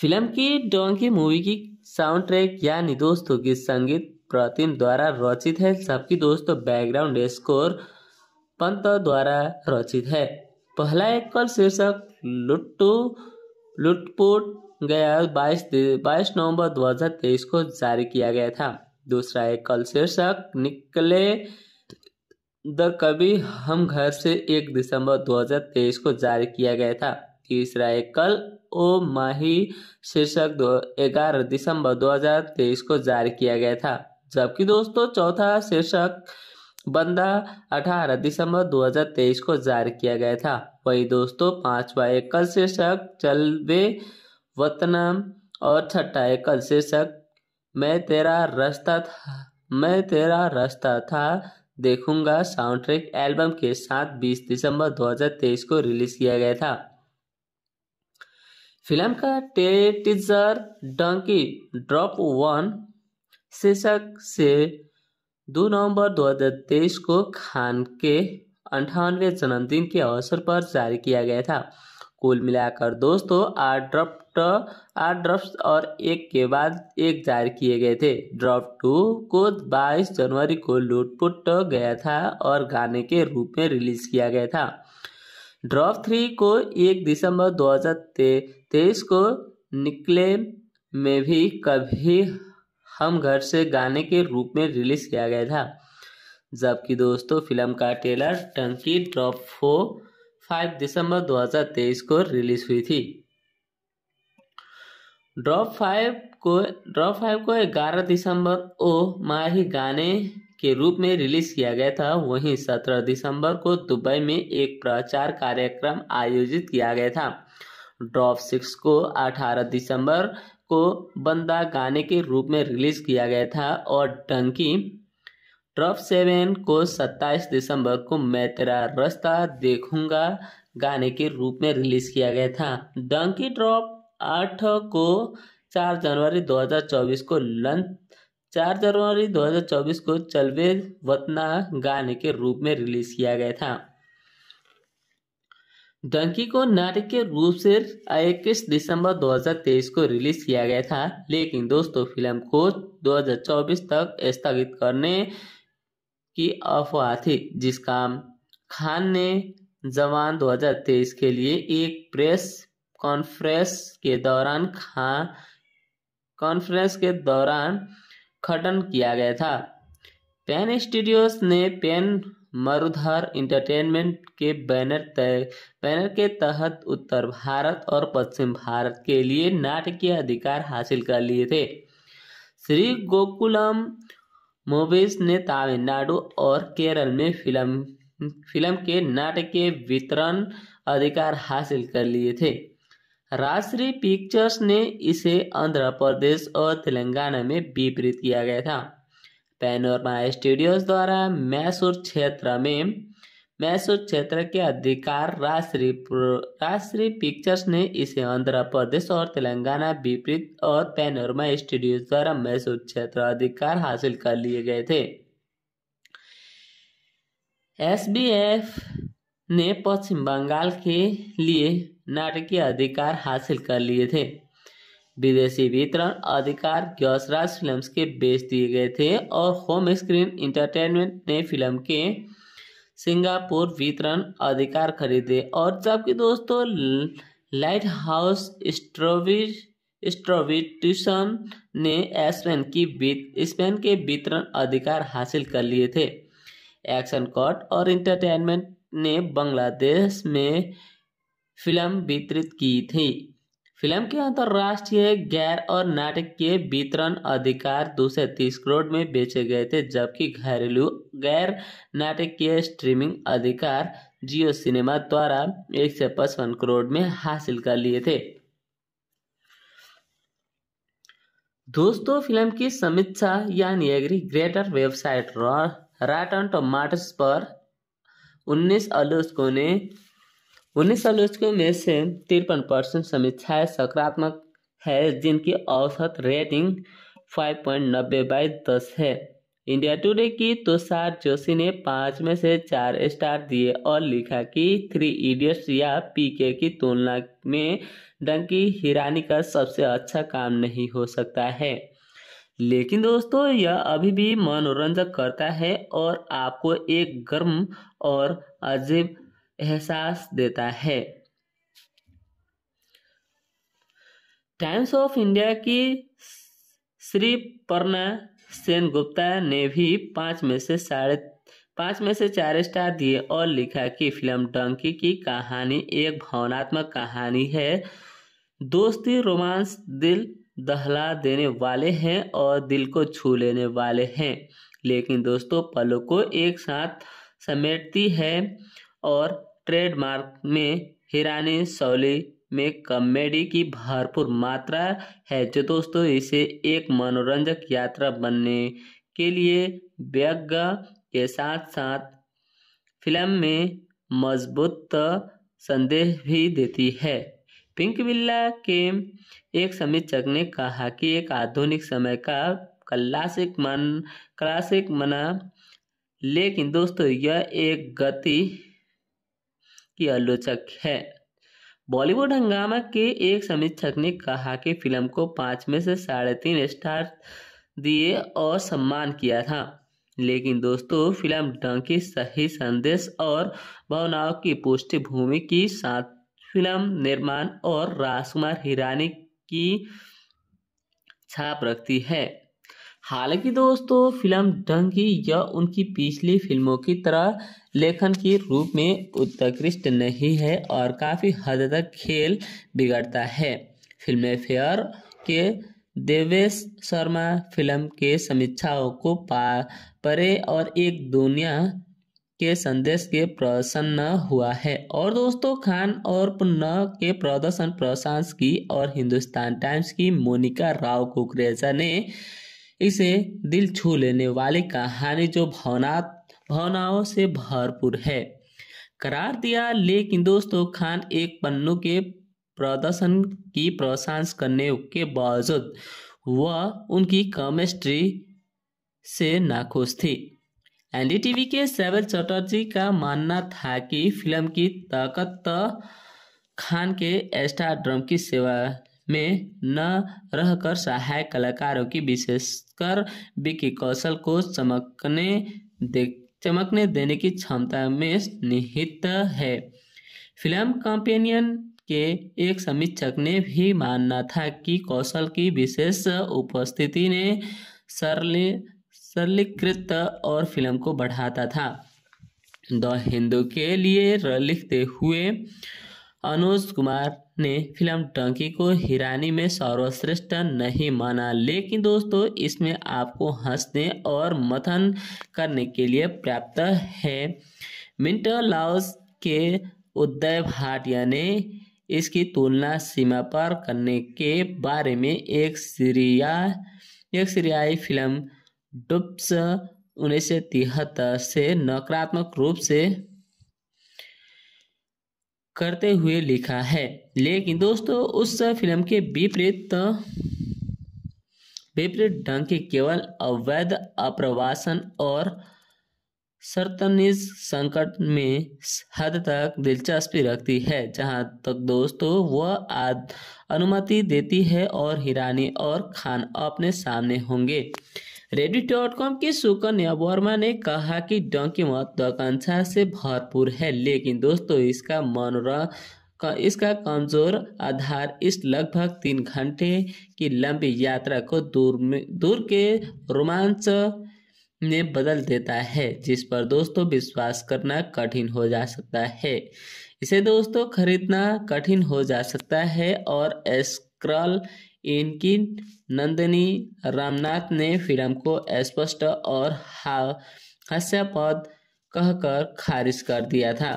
Speaker 1: फिल्म की डोंकी मूवी की साउंड ट्रैक यानी दोस्तों की संगीत प्रतिम द्वारा रचित है सबकी दोस्तों बैकग्राउंड स्कोर पंत द्वारा रचित है पहला एकल शीर्षक लुट्टू लुटपुट गया बाईस बाईस नवंबर 2023 को जारी किया गया था दूसरा एकल शीर्षक निकले द कभी हम घर से एक दिसंबर 2023 को जारी किया गया था तीसरा एकल ओ माही शीर्षक दो ग्यारह दिसंबर 2023 को जारी किया गया था जबकि दोस्तों चौथा शीर्षक बंदा 18 दिसंबर 2023 को जारी किया गया था वही दोस्तों पांचवा एकल शीर्षक चलवे वतनम और छठा एकल शीर्षक मैं तेरा रास्ता था मैं तेरा रास्ता था देखूंगा साउंड ट्रैक एल्बम के साथ 20 दिसंबर 2023 को रिलीज किया गया था फिल्म का टीजर डंकी ड्रॉप वन शीर्षक से दो नवंबर 2023 को खान के अंठानवे जन्मदिन के अवसर पर जारी किया गया था कुल मिलाकर दोस्तों आठ ड्रॉप आठ ड्रॉफ्ट और एक के बाद एक जारी किए गए थे ड्रॉप टू को 22 जनवरी को लुटपुट गया था और गाने के रूप में रिलीज किया गया था ड्रॉप थ्री को एक दिसंबर तेईस को निकले में भी कभी हम घर से गाने के रूप में रिलीज किया गया था जबकि दोस्तों फिल्म का ट्रेलर टंकी ड्रॉप फोर फाइव दिसंबर 2023 को रिलीज हुई थी ड्रॉप फाइव को ड्रॉप फाइव को ग्यारह दिसंबर ओ माही गाने के रूप में रिलीज किया गया था वहीं 17 दिसंबर को दुबई में एक प्रचार कार्यक्रम आयोजित किया गया था ड्रॉप सिक्स को 18 दिसंबर को बंदा गाने के रूप में रिलीज किया गया था और डंकी ड्रॉप सेवन को 27 दिसंबर को मैं तेरा रास्ता देखूंगा गाने के रूप में रिलीज किया गया था डंकी ड्रॉप आठ को 4 जनवरी 2024 को लंच चार जनवरी 2024 को चलवे वतना गाने के रूप में रिलीज किया गया था डंकी को नाटक के रूप से इक्कीस दिसंबर 2023 को रिलीज किया गया था लेकिन दोस्तों फिल्म को 2024 तक स्थगित करने की अफवाह थी जिसका खान ने जवान 2023 के लिए एक प्रेस कॉन्फ्रेंस के दौरान खान कॉन्फ्रेंस के दौरान उद्घाटन किया गया था पेन स्टूडियोज ने पेन मरुधर इंटरटेनमेंट के बैनर तय बैनर के तहत उत्तर भारत और पश्चिम भारत के लिए नाटकीय अधिकार हासिल कर लिए थे श्री गोकुलम मूवीज ने तमिलनाडु और केरल में फिल्म फिल्म के नाटकीय वितरण अधिकार हासिल कर लिए थे राजश्री पिक्चर्स ने इसे आंध्र प्रदेश और तेलंगाना में विपरीत किया गया था पैनोरमा स्टूडियोज द्वारा मैसूर क्षेत्र में मैसूर क्षेत्र के अधिकार राजश्री राजश्री पिक्चर्स ने इसे आंध्र प्रदेश और तेलंगाना विपरीत और पैनोरमा स्टूडियोज द्वारा मैसूर क्षेत्र अधिकार हासिल कर लिए गए थे एस ने पश्चिम बंगाल के लिए नाटकीय अधिकार हासिल कर लिए थे विदेशी वितरण अधिकार यशराज फिल्म्स के बेच दिए गए थे और होम स्क्रीन इंटरटेनमेंट ने फिल्म के सिंगापुर वितरण अधिकार खरीदे और जबकि दोस्तों लाइट हाउस स्ट्रोविज स्ट्रोविटिशन ने स्पेन की स्पेन के वितरण अधिकार हासिल कर लिए थे एक्शन कॉट और इंटरटेनमेंट ने बांग्लादेश में फिल्म वितरित की थी फिल्म के अंतर्राष्ट्रीय गैर और नाटकीय वितरण अधिकार दो सौ तीस करोड़ में बेचे गए थे जबकि घरेलू गैर नाटकीय स्ट्रीमिंग अधिकार जियो सिनेमा द्वारा एक सौ पचपन करोड़ में हासिल कर लिए थे दोस्तों फिल्म की समीक्षा यानी aggregator website Rotten Tomatoes पर 19 अगस्त को ने उन्नीस आलोचकों में से तिरपन परसेंट समीक्षाएं सकारात्मक है जिनकी औसत रेटिंग फाइव पॉइंट नब्बे बाई दस है इंडिया टुडे की तुषार जोशी ने पाँच में से चार स्टार दिए और लिखा कि थ्री इडियट्स या पीके की तुलना में डंकी हिरानी का सबसे अच्छा काम नहीं हो सकता है लेकिन दोस्तों यह अभी भी मनोरंजक करता है और आपको एक गर्म और अजीब एहसास देता है टाइम्स ऑफ इंडिया की श्री पर्णा सेन गुप्ता ने भी पाँच में से साढ़े पाँच में से चार स्टार दिए और लिखा कि फिल्म डंकी की कहानी एक भावनात्मक कहानी है दोस्ती रोमांस दिल दहला देने वाले हैं और दिल को छू लेने वाले हैं लेकिन दोस्तों पलों को एक साथ समेटती है और ट्रेडमार्क में हिरानी शौली में कॉमेडी की भरपूर मात्रा है जो दोस्तों इसे एक मनोरंजक यात्रा बनने के लिए व्यग के साथ साथ फिल्म में मजबूत संदेश भी देती है पिंक विल्ला के एक समीक्षक ने कहा कि एक आधुनिक समय का क्लासिक मन क्लासिक मना लेकिन दोस्तों यह एक गति की आलोचक है बॉलीवुड हंगामा के एक समीक्षक ने कहा कि फिल्म को पाँच में से साढ़े तीन स्टार दिए और सम्मान किया था लेकिन दोस्तों फिल्म डंकी सही संदेश और भावनाओं की पृष्ठभूमि की साथ फिल्म निर्माण और राजकुमार हिरानी की छाप रखती है हालांकि दोस्तों फिल्म डंकी या उनकी पिछली फिल्मों की तरह लेखन के रूप में उत्कृष्ट नहीं है और काफ़ी हद तक खेल बिगड़ता है फिल्म फेयर के देवेश शर्मा फिल्म के समीक्षाओं को पा परे और एक दुनिया के संदेश के प्रसन्न हुआ है और दोस्तों खान और पुन्ना के प्रदर्शन प्रशांस की और हिंदुस्तान टाइम्स की मोनिका राव कुकरेजा ने इसे दिल छू लेने वाली कहानी जो भावना भावनाओं से भरपूर है करार दिया लेकिन दोस्तों खान एक पन्नू के प्रदर्शन की प्रशांस करने के बावजूद वह उनकी केमिस्ट्री से नाखुश थी एनडीटीवी के सेवल चटर्जी का मानना था कि फिल्म की ताकत तो खान के एस्टार ड्रम की सेवा में न रहकर सहायक कलाकारों की विशेषकर विकी कौशल को चमकने दे चमकने देने की क्षमता में निहित है फिल्म कंपेनियन के एक समीक्षक ने भी मानना था कि कौशल की विशेष उपस्थिति ने सरली सरलीकृत और फिल्म को बढ़ाता था द हिंदू के लिए लिखते हुए अनुज कुमार ने फिल्म टंकी को हिरानी में सर्वश्रेष्ठ नहीं माना लेकिन दोस्तों इसमें आपको हंसने और मथन करने के लिए प्राप्त है मिंटर लाउस के उदय भाटिया ने इसकी तुलना सीमा पर करने के बारे में एक सीरिया एक सीरियाई फिल्म डुब्स उन्नीस सौ तिहत्तर से नकारात्मक रूप से करते हुए लिखा है लेकिन दोस्तों उस फिल्म के विपरीत विपरीत ढंग के केवल अवैध अप्रवासन और सरतनिज संकट में हद तक दिलचस्पी रखती है जहां तक दोस्तों वह अनुमति देती है और हिरानी और खान अपने सामने होंगे रेडी डॉट कॉम की सुकन्या वर्मा ने कहा कि डोंकी महत्वाकांक्षा से भरपूर है लेकिन दोस्तों इसका मनोरंजन का इसका कमज़ोर आधार इस लगभग तीन घंटे की लंबी यात्रा को दूर में दूर के रोमांच में बदल देता है जिस पर दोस्तों विश्वास करना कठिन हो जा सकता है इसे दोस्तों खरीदना कठिन हो जा सकता है और एस्क्रल इनकी नंदनी रामनाथ ने फिल्म को स्पष्ट और हास्यपद कहकर खारिज कर दिया था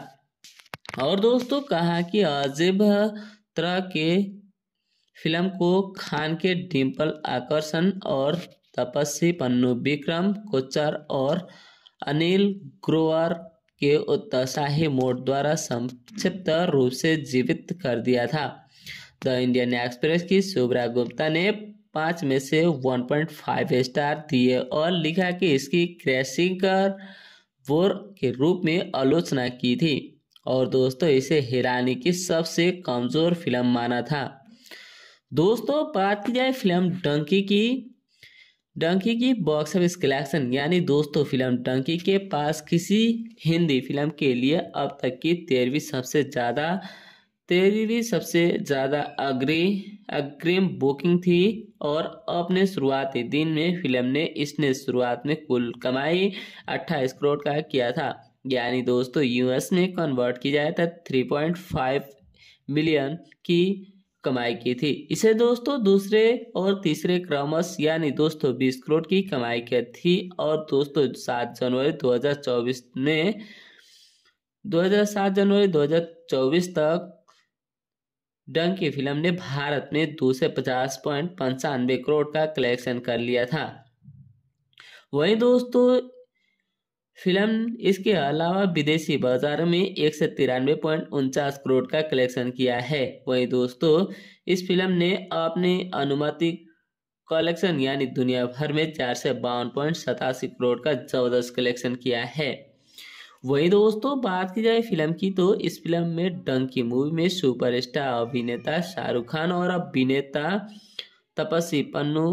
Speaker 1: और दोस्तों कहा कि अजीब तरह के फिल्म को खान के डिम्पल आकर्षण और तपस्वी पन्नू विक्रम कोचर और अनिल ग्रोवर के उत्साही मोड द्वारा संक्षिप्त रूप से जीवित कर दिया था द इंडियन एक्सप्रेस की शुभ्रा गुप्ता ने पाँच में से 1.5 स्टार दिए और लिखा कि इसकी क्रैशिंग कर बोर के रूप में आलोचना की थी और दोस्तों इसे हिरानी की सबसे कमज़ोर फिल्म माना था दोस्तों बात की जाए फिल्म डंकी की डंकी की बॉक्स ऑफिस कलेक्शन यानी दोस्तों फिल्म डंकी के पास किसी हिंदी फिल्म के लिए अब तक की तेरहवीं सबसे ज़्यादा तेरहवीं सबसे ज़्यादा अग्री अग्रिम बुकिंग थी और अपने शुरुआती दिन में फिल्म ने इसने शुरुआत में कुल कमाई अट्ठाईस करोड़ का किया था यानी दोस्तों यूएस ने कन्वर्ट किया जाए था 3.5 मिलियन की कमाई की थी इसे दोस्तों दूसरे और तीसरे क्रमश यानी दोस्तों बीस करोड़ की कमाई की थी और दोस्तों सात जनवरी 2024 में 2007 जनवरी 2024 तक डंग की फिल्म ने भारत में दो सौ पचास पॉइंट पंचानवे करोड़ का कलेक्शन कर लिया था वहीं दोस्तों फिल्म इसके अलावा विदेशी बाजार में एक सौ तिरानवे पॉइंट उनचास करोड़ का कलेक्शन किया है वहीं दोस्तों इस फिल्म ने अपने अनुमति कलेक्शन यानी दुनिया भर में चार सौ बावन पॉइंट सतासी करोड़ का जबरदस्त कलेक्शन किया है वहीं दोस्तों बात की जाए फिल्म की तो इस फिल्म में डंकी मूवी में सुपरस्टार अभिनेता शाहरुख खान और अभिनेता तपस्वी पन्नू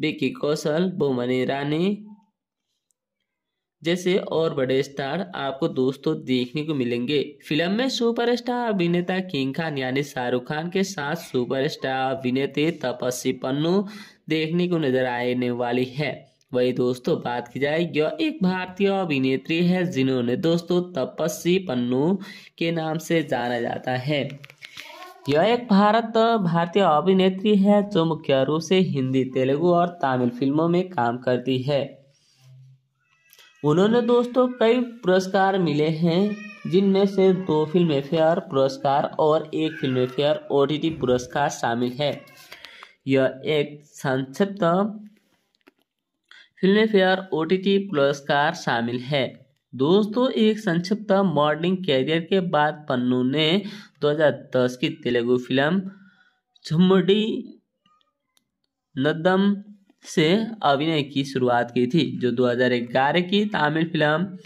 Speaker 1: विक्की कौशल बोमनी रानी जैसे और बड़े स्टार आपको दोस्तों देखने को मिलेंगे फिल्म में सुपरस्टार अभिनेता किंग खान यानी शाहरुख खान के साथ सुपरस्टार अभिनेत्री तपस्वी पन्नू देखने को नजर आने वाली है वही दोस्तों बात की जाए यह एक भारतीय अभिनेत्री है जिन्होंने दोस्तों तपस्वी पन्नू के नाम से जाना जाता है यह एक भारत भारतीय अभिनेत्री है जो मुख्य रूप से हिंदी तेलुगु और तमिल फिल्मों में काम करती है उन्होंने दोस्तों कई पुरस्कार मिले हैं जिनमें से दो फिल्म फेयर पुरस्कार और एक फिल्म फेयर ओ पुरस्कार शामिल है यह एक संक्षिप्त फिल्म फेयर ओ पुरस्कार शामिल है दोस्तों एक संक्षिप्त मॉडलिंग कैरियर के बाद पन्नू ने 2010 की तेलुगु फिल्म झुमडी नदम से अभिनय की शुरुआत की थी जो 2011 की तमिल फिल्म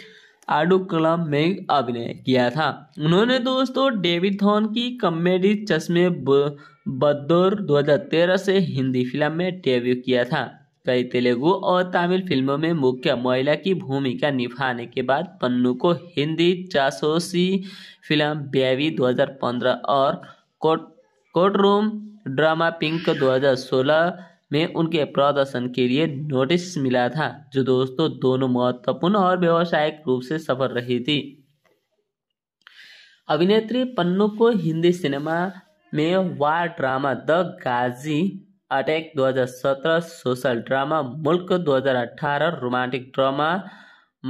Speaker 1: आडुकलम में अभिनय किया था उन्होंने दोस्तों डेविड थॉन की कॉमेडी चश्मे बद्दौर 2013 से हिंदी फिल्म में डेब्यू किया था कई तेलुगु और तमिल फिल्मों में मुख्य महिला की भूमिका निभाने के बाद पन्नू को हिंदी चासोसी फिल्म बेवी 2015 और court court room drama pink 2016 में उनके प्रदर्शन के लिए नोटिस मिला था जो दोस्तों दोनों महत्वपूर्ण और व्यवसायिक रूप से सफल रही थी अभिनेत्री पन्नू को हिंदी सिनेमा में war drama the Ghazi attack 2017 social drama Mulk 2018 romantic drama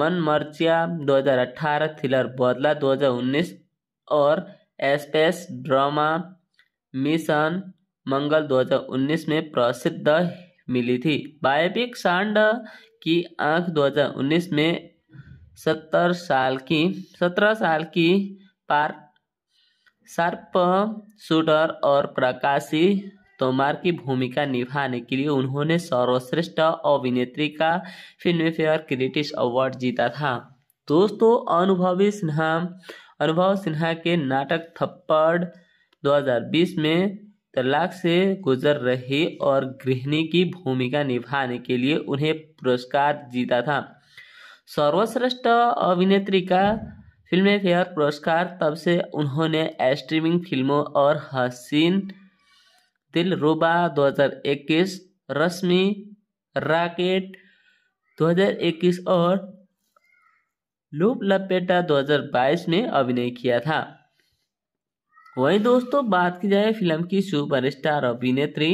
Speaker 1: मन मर्चिया 2018 थ्रिलर बदला 2019 और एस्पेस ड्रामा मिशन मंगल 2019 में प्रसिद्ध मिली थी बायोपिक सांड की आंख 2019 में 70 साल की 17 साल की पार सर्प शूटर और प्रकाशी तोमार की भूमिका निभाने के लिए उन्होंने सर्वश्रेष्ठ अभिनेत्री का फिल्मफेयर क्रिटिस अवार्ड जीता था दोस्तों अनुभवी सिन्हा अनुभव सिन्हा के नाटक थप्पड़ 2020 में तलाक से गुजर रहे और गृहिणी की भूमिका निभाने के लिए उन्हें पुरस्कार जीता था सर्वश्रेष्ठ अभिनेत्री का फिल्म फेयर पुरस्कार तब से उन्होंने स्ट्रीमिंग फिल्मों और हसीन दिल दिलरुबा 2021 रश्मि राकेट 2021 और लूप लपेटा 2022 में अभिनय किया था वही दोस्तों बात की जाए फिल्म की सुपरस्टार अभिनेत्री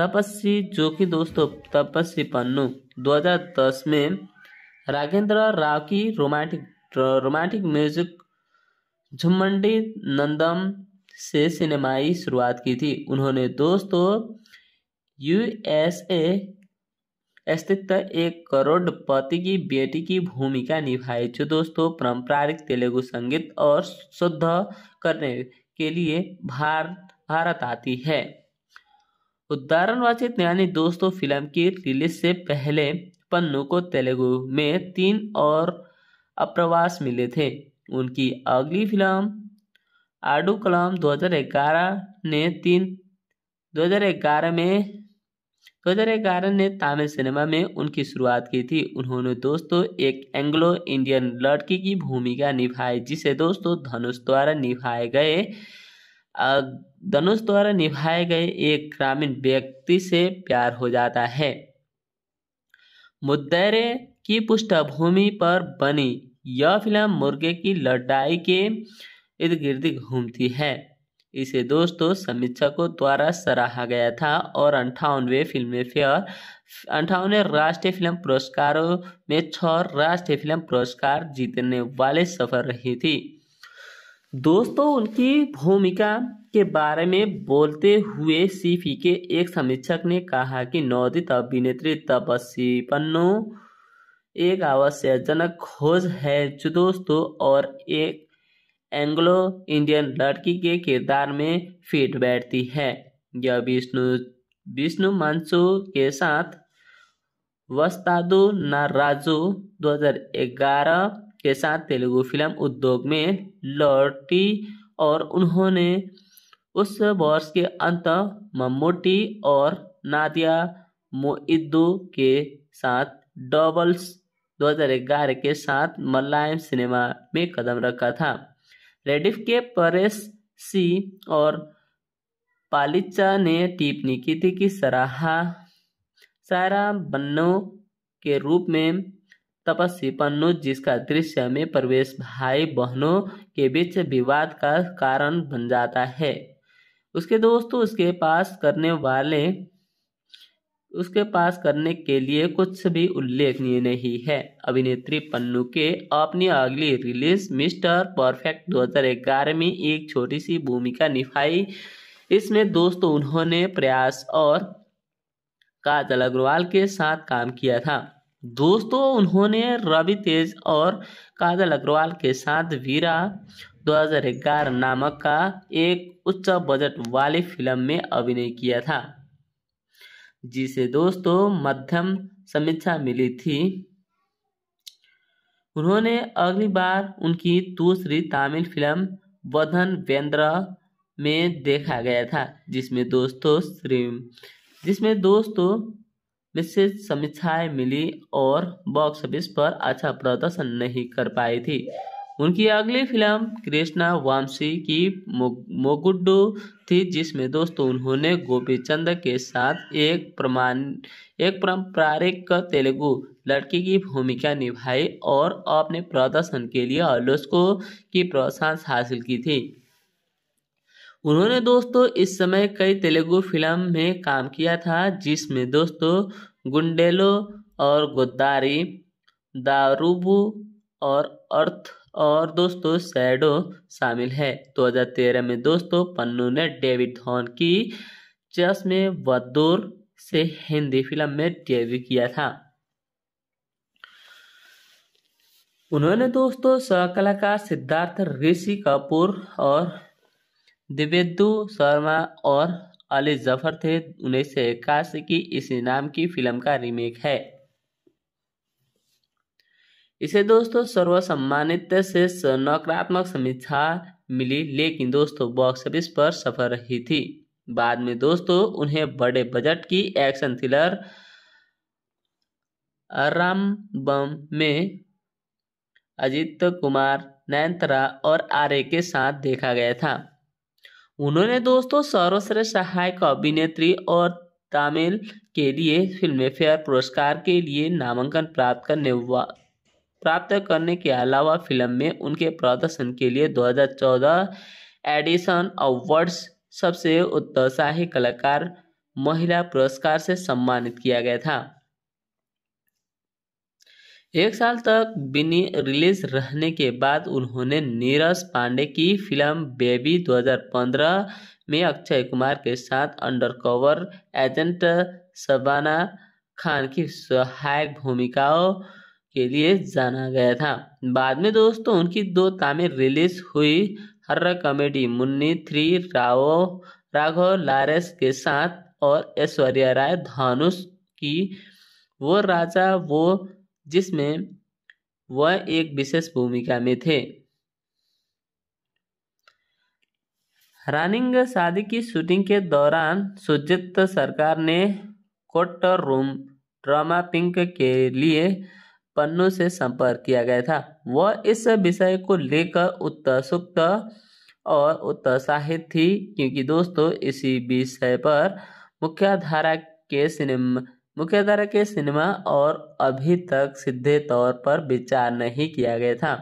Speaker 1: तपस्वी जो कि दोस्तों तपस्वी पन्नू 2010 में रागेंद्र राव की romantic romantic music Jhummandi Naadam से सिनेमाई शुरुआत की थी उन्होंने दोस्तों यूएसए स्थित एक करोड़पति की बेटी की भूमिका निभाई जो दोस्तों पारंपरिक तेलुगु संगीत और शुद्ध करने के लिए भार भारत आती है उदाहरण वाचित यानी दोस्तों फिल्म की रिलीज से पहले पन्नू को तेलुगु में तीन और अप्रवास मिले थे उनकी अगली फिल्म आडू कलाम 2011 ने तीन 2011 में दो ने तमिल सिनेमा में उनकी शुरुआत की थी उन्होंने दोस्तों एक एंग्लो इंडियन लड़की की भूमिका निभाई जिसे दोस्तों धनुष द्वारा निभाए गए धनुष द्वारा निभाए गए एक ग्रामीण व्यक्ति से प्यार हो जाता है मुद्दे की पृष्ठभूमि पर बनी यह फिल्म मुर्गे की लड़ाई के इर्द गिर्द घूमती है इसे दोस्तों समीक्षकों द्वारा सराहा गया था और अंठावनवे फिल्म फेयर अंठावनवे राष्ट्रीय फिल्म पुरस्कारों में छः राष्ट्रीय फिल्म पुरस्कार जीतने वाले सफल रही थी दोस्तों उनकी भूमिका के बारे में बोलते हुए सीफी के एक समीक्षक ने कहा कि नौदित अभिनेत्री तपस्वी पन्नू एक आवश्यकजनक खोज है जो दोस्तों और एक एंग्लो इंडियन लड़की के किरदार में फिट बैठती है यह विष्णु विष्णु मंसू के साथ वस्तादु नाराजू 2011 के साथ तेलुगु फिल्म उद्योग में लौटी और उन्होंने उस वर्ष के अंत मम्मूटी और नादिया मोइद्दू के साथ डबल्स 2011 के साथ मलयालम सिनेमा में कदम रखा था रेडिफ के परेश सी और पालिचा ने टिप्पणी की थी कि सराहा सारा बन्नो के रूप में तपस्वी पन्नो जिसका दृश्य में प्रवेश भाई बहनों के बीच विवाद का कारण बन जाता है उसके दोस्त उसके पास करने वाले उसके पास करने के लिए कुछ भी उल्लेखनीय नहीं है अभिनेत्री पन्नू के अपनी अगली रिलीज मिस्टर परफेक्ट 2011 में एक छोटी सी भूमिका निभाई इसमें दोस्तों उन्होंने प्रयास और काजल अग्रवाल के साथ काम किया था दोस्तों उन्होंने रवि तेज और काजल अग्रवाल के साथ वीरा 2011 नामक का एक उच्च बजट वाली फिल्म में अभिनय किया था जिसे दोस्तों मध्यम समीक्षा मिली थी उन्होंने अगली बार उनकी दूसरी तमिल फिल्म बधन वेंद्र में देखा गया था जिसमें दोस्तों श्री जिसमें दोस्तों विशेष समीक्षाएं मिली और बॉक्स ऑफिस पर अच्छा प्रदर्शन नहीं कर पाई थी उनकी अगली फिल्म कृष्णा वामसी की मोगुड्डो थी जिसमें दोस्तों उन्होंने गोपी चंद के साथ एक प्रमाण एक पारंपरिक तेलुगु लड़की की भूमिका निभाई और अपने प्रदर्शन के लिए आलोचकों की प्रशंसा हासिल की थी उन्होंने दोस्तों इस समय कई तेलुगु फिल्म में काम किया था जिसमें दोस्तों गुंडेलो और गोदारी दारूबू और अर्थ और दोस्तों सैडो शामिल है 2013 में दोस्तों पन्नू ने डेविड धोन की चश्मे बदूर से हिंदी फिल्म में डेब्यू किया था उन्होंने दोस्तों सहकलाकार सिद्धार्थ ऋषि कपूर और दिवेदु शर्मा और अली जफर थे उन्नीस सौ इक्यासी की इसी नाम की फिल्म का रीमेक है इसे दोस्तों सर्वसम्मानित से नकारात्मक समीक्षा मिली लेकिन दोस्तों बॉक्स ऑफिस पर सफल रही थी बाद में दोस्तों उन्हें बड़े बजट की एक्शन थ्रिलर राम बम में अजित कुमार नयनतरा और आर्य के साथ देखा गया था उन्होंने दोस्तों सर्वश्रेष्ठ सहायक अभिनेत्री और तामिल के लिए फिल्म फेयर पुरस्कार के लिए नामांकन प्राप्त करने प्राप्त करने के अलावा फिल्म में उनके प्रदर्शन के लिए 2014 एडिशन अवार्ड्स सबसे उत्साही कलाकार महिला पुरस्कार से सम्मानित किया गया था एक साल तक बिनी रिलीज रहने के बाद उन्होंने नीरज पांडे की फिल्म बेबी 2015 में अक्षय कुमार के साथ अंडरकवर एजेंट शबाना खान की सहायक भूमिकाओं के लिए जाना गया था बाद में दोस्तों उनकी दो तामें रिलीज हुई हर्र कॉमेडी मुन्नी थ्री राव राघव लारेस के साथ और ऐश्वर्या राय धानुष की वो राजा वो जिसमें वह एक विशेष भूमिका में थे रानिंग शादी की शूटिंग के दौरान सुजित सरकार ने कोट रूम ड्रामा पिंक के लिए पन्नों से संपर्क किया गया था वह इस विषय को लेकर उत्सुक और उत्साहित थी क्योंकि दोस्तों इसी विषय पर मुख्यधारा के सिनेमा मुख्यधारा के सिनेमा और अभी तक सीधे तौर पर विचार नहीं किया गया था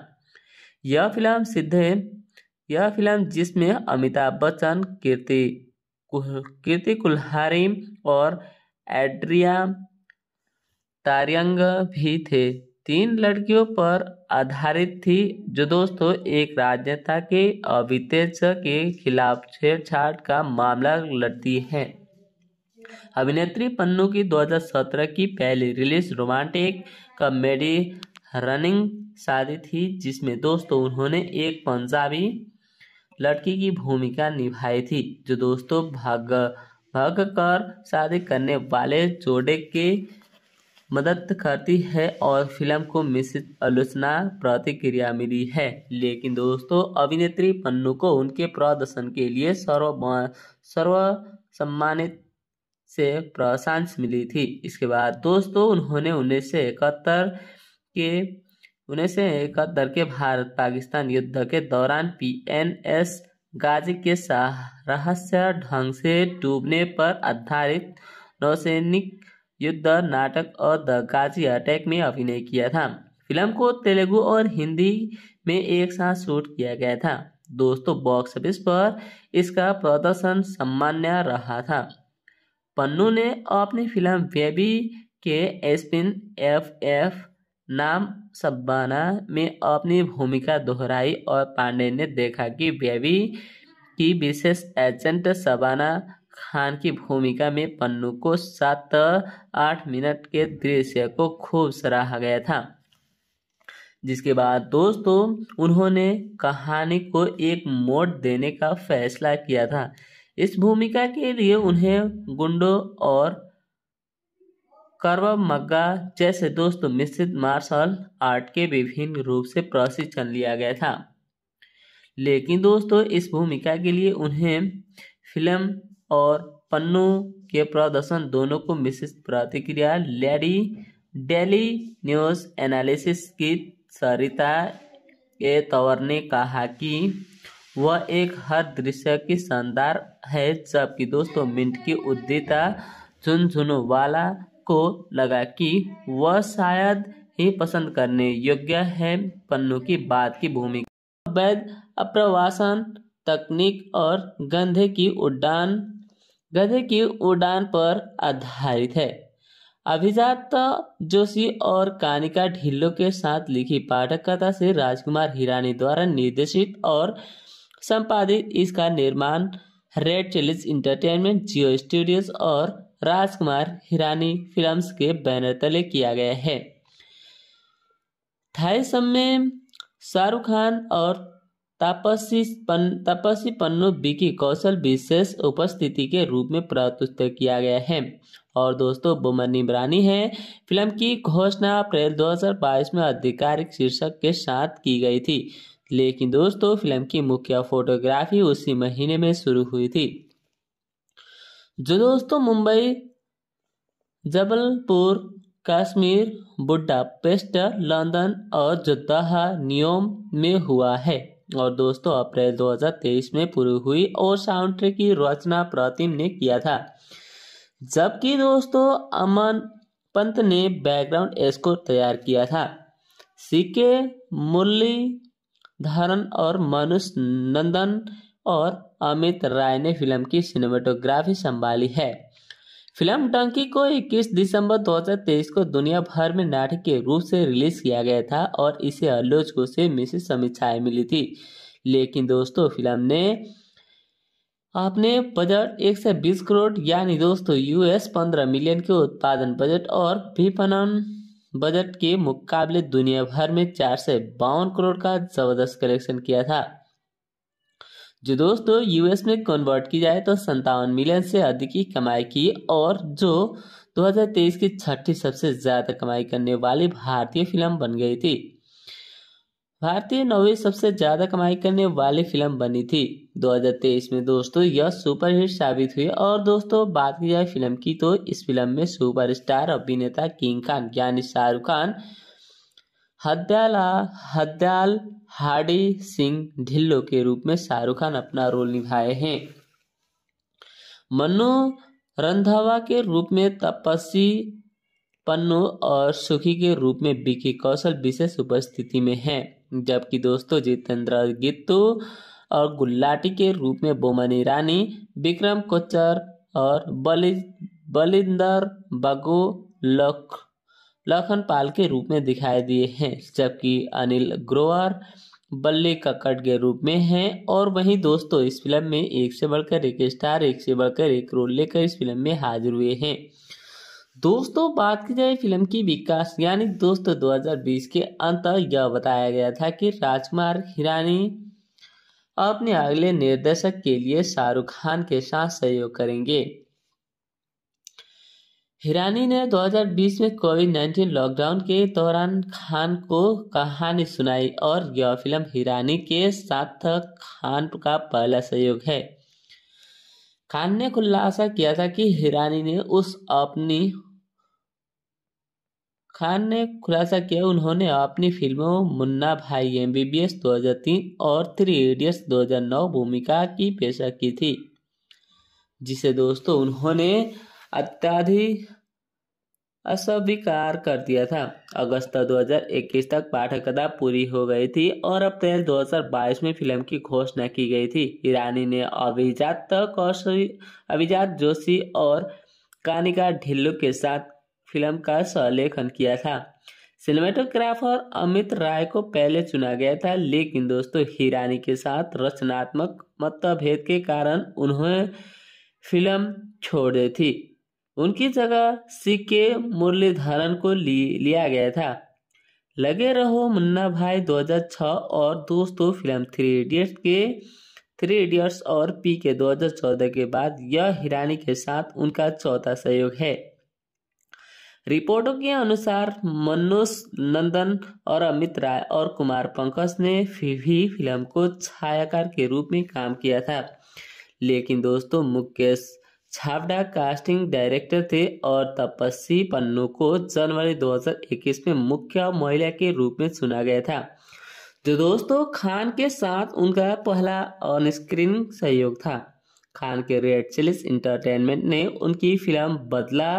Speaker 1: यह फिल्म सीधे यह फिल्म जिसमें अमिताभ बच्चन कीर्ति कीर्ति कुल्हारी और एड्रिया तारांग भी थे तीन लड़कियों पर आधारित थी जो दोस्तों एक राजनेता के और के खिलाफ छेड़छाड़ का मामला लड़ती है अभिनेत्री पन्नू की 2017 की पहली रिलीज रोमांटिक कॉमेडी रनिंग शादी थी जिसमें दोस्तों उन्होंने एक पंजाबी लड़की की भूमिका निभाई थी जो दोस्तों भाग भाग कर शादी करने वाले जोड़े के मदद करती है और फिल्म को मिश्रित आलोचना प्रतिक्रिया मिली है लेकिन दोस्तों अभिनेत्री पन्नू को उनके प्रदर्शन के लिए सर्व सर्व सम्मानित से प्रशंस मिली थी इसके बाद दोस्तों उन्होंने उन्नीस सौ इकहत्तर के उन्नीस सौ इकहत्तर के भारत पाकिस्तान युद्ध के दौरान पी एन एस गाजी के रहस्य ढंग से डूबने पर आधारित नौसैनिक युद्ध नाटक और द काजी अटैक में अभिनय किया था फिल्म को तेलुगु और हिंदी में एक साथ शूट किया गया था दोस्तों बॉक्स ऑफिस पर इसका प्रदर्शन सामान्य रहा था पन्नू ने अपनी फिल्म बेबी के एस्पिन एफ एफ नाम सब्बाना में अपनी भूमिका दोहराई और पांडे ने देखा कि बेबी की विशेष एजेंट सबाना खान की भूमिका में पन्नू को सात आठ मिनट के दृश्य को खूब सराहा गया था जिसके बाद दोस्तों उन्होंने कहानी को एक मोड़ देने का फैसला किया था इस भूमिका के लिए उन्हें गुंडो और करवा मग्गा जैसे दोस्तों मिश्रित मार्शल आर्ट के विभिन्न रूप से प्रशिक्षण लिया गया था लेकिन दोस्तों इस भूमिका के लिए उन्हें फिल्म और पन्नू के प्रदर्शन दोनों को मिश्रित प्रतिक्रिया लेडी डेली न्यूज एनालिसिस की सरिता ए तंवर ने कहा कि वह एक हर दृश्य की शानदार है जबकि दोस्तों मिंट की उद्दीता झुनझुनू वाला को लगा कि वह शायद ही पसंद करने योग्य है पन्नू की बात की भूमिका वैध अप्रवासन तकनीक और गंधे की उड्डान गधे की उड़ान पर आधारित है अभिजात जोशी और कानिका ढिल्लो के साथ लिखी पाठक कथा से राजकुमार हिरानी द्वारा निर्देशित और संपादित इसका निर्माण Red Chillies Entertainment Jio studios और राजकुमार हिरानी फिल्म्स के बैनर तले किया गया है थाई समय शाहरुख खान और तापसीपन तापसीपन्नु की कौशल विशेष उपस्थिति के रूप में प्रस्तुत किया गया है और दोस्तों बुमन इमरानी है फिल्म की घोषणा अप्रैल 2022 में आधिकारिक शीर्षक के साथ की गई थी लेकिन दोस्तों फिल्म की मुख्य फोटोग्राफी उसी महीने में शुरू हुई थी जो दोस्तों Mumbai Jabalpur Kashmir Budapest London और जुद्दाह नियोम में हुआ है और दोस्तों अप्रैल 2023 में पूरी हुई और साउंड ट्रैक की रचना प्रतिम ने किया था जबकि दोस्तों अमन पंत ने बैकग्राउंड स्कोर तैयार किया था सीके मुरली धरन और मनुष नंदन और अमित राय ने फिल्म की सिनेमेटोग्राफी संभाली है फिल्म टंकी को 21 दिसंबर 2023 को दुनिया भर में नाटक के रूप से रिलीज किया गया था और इसे अल्लोज को से मिश्रित समीक्षाएं मिली थी लेकिन दोस्तों फिल्म ने आपने बजट 120 करोड़ यानी दोस्तों यूएस 15 मिलियन के उत्पादन बजट और विपणन बजट के मुकाबले दुनिया भर में चार करोड़ का जबरदस्त कलेक्शन किया था जो दोस्तों यूएस में कन्वर्ट की जाए तो संतावन मिलियन से अधिक की कमाई की और जो 2023 की छठी सबसे ज़्यादा कमाई करने वाली भारतीय फिल्म बन गई थी भारतीय नौवीं सबसे ज़्यादा कमाई करने वाली फिल्म बनी थी 2023 में दोस्तों यह सुपरहिट साबित हुई और दोस्तों बात की जाए फिल्म की तो इस फिल्म में सुपरस्टार अभिनेता किंग खान यानी शाहरुख खान हद्याला हद्याल हाडी सिंह ढिल्लो के रूप में शाहरुख खान अपना रोल निभाए हैं मनु रंधावा के रूप में तपस्वी पन्नू और सुखी के रूप में विकी कौशल विशेष उपस्थिति में हैं जबकि दोस्तों जितेंद्र गित्तू और गुल्लाटी के रूप में बोमन ईरानी विक्रम कोचर और बलि बलिंदर बगो लख लखन पाल के रूप में दिखाई दिए हैं जबकि अनिल ग्रोवर बल्ले कट के रूप में है और वहीं दोस्तों इस फिल्म में एक से बढ़कर एक स्टार एक से बढ़कर एक रोल लेकर इस फिल्म में हाजिर हुए हैं दोस्तों बात की जाए फिल्म की विकास यानी दोस्तों 2020 के अंत तक यह बताया गया था कि राजकुमार हिरानी अपने अगले निर्देशक के लिए शाहरुख खान के साथ सहयोग करेंगे हिरानी ने 2020 में कोविड 19 लॉकडाउन के दौरान खान को कहानी सुनाई और यह फिल्म हिरानी के साथ खान का पहला सहयोग है खान ने खुलासा किया था कि हिरानी ने उस अपनी खान ने खुलासा किया उन्होंने अपनी फिल्मों Munna Bhai M B B और थ्री इडियट्स दो भूमिका की पेशा की थी जिसे दोस्तों उन्होंने अत्याधिक अस्वीकार कर दिया था अगस्त 2021 तक पाठकथा पूरी हो गई थी और अप्रैल 2022 में फिल्म की घोषणा की गई थी ईरानी ने अभिजात कौशल अभिजात जोशी और कानिका ढिल्लू के साथ फिल्म का सहलेखन किया था सिनेमेटोग्राफर अमित राय को पहले चुना गया था लेकिन दोस्तों हिरानी के साथ रचनात्मक मतभेद के कारण उन्होंने फिल्म छोड़ दी थी उनकी जगह सी के मुरलीधरन को लिया गया था लगे रहो मुन्ना भाई 2006 और दोस्तों फिल्म थ्री इडियट्स के थ्री इडियट्स और पी के 2014 के बाद यह हिरानी के साथ उनका चौथा सहयोग है रिपोर्टों के अनुसार मनोज नंदन और अमित राय और कुमार पंकज ने फिर भी फिल्म को छायाकार के रूप में काम किया था लेकिन दोस्तों मुकेश छाबडा कास्टिंग डायरेक्टर थे और तपस्वी पन्नू को जनवरी 2021 में मुख्य महिला के रूप में चुना गया था जो तो दोस्तों खान के साथ उनका पहला ऑन स्क्रीन सहयोग था खान के रेड चिलिस इंटरटेनमेंट ने उनकी फिल्म बदला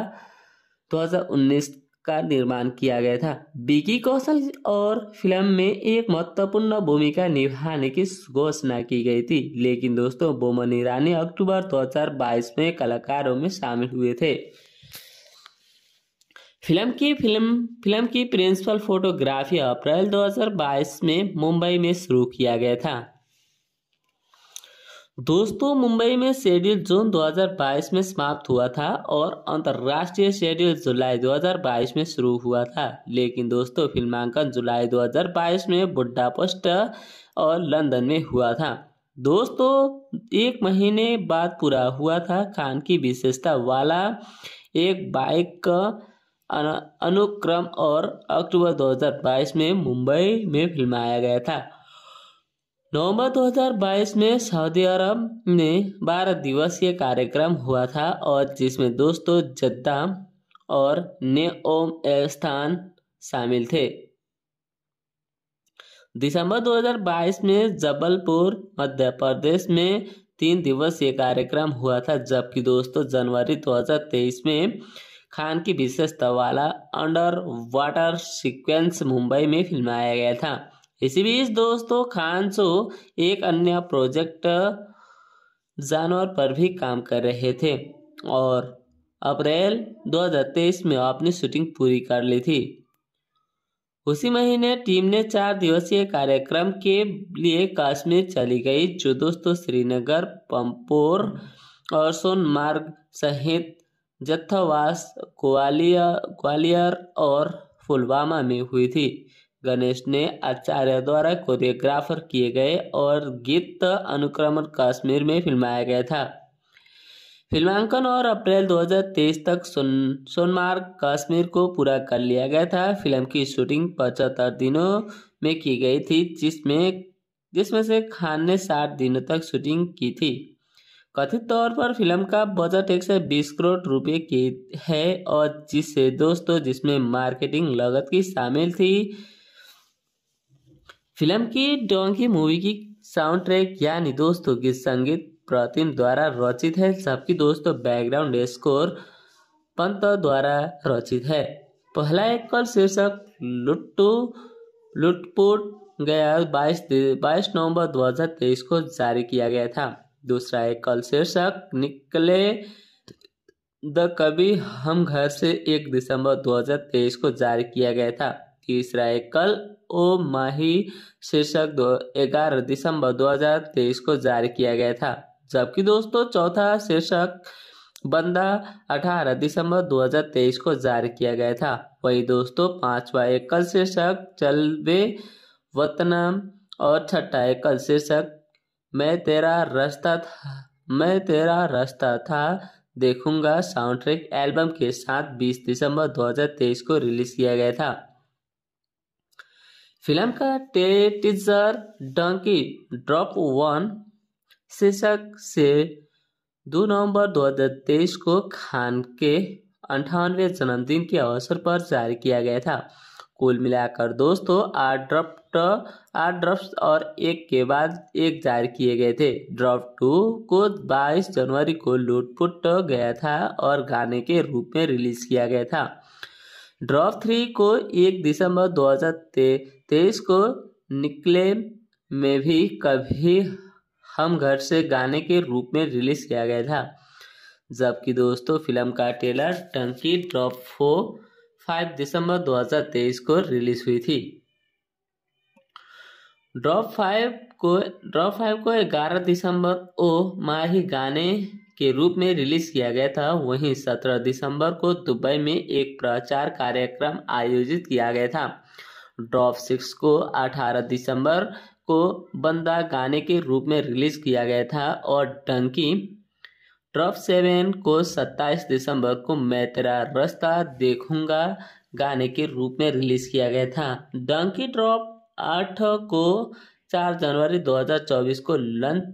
Speaker 1: 2019 का निर्माण किया गया था विकी कौशल और फिल्म में एक महत्वपूर्ण भूमिका निभाने की घोषणा की गई थी लेकिन दोस्तों बोमन ईरानी अक्टूबर 2022 में कलाकारों में शामिल हुए थे फिल्म की फिल्म फिल्म की प्रिंसिपल फोटोग्राफी अप्रैल 2022 में मुंबई में शुरू किया गया था दोस्तों मुंबई में शेड्यूल जून 2022 में समाप्त हुआ था और अंतर्राष्ट्रीय शेड्यूल जुलाई 2022 में शुरू हुआ था लेकिन दोस्तों फिल्मांकन जुलाई 2022 में पोस्ट और लंदन में हुआ था दोस्तों एक महीने बाद पूरा हुआ था खान की विशेषता वाला एक बाइक का अनुक्रम और अक्टूबर 2022 में मुंबई में फिल्माया गया था नवंबर 2022 में सऊदी अरब में 12 दिवसीय कार्यक्रम हुआ था और जिसमें दोस्तों जद्दा और ने ओम स्थान शामिल थे दिसंबर 2022 में जबलपुर मध्य प्रदेश में तीन दिवसीय कार्यक्रम हुआ था जबकि दोस्तों जनवरी 2023 में खान की विशेषता वाला अंडर वाटर सीक्वेंस मुंबई में फिल्माया गया था इसी बीच दोस्तों खानसो एक अन्य प्रोजेक्ट जानवर पर भी काम कर रहे थे और अप्रैल 2023 में अपनी शूटिंग पूरी कर ली थी उसी महीने टीम ने चार दिवसीय कार्यक्रम के लिए कश्मीर चली गई जो दोस्तों श्रीनगर पंपोर और सोनमार्ग सहित जत्थावास ग्वालियर ग्वालियर और पुलवामा में हुई थी गणेश ने आचार्य द्वारा कोरियोग्राफर किए गए और गीत अनुक्रमण कश्मीर में फिल्माया गया था फिल्मांकन और अप्रैल 2023 तक सोन सोनमार्ग कश्मीर को पूरा कर लिया गया था फिल्म की शूटिंग पचहत्तर दिनों में की गई थी जिसमें जिसमें से खान ने साठ दिनों तक शूटिंग की थी कथित तौर पर फिल्म का बजट एक सौ बीस करोड़ रुपए की है और जिससे दोस्तों जिसमें मार्केटिंग लागत की शामिल थी फिल्म की डोंकी मूवी की साउंड ट्रैक यानी दोस्तों की संगीत प्रतिम द्वारा रचित है सबकी दोस्तों बैकग्राउंड स्कोर पंत द्वारा रचित है पहला एकल शीर्षक लुट्टू लुटपुट गया बाईस बाईस नवंबर 2023 को जारी किया गया था दूसरा एकल शीर्षक निकले द कवि हम घर से 1 दिसंबर 2023 को जारी किया गया था तीसरा एकल ओ माही शीर्षक दो ग्यारह दिसंबर 2023 को जारी किया गया था जबकि दोस्तों चौथा शीर्षक बंदा 18 दिसंबर 2023 को जारी किया गया था वही दोस्तों पांचवा एकल शीर्षक वे वतनम और छठा एकल शीर्षक मैं तेरा रास्ता था मैं तेरा रास्ता था देखूंगा साउंड ट्रैक एल्बम के साथ 20 दिसंबर 2023 को रिलीज किया गया था फिल्म का टीजर डंकी ड्रॉप वन शीर्षक से दो नवंबर 2023 को खान के अंठानवे जन्मदिन के अवसर पर जारी किया गया था कुल मिलाकर दोस्तों आठ ड्रॉप आठ ड्रफ्ट और एक के बाद एक जारी किए गए थे ड्रॉप टू को 22 जनवरी को लूटपुट गया था और गाने के रूप में रिलीज किया गया था ड्रॉप थ्री को एक दिसंबर तेईस को निकले में भी कभी हम घर से गाने के रूप में रिलीज किया गया था जबकि दोस्तों फिल्म का ट्रेलर टंकी ड्रॉप फोर फाइव दिसंबर 2023 को रिलीज हुई थी ड्रॉप फाइव को ड्रॉप फाइव को ग्यारह दिसंबर ओ माही गाने के रूप में रिलीज किया गया था वहीं 17 दिसंबर को दुबई में एक प्रचार कार्यक्रम आयोजित किया गया था ड्रॉप सिक्स को 18 दिसंबर को बंदा गाने के रूप में रिलीज किया गया था और डंकी ड्रॉप सेवन को 27 दिसंबर को मैं तेरा रास्ता देखूंगा गाने के रूप में रिलीज किया गया था डंकी ड्रॉप आठ को 4 जनवरी 2024 को लंच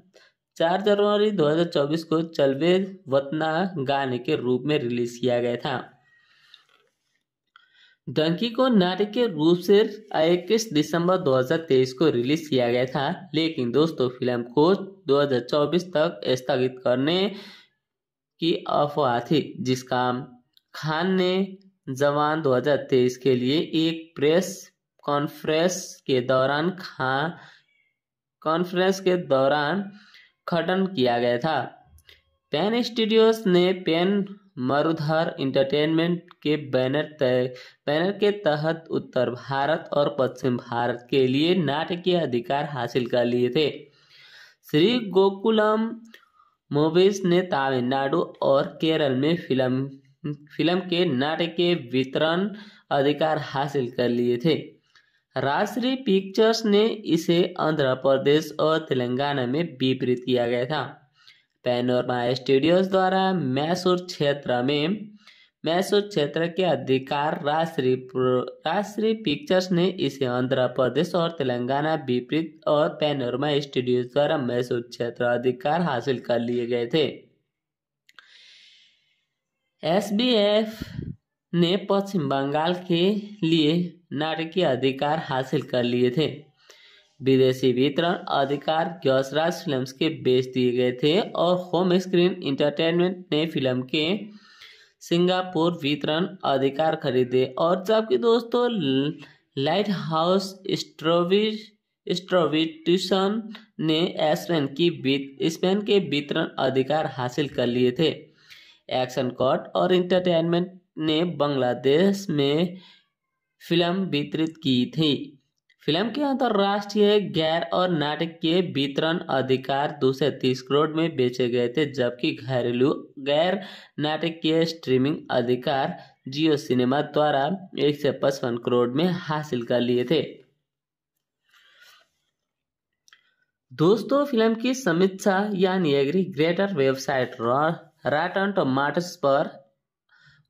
Speaker 1: चार जनवरी 2024 को चलवे वतना गाने के रूप में रिलीज किया गया था डंकी को नारी के रूप से इक्कीस दिसंबर 2023 को रिलीज किया गया था लेकिन दोस्तों फिल्म को 2024 तक स्थगित करने की अफवाह थी जिसका खान ने जवान 2023 के लिए एक प्रेस कॉन्फ्रेंस के दौरान खान कॉन्फ्रेंस के दौरान उद्घाटन किया गया था पेन स्टूडियोज ने पेन मरुधर इंटरटेनमेंट के बैनर तय बैनर के तहत उत्तर भारत और पश्चिम भारत के लिए नाट्य अधिकार हासिल कर लिए थे श्री गोकुलम मूवीज ने तमिलनाडु और केरल में फिल्म फिल्म के नाट्य वितरण अधिकार हासिल कर लिए थे राजश्री पिक्चर्स ने इसे आंध्र प्रदेश और तेलंगाना में विपरीत किया गया था पैनोरमा स्टूडियोज द्वारा मैसूर क्षेत्र में मैसूर क्षेत्र के अधिकार राजश्री राजश्री पिक्चर्स ने इसे आंध्र प्रदेश और तेलंगाना विपरीत और पैनोरमा स्टूडियोज द्वारा मैसूर क्षेत्र अधिकार हासिल कर लिए गए थे एस बी एफ ने पश्चिम बंगाल के लिए नाटकीय अधिकार हासिल कर लिए थे विदेशी वितरण अधिकार यशराज फिल्म के बेच दिए गए थे और होम स्क्रीन इंटरटेनमेंट ने फिल्म के सिंगापुर वितरण अधिकार खरीदे और जबकि दोस्तों लाइट हाउस स्ट्रोविज स्ट्रोविटिशन ने स्पेन की स्पेन के वितरण अधिकार हासिल कर लिए थे एक्शन कॉट और इंटरटेनमेंट ने बांग्लादेश में फिल्म वितरित की थी फिल्म के अंतर्राष्ट्रीय गैर और नाटक के वितरण अधिकार दो सौ तीस करोड़ में बेचे गए थे जबकि घरेलू गैर नाटक के स्ट्रीमिंग अधिकार जियो सिनेमा द्वारा एक सौ पचपन करोड़ में हासिल कर लिए थे दोस्तों फिल्म की समीक्षा या निगरी ग्रेटर वेबसाइट रॉटन टोमाटस पर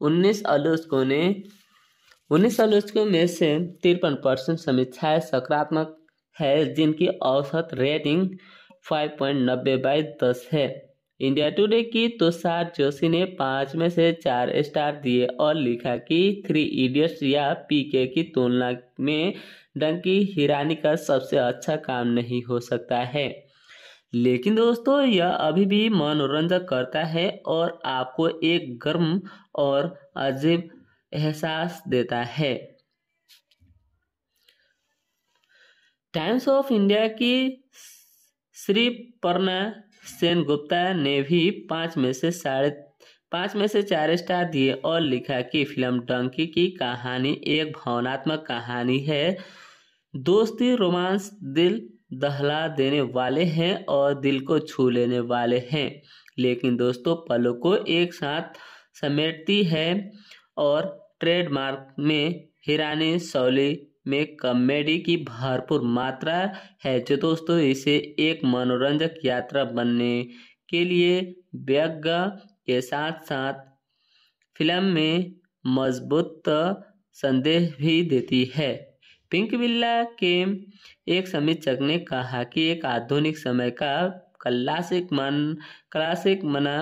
Speaker 1: उन्नीस आलोचकों ने उन्नीस आलोचकों में से तिरपन परसेंट समीक्षाएँ सकारात्मक है जिनकी औसत रेटिंग फाइव पॉइंट नब्बे बाई दस है इंडिया टुडे की तुषार जोशी ने पाँच में से चार स्टार दिए और लिखा कि थ्री इडियट्स या पीके की तुलना में डंकी हिरानी का सबसे अच्छा काम नहीं हो सकता है लेकिन दोस्तों यह अभी भी मनोरंजक करता है और आपको एक गर्म और अजीब एहसास देता है टाइम्स ऑफ इंडिया की श्री पर्णा सेन गुप्ता ने भी पाँच में से साढ़े पाँच में से चार स्टार दिए और लिखा कि फिल्म डंकी की कहानी एक भावनात्मक कहानी है दोस्ती रोमांस दिल दहला देने वाले हैं और दिल को छू लेने वाले हैं लेकिन दोस्तों पलों को एक साथ समेटती है और ट्रेडमार्क में हिरानी शौली में कॉमेडी की भरपूर मात्रा है जो दोस्तों इसे एक मनोरंजक यात्रा बनने के लिए व्यग के साथ साथ फिल्म में मजबूत संदेश भी देती है पिंक विल्ला के एक समीक्षक ने कहा कि एक आधुनिक समय का क्लासिक मन क्लासिक मना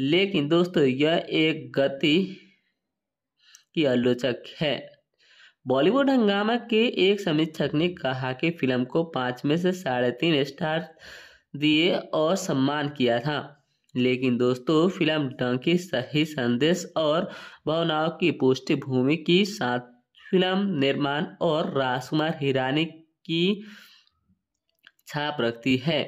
Speaker 1: लेकिन दोस्तों यह एक गति की आलोचक है बॉलीवुड हंगामा के एक समीक्षक ने कहा कि फिल्म को पाँच में से साढ़े तीन स्टार दिए और सम्मान किया था लेकिन दोस्तों फिल्म डंकी सही संदेश और भावनाओं की पृष्ठभूमि की साथ फिल्म निर्माण और राजकुमार हिरानी की छाप रखती है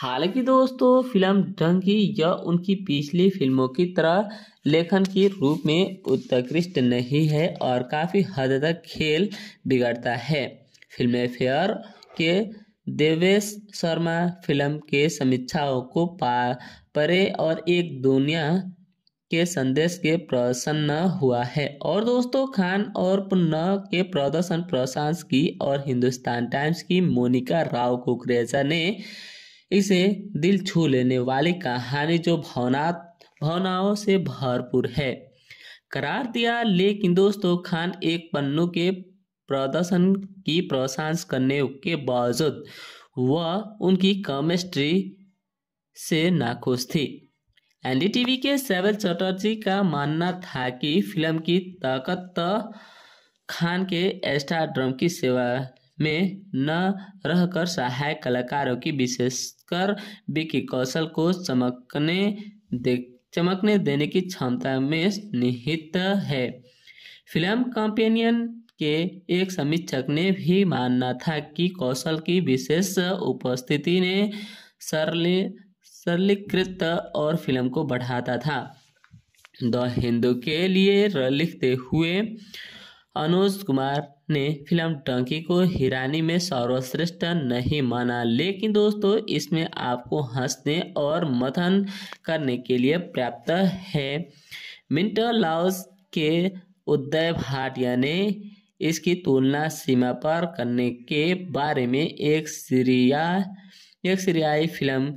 Speaker 1: हालांकि दोस्तों फिल्म डंकी या उनकी पिछली फिल्मों की तरह लेखन के रूप में उत्कृष्ट नहीं है और काफ़ी हद तक खेल बिगड़ता है फिल्म फेयर के देवेश शर्मा फिल्म के समीक्षाओं को पा परे और एक दुनिया के संदेश के प्रसन्न हुआ है और दोस्तों खान और पुन्ना के प्रदर्शन प्रशांस की और हिंदुस्तान टाइम्स की मोनिका राव कुकरेजा ने इसे दिल छू लेने वाली कहानी जो भावना भावनाओं से भरपूर है करार दिया लेकिन दोस्तों खान एक पन्नू के प्रदर्शन की प्रशांस करने के बावजूद वह उनकी केमिस्ट्री से नाखुश थी एनडीटीवी के सेवल चटर्जी का मानना था कि फिल्म की ताकत तो खान के ड्रम की सेवा में न रहकर सहायक कलाकारों की विशेष कर विकी कौशल को चमकने दे चमकने देने की क्षमता में निहित है फिल्म कंपेनियन के एक समीक्षक ने भी माना था कि कौशल की विशेष उपस्थिति ने सरली सरलीकृत और फिल्म को बढ़ाता था द हिंदू के लिए लिखते हुए अनुज कुमार ने फिल्म टंकी को हिरानी में सर्वश्रेष्ठ नहीं माना लेकिन दोस्तों इसमें आपको हंसने और मथन करने के लिए पर्याप्त है मिंटर लाउस के उदय भाटिया ने इसकी तुलना सीमा पर करने के बारे में एक सीरिया एक सीरियाई फिल्म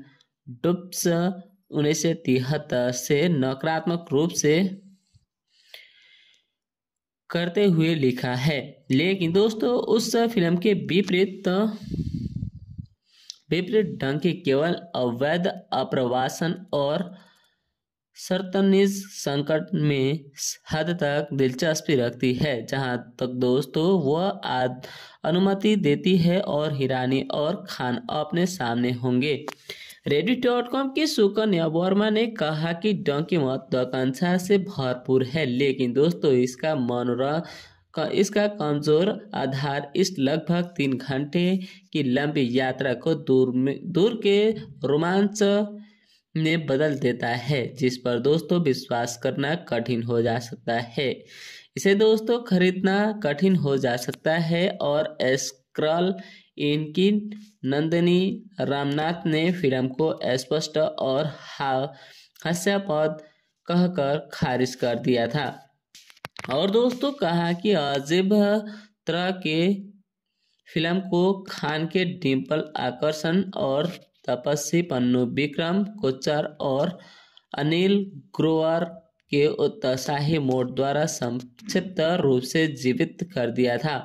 Speaker 1: डुब्स उन्नीस सौ तिहत्तर से नकारात्मक रूप से करते हुए लिखा है लेकिन दोस्तों उस फिल्म के विपरीत विपरीत ढंग के केवल अवैध अप्रवासन और सरतनिज संकट में हद तक दिलचस्पी रखती है जहां तक दोस्तों वह अनुमति देती है और हिरानी और खान अपने सामने होंगे रेडी डॉट कॉम की सुकन्या वर्मा ने कहा कि डंकी महत्वाकांक्षा से भरपूर है लेकिन दोस्तों इसका मनोरंजन इसका कमज़ोर आधार इस लगभग तीन घंटे की लंबी यात्रा को दूर में दूर के रोमांच में बदल देता है जिस पर दोस्तों विश्वास करना कठिन हो जा सकता है इसे दोस्तों खरीदना कठिन हो जा सकता है और स्क्रल इनकी नंदनी रामनाथ ने फिल्म को स्पष्ट और हास्यपद कहकर खारिज कर दिया था और दोस्तों कहा कि अजीब तरह के फिल्म को खान के डिम्पल आकर्षण और तपस्वी पन्नू विक्रम कोचर और अनिल ग्रोवर के उत्साही मोड द्वारा संक्षिप्त रूप से जीवित कर दिया था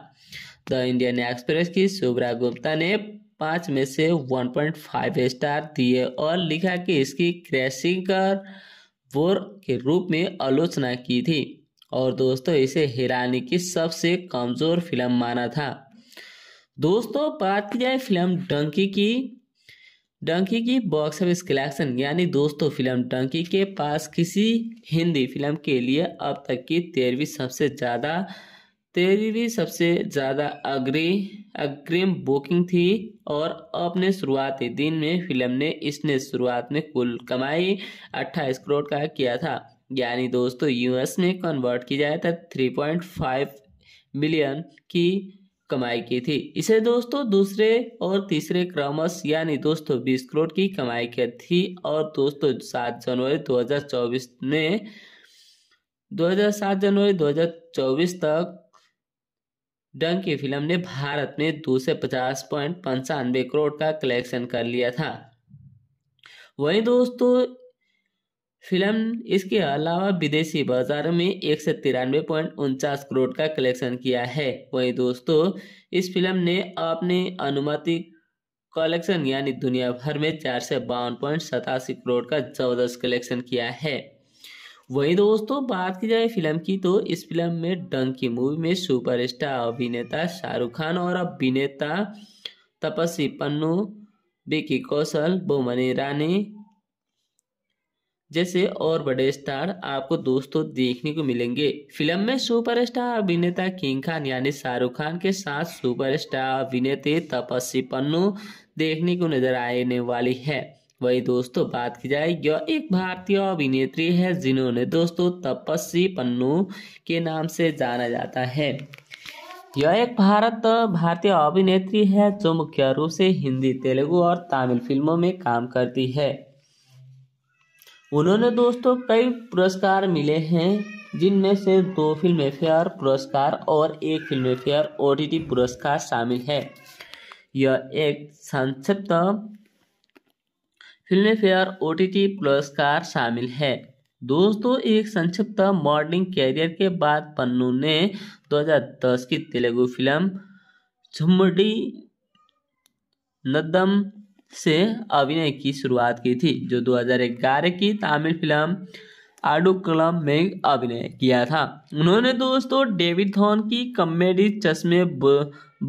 Speaker 1: द इंडियन एक्सप्रेस की शुभ्रा गुप्ता ने पाँच में से 1.5 स्टार दिए और लिखा कि इसकी क्रैशिंग कर बोर के रूप में आलोचना की थी और दोस्तों इसे हिरानी की सबसे कमज़ोर फिल्म माना था दोस्तों बात की जाए फिल्म डंकी की डंकी की बॉक्स ऑफिस कलेक्शन यानी दोस्तों फिल्म डंकी के पास किसी हिंदी फिल्म के लिए अब तक की तेरहवीं सबसे ज़्यादा तेरहवीं सबसे ज़्यादा अग्री अग्रिम बुकिंग थी और अपने शुरुआती दिन में फिल्म ने इसने शुरुआत में कुल कमाई अट्ठाईस करोड़ का किया था यानी दोस्तों यूएस में कन्वर्ट किया जाए थ्री पॉइंट फाइव मिलियन की कमाई की थी इसे दोस्तों दूसरे और तीसरे क्रमश यानी दोस्तों बीस करोड़ की कमाई की थी और दोस्तों सात जनवरी 2024 में 2007 जनवरी 2024 तक डंग की फिल्म ने भारत में दो सौ पचास पॉइंट पंचानवे करोड़ का कलेक्शन कर लिया था वहीं दोस्तों फिल्म इसके अलावा विदेशी बाजार में एक सौ तिरानवे पॉइंट उनचास करोड़ का कलेक्शन किया है वहीं दोस्तों इस फिल्म ने अपने अनुमति कलेक्शन यानी दुनिया भर में चार सौ बावन पॉइंट सतासी करोड़ का जबरदस्त कलेक्शन किया है वहीं दोस्तों बात की जाए फिल्म की तो इस फिल्म में डंकी मूवी में सुपरस्टार अभिनेता शाहरुख खान और अभिनेता तपस्वी पन्नू विकी कौशल बोमनी रानी जैसे और बड़े स्टार आपको दोस्तों देखने को मिलेंगे फिल्म में सुपरस्टार अभिनेता किंग खान यानी शाहरुख खान के साथ सुपरस्टार अभिनेत्री तपस्वी पन्नू देखने को नजर आने वाली है वही दोस्तों बात की जाए यह एक भारतीय अभिनेत्री है जिन्होंने दोस्तों तपस्वी पन्नू के नाम से जाना जाता है यह एक भारत भारतीय अभिनेत्री है जो मुख्य रूप से हिंदी तेलुगु और तमिल फिल्मों में काम करती है उन्होंने दोस्तों कई पुरस्कार मिले हैं जिनमें से दो फिल्म फेयर पुरस्कार और एक फिल्म फेयर ओ पुरस्कार शामिल है यह एक संक्षिप्त फिल्म फेयर ओ पुरस्कार शामिल है दोस्तों एक संक्षिप्त मॉडलिंग कैरियर के बाद पन्नू ने 2010 की तेलुगु फिल्म झुमडी नदम से अभिनय की शुरुआत की थी जो 2011 की तमिल फिल्म आडुकलम में अभिनय किया था उन्होंने दोस्तों डेविड थॉन की कॉमेडी चश्मे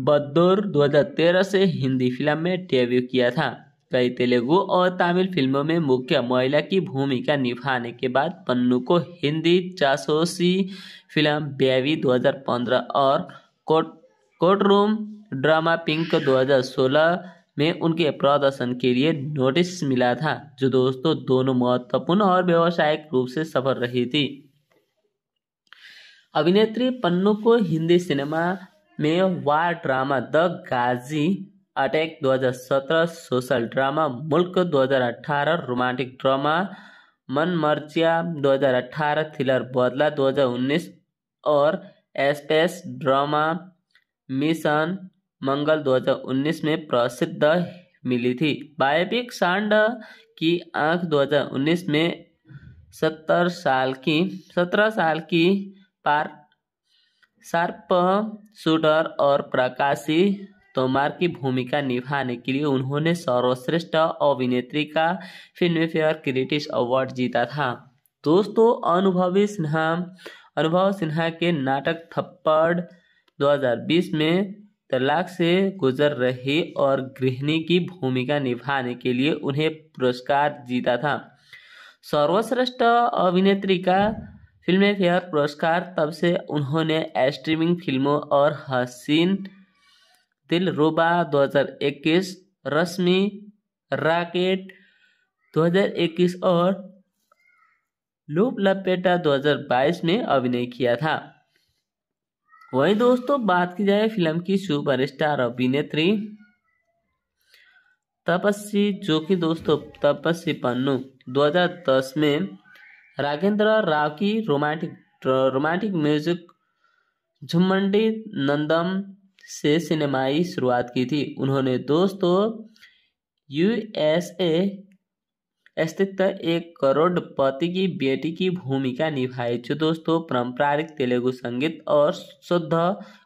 Speaker 1: बद्दौर 2013 से हिंदी फिल्म में डेब्यू किया था कई तेलुगु और तमिल फिल्मों में मुख्य महिला की भूमिका निभाने के बाद पन्नू को हिंदी चासोसी फिल्म बेबी 2015 और court courtroom room drama pink 2016 में उनके प्रदर्शन के लिए नोटिस मिला था जो दोस्तों दोनों महत्वपूर्ण और व्यावसायिक रूप से सफल रही थी अभिनेत्री पन्नू को हिंदी सिनेमा में war drama the Ghazi attack 2017 social drama Mulk 2018 romantic drama मन मर्चिया 2018 थ्रिलर बदला 2019 और स्पेस ड्रामा मिशन मंगल 2019 में प्रसिद्ध मिली थी बायोपिक सांड की आंख 2019 में 70 साल की 17 साल की पार सार्प शूटर और प्रकाशी तोमार की भूमिका निभाने के लिए उन्होंने सर्वश्रेष्ठ अभिनेत्री का फिल्मफेयर क्रिटिक्स अवार्ड जीता था दोस्तों अनुभवी सिन्हा अनुभव सिन्हा के नाटक थप्पड़ 2020 में तलाक से गुजर रहे और गृहिणी की भूमिका निभाने के लिए उन्हें पुरस्कार जीता था सर्वश्रेष्ठ अभिनेत्री का फिल्म फेयर पुरस्कार तब से उन्होंने स्ट्रीमिंग फिल्मों और हसीन दिल रोबा 2021 रश्मि राकेट 2021 और लूप लपेटा 2022 में अभिनय किया था वहीं दोस्तों बात की जाए फिल्म की सुपरस्टार अभिनेत्री तपस्वी जो कि दोस्तों तपस्वी पन्नू 2010 में रागेंद्र राव की romantic romantic music Jhummandi Naadam से सिनेमाई शुरुआत की थी उन्होंने दोस्तों यूएसए स्थित एक करोड़पति की बेटी की भूमिका निभाई जो दोस्तों पारंपरिक तेलुगु संगीत और शुद्ध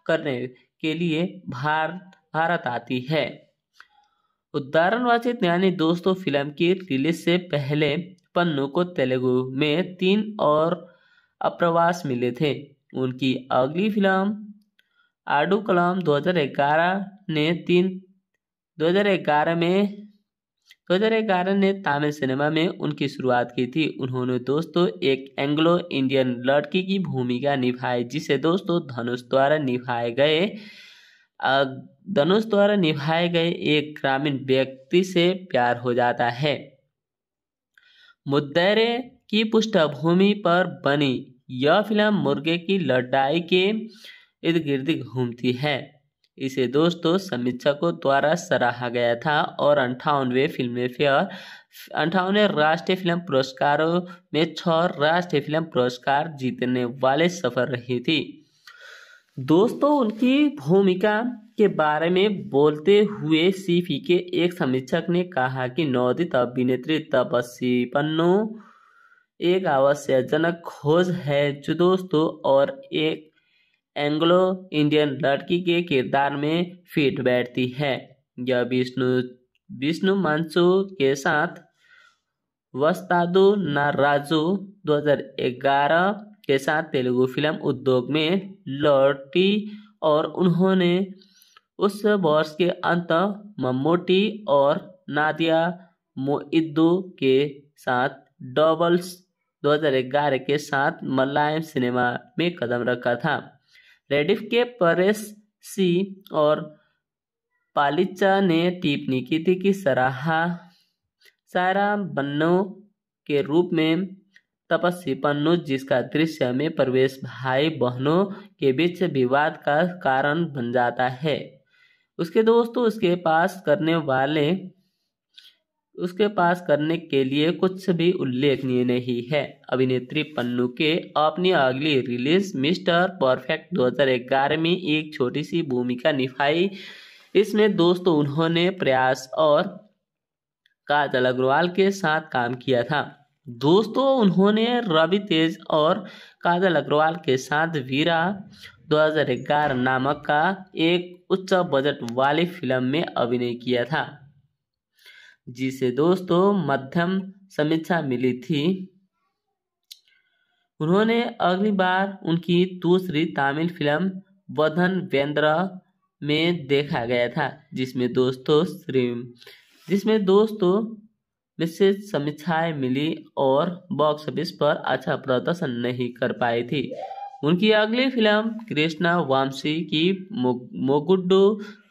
Speaker 1: करने के लिए भार भारत आती है उदाहरणवाचित यानी दोस्तों फिल्म की रिलीज से पहले पन्नू को तेलुगु में तीन और अप्रवास मिले थे उनकी अगली फिल्म आडू कलाम 2011 ने तीन 2011 में दो ने तमिल सिनेमा में उनकी शुरुआत की थी उन्होंने दोस्तों एक एंग्लो इंडियन लड़की की भूमिका निभाई जिसे दोस्तों धनुष द्वारा निभाए गए धनुष द्वारा निभाए गए एक ग्रामीण व्यक्ति से प्यार हो जाता है मुद्दे की पृष्ठभूमि पर बनी यह फिल्म मुर्गे की लड़ाई के इर्द गिर्द घूमती है इसे दोस्तों समीक्षकों द्वारा सराहा गया था और अंठावनवे फिल्म फेयर अंठावनवे राष्ट्रीय फिल्म पुरस्कारों में छः राष्ट्रीय फिल्म पुरस्कार जीतने वाले सफल रही थी दोस्तों उनकी भूमिका के बारे में बोलते हुए सीफी के एक समीक्षक ने कहा कि नवोदित अभिनेत्री तपस्वी पन्नू एक आवश्यकजनक खोज है जो दोस्तों और एक एंग्लो इंडियन लड़की के किरदार में फिट बैठती है यह विष्णु विष्णु मानसु के साथ वस्तादु नाराजू 2011 के साथ तेलुगु फिल्म उद्योग में लौटी और उन्होंने उस वर्ष के अंत मम्मोटी और नादिया मोइद्दू के साथ डबल्स 2011 के साथ मलयालम सिनेमा में कदम रखा था रेडिफ के परेश सी और पालिचा ने टिप्पणी की थी कि सराहा सारा बन्नो के रूप में तपस्वी पन्नु जिसका दृश्य में प्रवेश भाई बहनों के बीच विवाद का कारण बन जाता है उसके दोस्तों उसके पास करने वाले उसके पास करने के लिए कुछ भी उल्लेखनीय नहीं है अभिनेत्री पन्नू के अपनी अगली रिलीज मिस्टर परफेक्ट 2011 में एक छोटी सी भूमिका निभाई इसमें दोस्तों उन्होंने प्रयास और काजल अग्रवाल के साथ काम किया था दोस्तों उन्होंने रवि तेज और काजल अग्रवाल के साथ वीरा 2011 नामक का एक उच्च बजट वाली फिल्म में अभिनय किया था जी से दोस्तों मध्यम समीक्षा मिली थी उन्होंने अगली बार उनकी दूसरी तमिल फिल्म बधन वेंद्र में देखा गया था जिसमें दोस्तों श्री जिसमें दोस्तों विशेष समीक्षाएं मिली और बॉक्स ऑफिस पर अच्छा प्रदर्शन नहीं कर पाई थी उनकी अगली फिल्म कृष्णा वामसी की मोगुड्डू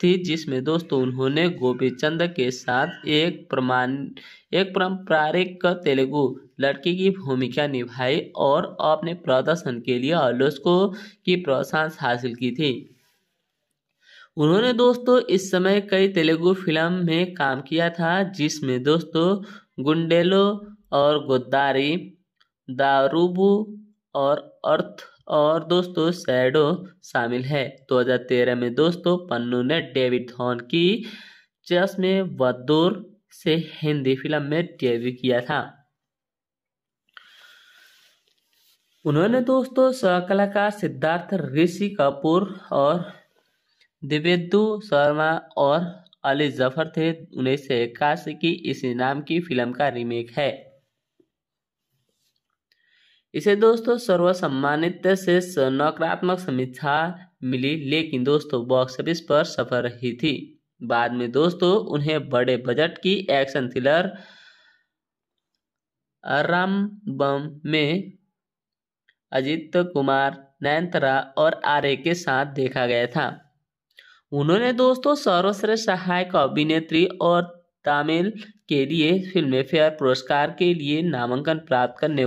Speaker 1: थी जिसमें दोस्तों उन्होंने गोपी चंद के साथ एक प्रमाण एक पारंपरिक तेलुगु लड़की की भूमिका निभाई और अपने प्रदर्शन के लिए आलोचकों की प्रशंसा हासिल की थी उन्होंने दोस्तों इस समय कई तेलुगु फिल्म में काम किया था जिसमें दोस्तों गुंडेलो और गोदारी दारूबू और अर्थ और दोस्तों सैडो शामिल है 2013 में दोस्तों पन्नू ने डेविड धॉन की चश्मे बदूर से हिंदी फिल्म में डेब्यू किया था उन्होंने दोस्तों सहकलाकार सिद्धार्थ ऋषि कपूर और दिवेदु शर्मा और अली जफर थे उन्नीस सौ इक्यासी की इसी नाम की फिल्म का रीमेक है इसे दोस्तों सर्वसम्मानित से नकारात्मक समीक्षा मिली लेकिन दोस्तों बॉक्स ऑफिस पर सफल रही थी बाद में दोस्तों उन्हें बड़े बजट की एक्शन थ्रिलर राम बम में अजित कुमार नैंतरा और आर्य के साथ देखा गया था उन्होंने दोस्तों सर्वश्रेष्ठ सहायक अभिनेत्री और तमिल के लिए फिल्म फेयर पुरस्कार के लिए नामांकन प्राप्त करने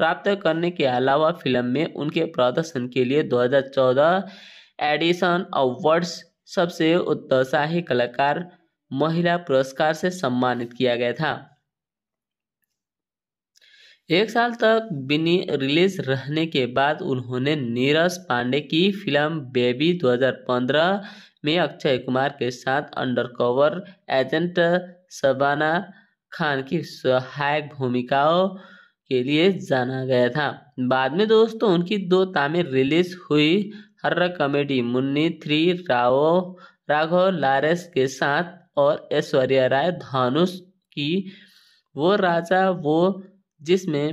Speaker 1: प्राप्त करने के अलावा फिल्म में उनके प्रदर्शन के लिए 2014 एडिशन अवार्ड्स सबसे उत्साही कलाकार महिला पुरस्कार से सम्मानित किया गया था एक साल तक बिनी रिलीज रहने के बाद उन्होंने नीरज पांडे की फिल्म बेबी 2015 में अक्षय कुमार के साथ अंडरकवर एजेंट शबाना खान की सहायक भूमिकाओं के लिए जाना गया था बाद में दोस्तों उनकी दो तामें रिलीज हुई हर्र कॉमेडी मुन्नी थ्री राव राघव लारेस के साथ और ऐश्वर्या राय धानुष की वो राजा वो जिसमें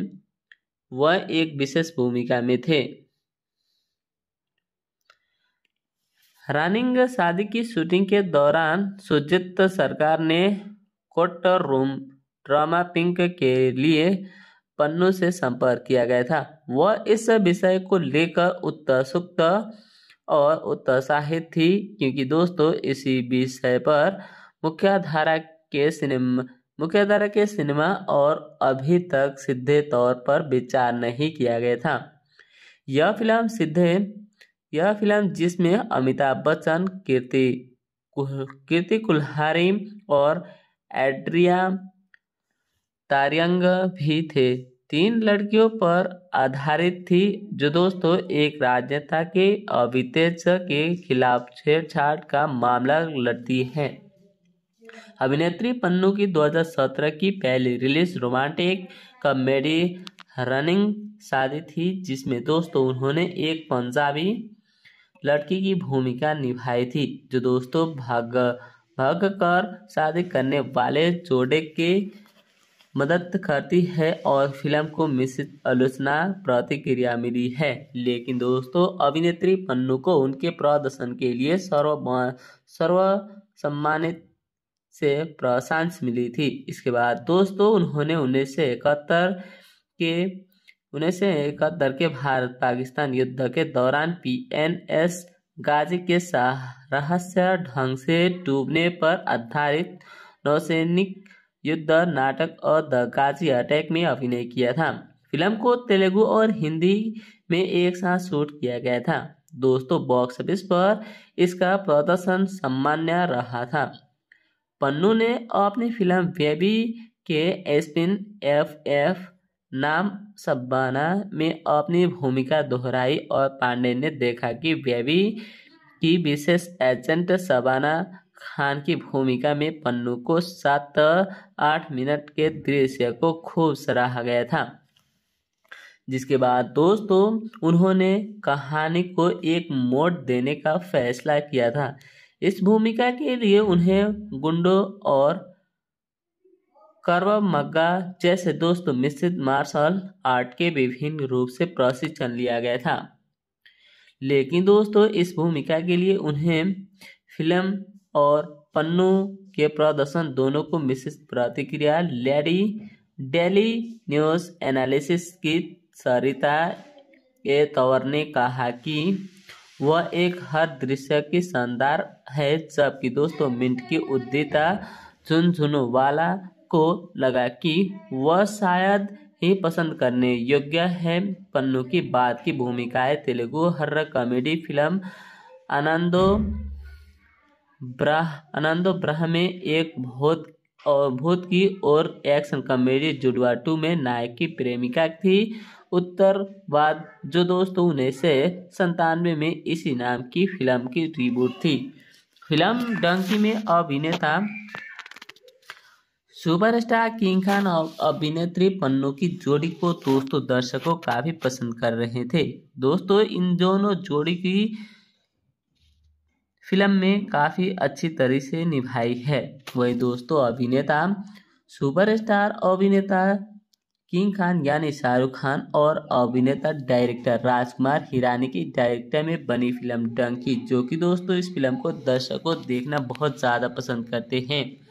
Speaker 1: वह एक विशेष भूमिका में थे रानिंग शादी की शूटिंग के दौरान सुजित सरकार ने कोट रूम ड्रामा पिंक के लिए पन्नों से संपर्क किया गया था वह इस विषय को लेकर उत्सुक्त और उत्साहित थी क्योंकि दोस्तों इसी विषय पर मुख्यधारा के सिनेमा मुख्यधारा के सिनेमा और अभी तक सीधे तौर पर विचार नहीं किया गया था यह फिल्म सीधे यह फिल्म जिसमें अमिताभ बच्चन कीर्ति कीर्ति कुल्हारी और एड्रिया तारांग भी थे तीन लड़कियों पर आधारित थी जो दोस्तों एक राजनेता के अवितेज के खिलाफ छेड़छाड़ का मामला लड़ती हैं अभिनेत्री पन्नू की 2017 की पहली रिलीज रोमांटिक कॉमेडी रनिंग शादी थी जिसमें दोस्तों उन्होंने एक पंजाबी लड़की की भूमिका निभाई थी जो दोस्तों भाग भाग कर शादी करने वाले जोड़े के मदद करती है और फिल्म को मिश्रित आलोचना प्रतिक्रिया मिली है लेकिन दोस्तों अभिनेत्री पन्नू को उनके प्रदर्शन के लिए सर्व सर्व सम्मानित से प्रशांस मिली थी इसके बाद दोस्तों उन्होंने उन्नीस सौ इकहत्तर के उन्नीस सौ इकहत्तर के भारत पाकिस्तान युद्ध के दौरान पी एन एस गाजी के रहस्य ढंग से डूबने पर आधारित नौसैनिक युद्ध नाटक और द काजी अटैक में अभिनय किया था फिल्म को तेलुगु और हिंदी में एक साथ शूट किया गया था दोस्तों बॉक्स ऑफिस पर इसका प्रदर्शन सामान्य रहा था पन्नू ने अपनी फिल्म बेबी के एसपिन एफ एफ नाम सब्बाना में अपनी भूमिका दोहराई और पांडे ने देखा कि बेबी की विशेष एजेंट सबाना खान की भूमिका में पन्नू को सात आठ मिनट के दृश्य को खूब सराहा गया था जिसके बाद दोस्तों उन्होंने कहानी को एक मोड़ देने का फैसला किया था इस भूमिका के लिए उन्हें गुंडो और करवा मग्गा जैसे दोस्तों मिश्रित मार्शल आर्ट के विभिन्न रूप से प्रशिक्षण लिया गया था लेकिन दोस्तों इस भूमिका के लिए उन्हें फिल्म और पन्नू के प्रदर्शन दोनों को मिश्रित प्रतिक्रिया लैरी डेली न्यूज एनालिसिस की सरिता ए तवर ने कहा कि वह एक हर दृश्य की शानदार है जबकि दोस्तों मिंट की उद्देता वाला को लगा कि वह शायद ही पसंद करने योग्य है पन्नू की बात की भूमिकाएं Telugu horror comedy film Anando Brahma Anando Brahma में एक भूत और भूत की और एक्शन कॉमेडी जुडवा टू में नायक की प्रेमिका थी उत्तरवाद जो दोस्तों उन्नीस से संतानवे में इसी नाम की फिल्म की रिबूट थी फिल्म डंकी में अभिनेता सुपरस्टार किंग खान और अभिनेत्री पन्नू की जोड़ी को दोस्तों दर्शकों काफी पसंद कर रहे थे दोस्तों इन दोनों जोड़ी की फिल्म में काफ़ी अच्छी तरह से निभाई है वही दोस्तों अभिनेता सुपरस्टार अभिनेता किंग खान यानी शाहरुख खान और अभिनेता डायरेक्टर राजकुमार हिरानी की डायरेक्टर में बनी फिल्म डंकी जो कि दोस्तों इस फिल्म को दर्शकों देखना बहुत ज़्यादा पसंद करते हैं